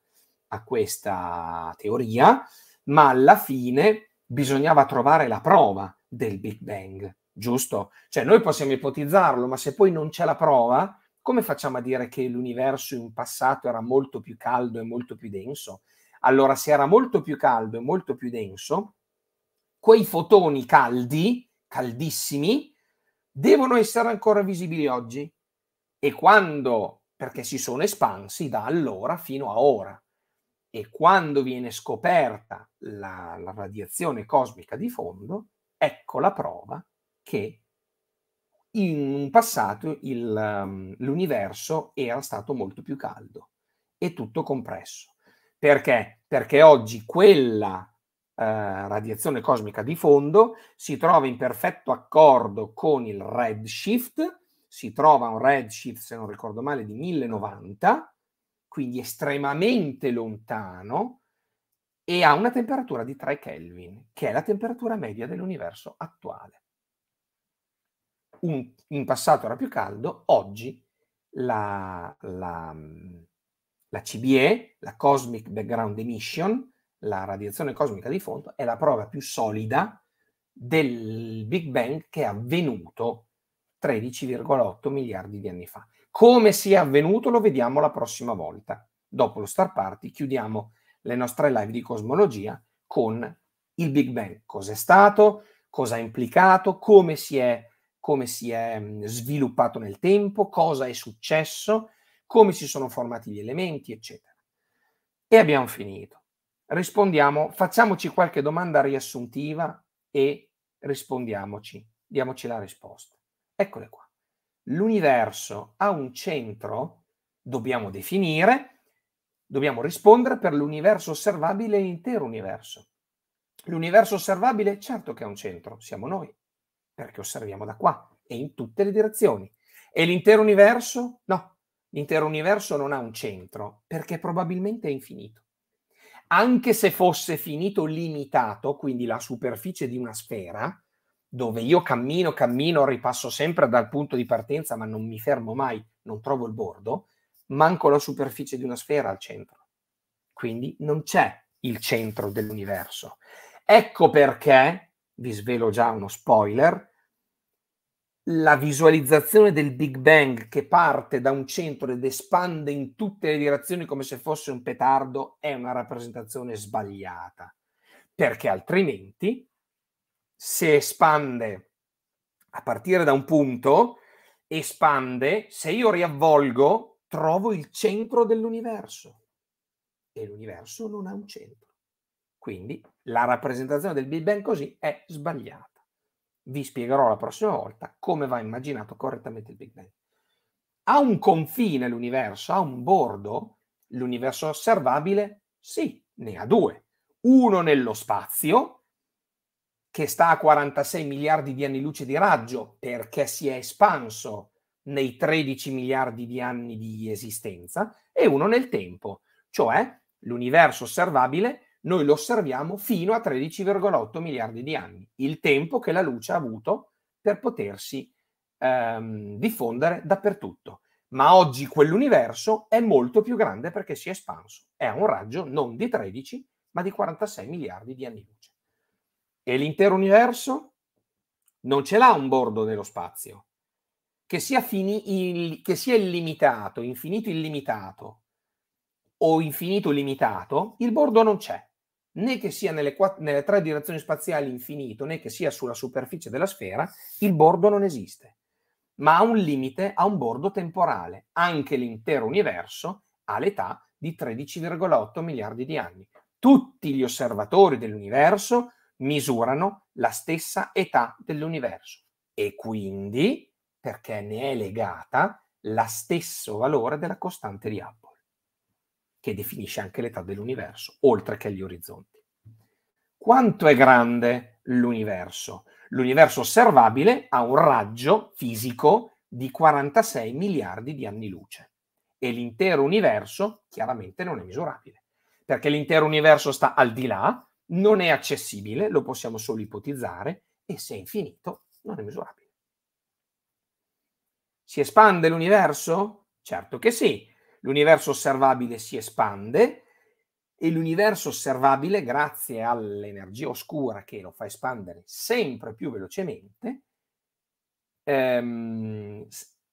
a questa teoria, ma alla fine bisognava trovare la prova del Big Bang, giusto? Cioè noi possiamo ipotizzarlo, ma se poi non c'è la prova, come facciamo a dire che l'universo in passato era molto più caldo e molto più denso? Allora, se era molto più caldo e molto più denso, quei fotoni caldi, caldissimi, devono essere ancora visibili oggi? E quando? Perché si sono espansi da allora fino a ora. E quando viene scoperta la, la radiazione cosmica di fondo, ecco la prova che in passato il, um, l'universo era stato molto più caldo e tutto compresso. Perché? Perché oggi quella eh, radiazione cosmica di fondo, si trova in perfetto accordo con il redshift, si trova un redshift, se non ricordo male, di 1090, quindi estremamente lontano, e ha una temperatura di 3 Kelvin, che è la temperatura media dell'universo attuale. Un, in passato era più caldo, oggi la, la, la CBE, la Cosmic Background Emission, la radiazione cosmica di fondo è la prova più solida del Big Bang che è avvenuto 13,8 miliardi di anni fa. Come sia avvenuto lo vediamo la prossima volta. Dopo lo Star Party chiudiamo le nostre live di cosmologia con il Big Bang. Cos'è stato? Cosa ha implicato? Come si è, come si è mm, sviluppato nel tempo? Cosa è successo? Come si sono formati gli elementi? Eccetera. E abbiamo finito rispondiamo, facciamoci qualche domanda riassuntiva e rispondiamoci, diamoci la risposta. Eccole qua. L'universo ha un centro, dobbiamo definire, dobbiamo rispondere per l'universo osservabile e l'intero universo. L'universo osservabile, certo che ha un centro, siamo noi, perché osserviamo da qua e in tutte le direzioni. E l'intero universo? No, l'intero universo non ha un centro, perché probabilmente è infinito anche se fosse finito limitato, quindi la superficie di una sfera, dove io cammino, cammino, ripasso sempre dal punto di partenza, ma non mi fermo mai, non trovo il bordo, manco la superficie di una sfera al centro. Quindi non c'è il centro dell'universo. Ecco perché, vi svelo già uno spoiler, la visualizzazione del Big Bang che parte da un centro ed espande in tutte le direzioni come se fosse un petardo è una rappresentazione sbagliata, perché altrimenti se espande a partire da un punto, espande, se io riavvolgo, trovo il centro dell'universo e l'universo non ha un centro. Quindi la rappresentazione del Big Bang così è sbagliata vi spiegherò la prossima volta come va immaginato correttamente il Big Bang. Ha un confine l'universo, ha un bordo? L'universo osservabile? Sì, ne ha due. Uno nello spazio, che sta a 46 miliardi di anni luce di raggio, perché si è espanso nei 13 miliardi di anni di esistenza, e uno nel tempo, cioè l'universo osservabile noi lo osserviamo fino a 13,8 miliardi di anni, il tempo che la luce ha avuto per potersi ehm, diffondere dappertutto. Ma oggi quell'universo è molto più grande perché si è espanso. È un raggio non di 13, ma di 46 miliardi di anni luce. E l'intero universo non ce l'ha un bordo nello spazio. Che sia, fini, il, che sia illimitato, infinito illimitato o infinito limitato, il bordo non c'è né che sia nelle, quattro, nelle, tre direzioni spaziali infinito, né che sia sulla superficie della sfera, il bordo non esiste, ma ha un limite, ha un bordo temporale. Anche l'intero universo ha l'età di 13,8 miliardi di anni. Tutti gli osservatori dell'universo misurano la stessa età dell'universo e quindi, perché ne è legata, la stesso valore della costante di Hubble che definisce anche l'età dell'universo, oltre che gli orizzonti. Quanto è grande l'universo? L'universo osservabile ha un raggio fisico di 46 miliardi di anni luce e l'intero universo chiaramente non è misurabile, perché l'intero universo sta al di là, non è accessibile, lo possiamo solo ipotizzare e se è infinito non è misurabile. Si espande l'universo? Certo che sì l'universo osservabile si espande e l'universo osservabile, grazie all'energia oscura che lo fa espandere sempre più velocemente, ehm,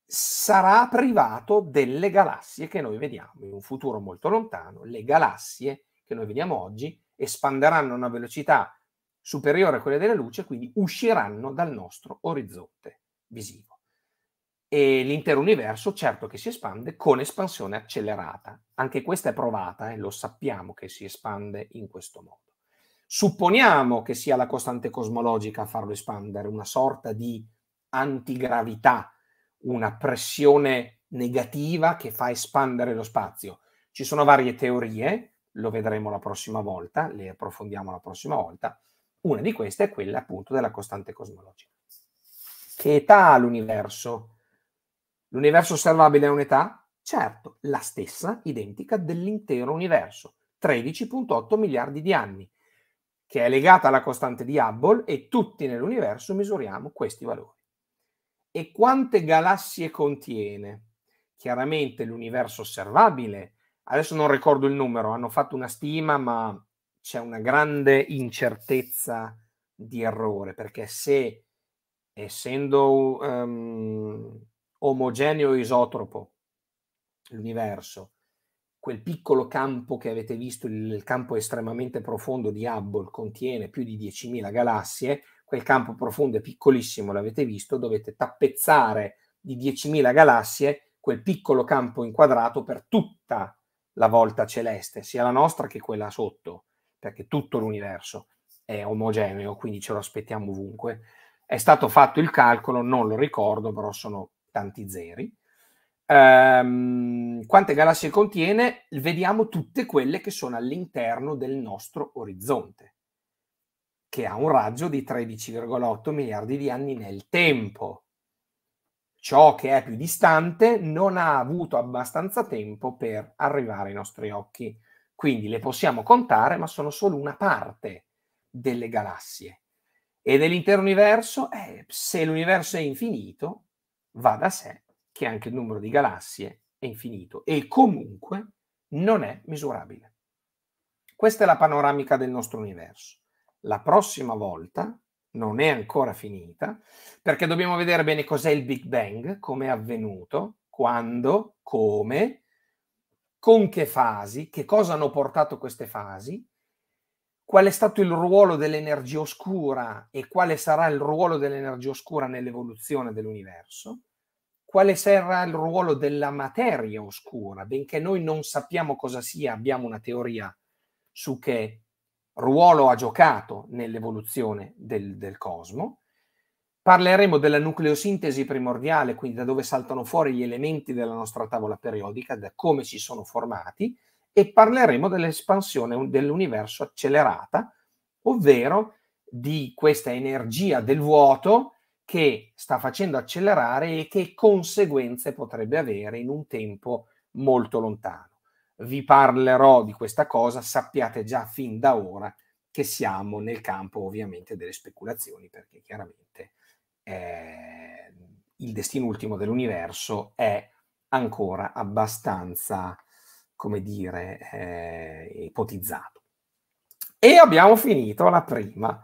sarà privato delle galassie che noi vediamo in un futuro molto lontano. Le galassie che noi vediamo oggi espanderanno a una velocità superiore a quella della luce, quindi usciranno dal nostro orizzonte visivo e l'intero universo certo che si espande con espansione accelerata. Anche questa è provata e eh? lo sappiamo che si espande in questo modo. Supponiamo che sia la costante cosmologica a farlo espandere, una sorta di antigravità, una pressione negativa che fa espandere lo spazio. Ci sono varie teorie, lo vedremo la prossima volta, le approfondiamo la prossima volta. Una di queste è quella appunto della costante cosmologica. Che età ha l'universo? L'universo osservabile è un'età? Certo, la stessa identica dell'intero universo, 13.8 miliardi di anni, che è legata alla costante di Hubble e tutti nell'universo misuriamo questi valori. E quante galassie contiene? Chiaramente l'universo osservabile, adesso non ricordo il numero, hanno fatto una stima, ma c'è una grande incertezza di errore, perché se essendo... Um, omogeneo isotropo l'universo, quel piccolo campo che avete visto, il campo estremamente profondo di Hubble contiene più di 10.000 galassie, quel campo profondo è piccolissimo, l'avete visto, dovete tappezzare di 10.000 galassie quel piccolo campo inquadrato per tutta la volta celeste, sia la nostra che quella sotto, perché tutto l'universo è omogeneo, quindi ce lo aspettiamo ovunque. È stato fatto il calcolo, non lo ricordo, però sono tanti zeri. Ehm, quante galassie contiene? Vediamo tutte quelle che sono all'interno del nostro orizzonte, che ha un raggio di 13,8 miliardi di anni nel tempo. Ciò che è più distante non ha avuto abbastanza tempo per arrivare ai nostri occhi. Quindi le possiamo contare, ma sono solo una parte delle galassie. E dell'intero universo? Eh, se l'universo è infinito, va da sé che anche il numero di galassie è infinito e comunque non è misurabile. Questa è la panoramica del nostro universo. La prossima volta non è ancora finita perché dobbiamo vedere bene cos'è il Big Bang, come è avvenuto, quando, come, con che fasi, che cosa hanno portato queste fasi qual è stato il ruolo dell'energia oscura e quale sarà il ruolo dell'energia oscura nell'evoluzione dell'universo, quale sarà il ruolo della materia oscura, benché noi non sappiamo cosa sia, abbiamo una teoria su che ruolo ha giocato nell'evoluzione del, del cosmo. Parleremo della nucleosintesi primordiale, quindi da dove saltano fuori gli elementi della nostra tavola periodica, da come si sono formati, e parleremo dell'espansione dell'universo accelerata, ovvero di questa energia del vuoto che sta facendo accelerare e che conseguenze potrebbe avere in un tempo molto lontano. Vi parlerò di questa cosa, sappiate già fin da ora che siamo nel campo ovviamente delle speculazioni, perché chiaramente eh, il destino ultimo dell'universo è ancora abbastanza come dire, eh, ipotizzato. E abbiamo finito la prima,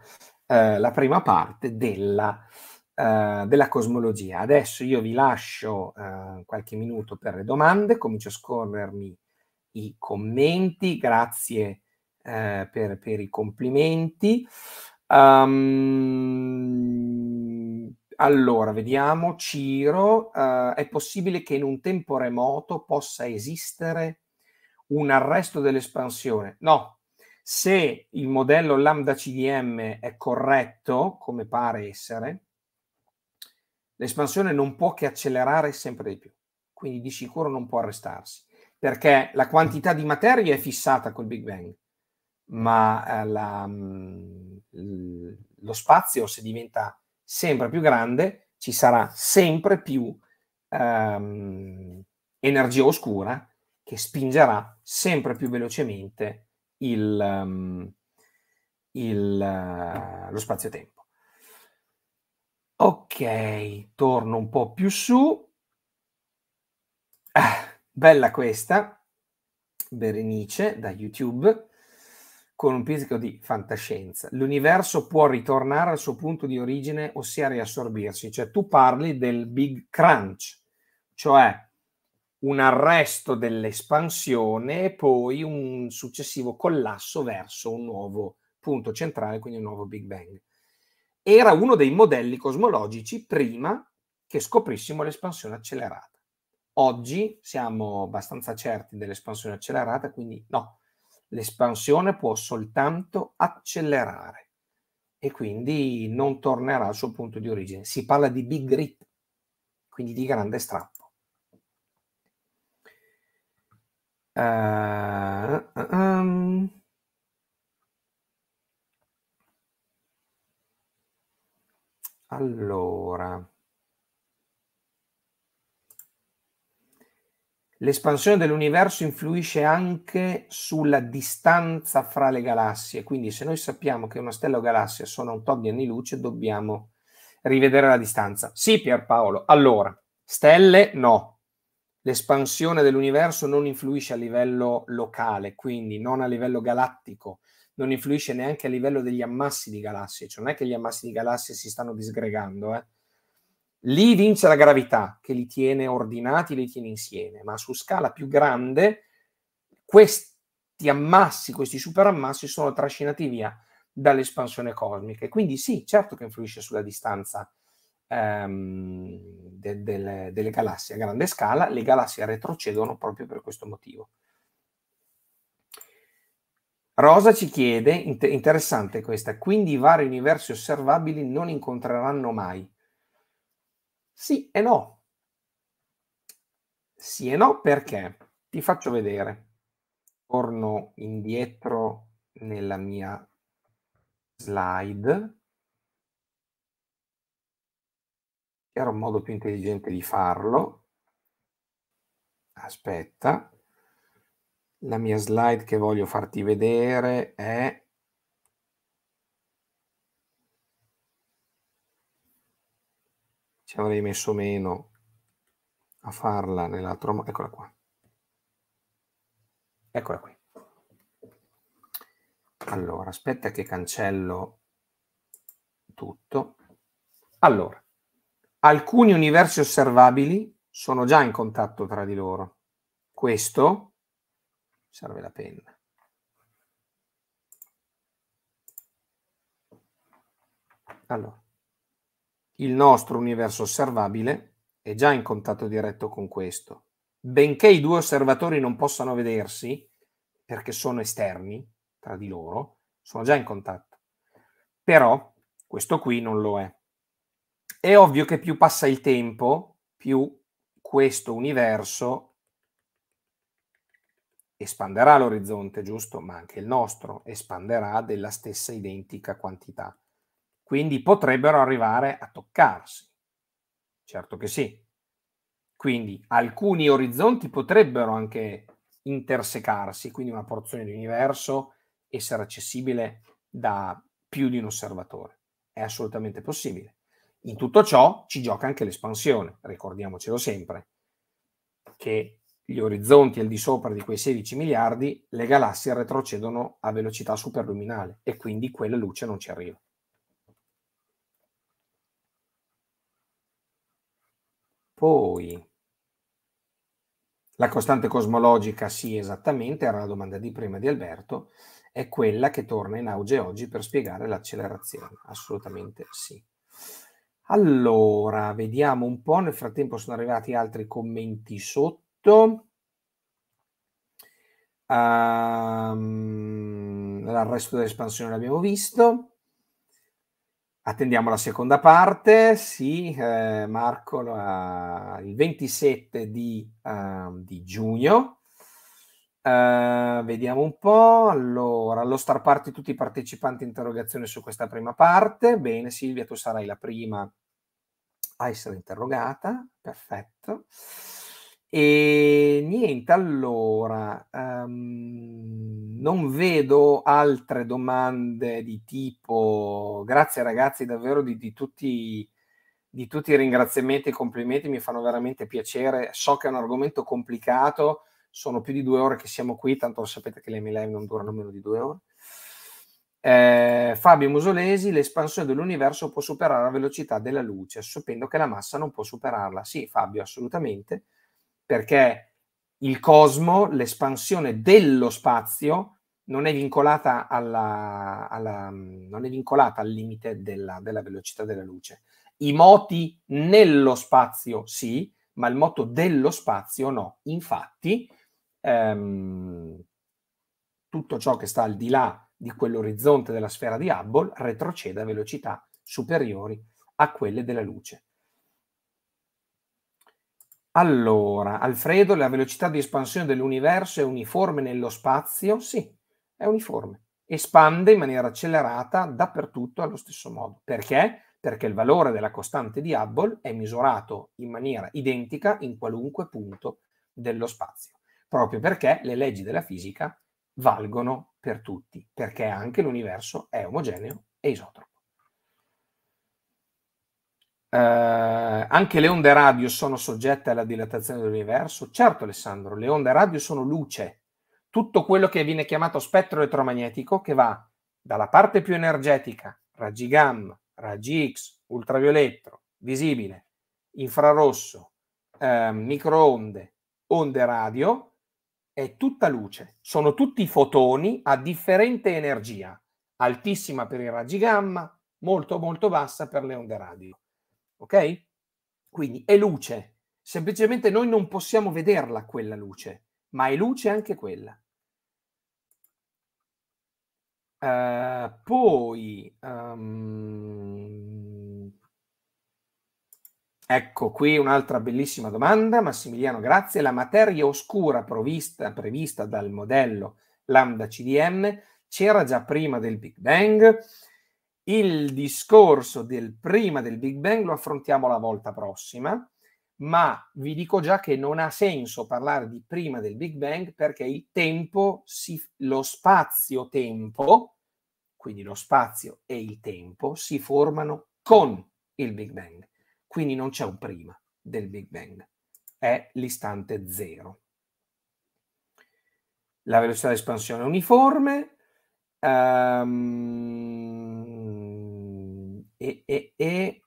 eh, la prima parte della, eh, della, cosmologia. Adesso io vi lascio eh, qualche minuto per le domande, comincio a scorrermi i commenti, grazie eh, per, per, i complimenti. Um, allora, vediamo, Ciro, eh, è possibile che in un tempo remoto possa esistere un arresto dell'espansione. No, se il modello lambda CDM è corretto, come pare essere, l'espansione non può che accelerare sempre di più, quindi di sicuro non può arrestarsi, perché la quantità di materia è fissata col Big Bang, ma eh, la, mm, lo spazio se diventa sempre più grande ci sarà sempre più ehm, energia oscura che spingerà sempre più velocemente il, um, il, uh, lo spazio-tempo. Ok, torno un po' più su. Ah, bella questa, Berenice da YouTube, con un pizzico di fantascienza. L'universo può ritornare al suo punto di origine, ossia riassorbirsi. Cioè tu parli del Big Crunch, cioè un arresto dell'espansione e poi un successivo collasso verso un nuovo punto centrale, quindi un nuovo Big Bang. Era uno dei modelli cosmologici prima che scoprissimo l'espansione accelerata. Oggi siamo abbastanza certi dell'espansione accelerata, quindi no, l'espansione può soltanto accelerare e quindi non tornerà al suo punto di origine. Si parla di big grip, quindi di grande strato. Uh, um. Allora, l'espansione dell'universo influisce anche sulla distanza fra le galassie, quindi se noi sappiamo che una stella o galassia sono un tot di anni luce, dobbiamo rivedere la distanza. Sì, Pierpaolo, allora, stelle no, l'espansione dell'universo non influisce a livello locale, quindi non a livello galattico, non influisce neanche a livello degli ammassi di galassie, cioè non è che gli ammassi di galassie si stanno disgregando, eh. Lì vince la gravità che li tiene ordinati, li tiene insieme, ma su scala più grande questi ammassi, questi superammassi sono trascinati via dall'espansione cosmica. E quindi sì, certo che influisce sulla distanza ehm, de, delle, delle galassie a grande scala, le galassie retrocedono proprio per questo motivo. Rosa ci chiede, interessante questa, quindi i vari universi osservabili non incontreranno mai. Sì e no. Sì e no perché? Ti faccio vedere. Torno indietro nella mia slide. Era un modo più intelligente di farlo. Aspetta. La mia slide che voglio farti vedere è... Ci avrei messo meno a farla nell'altro modo. Eccola qua. Eccola qui. Allora, aspetta che cancello tutto. Allora, alcuni universi osservabili sono già in contatto tra di loro. Questo serve la penna. Allora, il nostro universo osservabile è già in contatto diretto con questo. Benché i due osservatori non possano vedersi, perché sono esterni tra di loro, sono già in contatto. Però questo qui non lo è. È ovvio che più passa il tempo, più questo universo espanderà l'orizzonte, giusto? Ma anche il nostro espanderà della stessa identica quantità. Quindi potrebbero arrivare a toccarsi. Certo che sì. Quindi alcuni orizzonti potrebbero anche intersecarsi, quindi una porzione di universo essere accessibile da più di un osservatore. È assolutamente possibile. In tutto ciò ci gioca anche l'espansione, ricordiamocelo sempre, che gli orizzonti al di sopra di quei 16 miliardi, le galassie retrocedono a velocità superluminale e quindi quella luce non ci arriva. Poi, la costante cosmologica, sì esattamente, era la domanda di prima di Alberto, è quella che torna in auge oggi per spiegare l'accelerazione, assolutamente sì. Allora, vediamo un po'. Nel frattempo sono arrivati altri commenti sotto. Um, ehm, il resto dell'espansione l'abbiamo visto. Attendiamo la seconda parte. Sì, eh, Marco, la, il 27 di, uh, di giugno Uh, vediamo un po'. Allora, allo Star Party tutti i partecipanti interrogazione su questa prima parte. Bene, Silvia, tu sarai la prima a essere interrogata. Perfetto. E niente, allora, um, non vedo altre domande di tipo, grazie ragazzi davvero di, di tutti di tutti i ringraziamenti e complimenti, mi fanno veramente piacere. So che è un argomento complicato, sono più di due ore che siamo qui, tanto sapete che le mie live non durano meno di due ore. Eh, Fabio Musolesi, l'espansione dell'universo può superare la velocità della luce, sapendo che la massa non può superarla. Sì, Fabio, assolutamente, perché il cosmo, l'espansione dello spazio, non è vincolata, alla, alla, non è vincolata al limite della, della velocità della luce. I moti nello spazio sì, ma il moto dello spazio no. Infatti, ehm, tutto ciò che sta al di là di quell'orizzonte della sfera di Hubble retrocede a velocità superiori a quelle della luce. Allora, Alfredo, la velocità di espansione dell'universo è uniforme nello spazio? Sì, è uniforme. Espande in maniera accelerata dappertutto allo stesso modo. Perché? Perché il valore della costante di Hubble è misurato in maniera identica in qualunque punto dello spazio proprio perché le leggi della fisica valgono per tutti, perché anche l'universo è omogeneo e isotropo. Eh, anche le onde radio sono soggette alla dilatazione dell'universo? Certo Alessandro, le onde radio sono luce, tutto quello che viene chiamato spettro elettromagnetico che va dalla parte più energetica, raggi gamma, raggi X, ultravioletto, visibile, infrarosso, eh, microonde, onde radio, è tutta luce, sono tutti fotoni a differente energia, altissima per i raggi gamma, molto molto bassa per le onde radio. Ok? Quindi è luce, semplicemente noi non possiamo vederla quella luce, ma è luce anche quella. Uh, poi um, Ecco qui un'altra bellissima domanda, Massimiliano, grazie. La materia oscura provista, prevista dal modello Lambda CDM c'era già prima del Big Bang. Il discorso del prima del Big Bang lo affrontiamo la volta prossima, ma vi dico già che non ha senso parlare di prima del Big Bang perché il tempo, si, lo spazio-tempo, quindi lo spazio e il tempo, si formano con il Big Bang quindi non c'è un prima del Big Bang, è l'istante zero. La velocità di espansione è uniforme um, e, e, e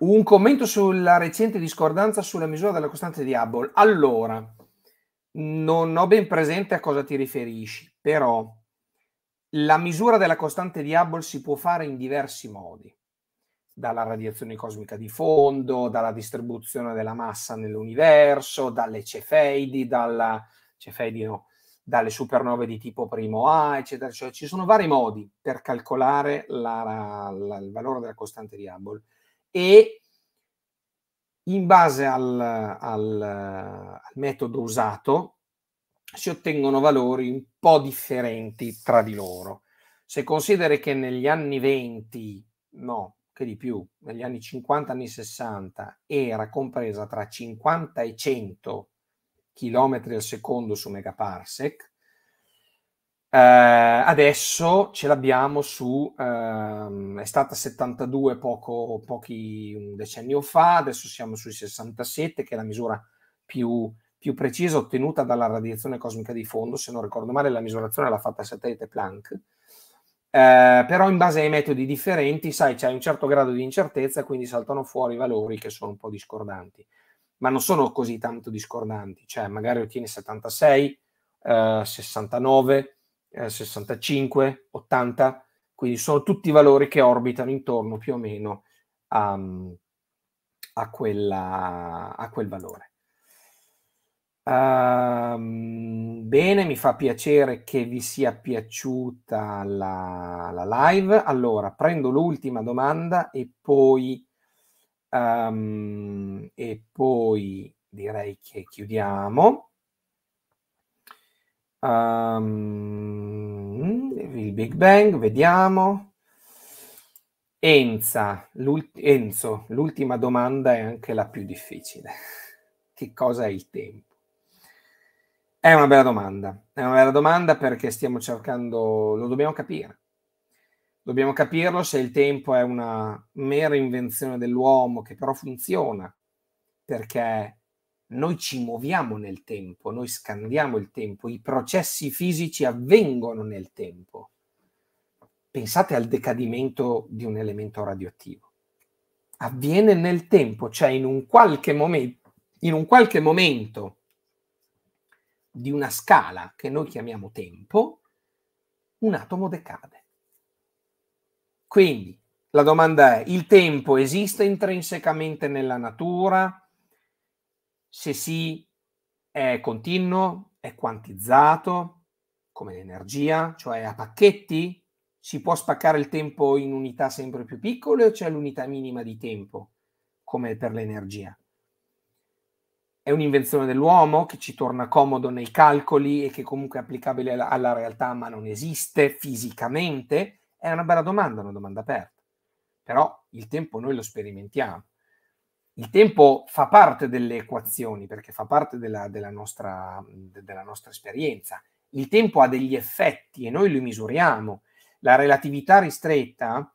Un commento sulla recente discordanza sulla misura della costante di Hubble. Allora, non ho ben presente a cosa ti riferisci, però la misura della costante di Hubble si può fare in diversi modi, dalla radiazione cosmica di fondo, dalla distribuzione della massa nell'universo, dalle cefeidi, dalla, cefeidi no, dalle supernove di tipo primo A, eccetera. Cioè, ci sono vari modi per calcolare la, la, il valore della costante di Hubble e in base al, al, al metodo usato si ottengono valori un po' differenti tra di loro. Se consideri che negli anni 20, no, che di più, negli anni 50, anni 60, era compresa tra 50 e 100 km al secondo su megaparsec, eh, adesso ce l'abbiamo su, eh, è stata 72 poco, pochi un decennio fa, adesso siamo sui 67, che è la misura più più precisa ottenuta dalla radiazione cosmica di fondo, se non ricordo male la misurazione l'ha fatta il satellite Planck, eh, però in base ai metodi differenti, sai, c'è un certo grado di incertezza, quindi saltano fuori valori che sono un po' discordanti, ma non sono così tanto discordanti, cioè magari ottieni 76, eh, 69, eh, 65, 80, quindi sono tutti valori che orbitano intorno più o meno a, a, quella, a quel valore. Uh, bene, mi fa piacere che vi sia piaciuta la, la live. Allora, prendo l'ultima domanda e poi, um, e poi direi che chiudiamo. Um, il Big Bang, vediamo. Enza, l'ult- Enzo, l'ultima domanda è anche la più difficile. che cosa è il tempo? È una bella domanda, è una bella domanda perché stiamo cercando, lo dobbiamo capire. Dobbiamo capirlo se il tempo è una mera invenzione dell'uomo che però funziona, perché noi ci muoviamo nel tempo, noi scandiamo il tempo, i processi fisici avvengono nel tempo. Pensate al decadimento di un elemento radioattivo. Avviene nel tempo, cioè in un qualche, momen- in un qualche momento di una scala che noi chiamiamo tempo, un atomo decade. Quindi la domanda è, il tempo esiste intrinsecamente nella natura? Se sì, è continuo, è quantizzato, come l'energia, cioè a pacchetti? Si può spaccare il tempo in unità sempre più piccole o c'è l'unità minima di tempo, come per l'energia? è un'invenzione dell'uomo che ci torna comodo nei calcoli e che comunque è applicabile alla, alla realtà ma non esiste fisicamente? È una bella domanda, una domanda aperta. Però il tempo noi lo sperimentiamo. Il tempo fa parte delle equazioni perché fa parte della, della, nostra, della nostra esperienza. Il tempo ha degli effetti e noi li misuriamo. La relatività ristretta,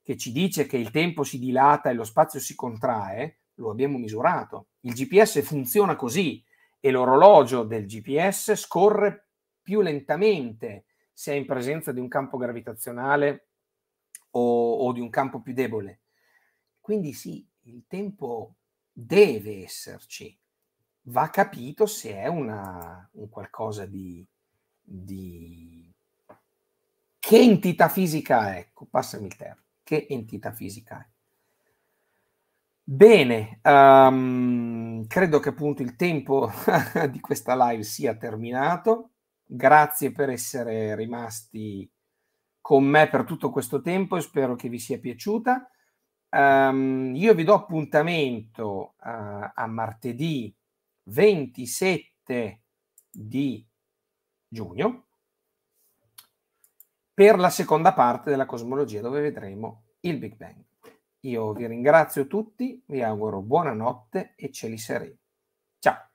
che ci dice che il tempo si dilata e lo spazio si contrae, lo abbiamo misurato. Il GPS funziona così e l'orologio del GPS scorre più lentamente se è in presenza di un campo gravitazionale o, o di un campo più debole. Quindi sì, il tempo deve esserci, va capito se è una, un qualcosa di, di... Che entità fisica è? Ecco, passami il termine. Che entità fisica è? Bene, um, credo che appunto il tempo [laughs] di questa live sia terminato. Grazie per essere rimasti con me per tutto questo tempo e spero che vi sia piaciuta. Um, io vi do appuntamento uh, a martedì 27 di giugno per la seconda parte della cosmologia dove vedremo il Big Bang. Io vi ringrazio tutti, vi auguro buonanotte e cieli sereni. Ciao!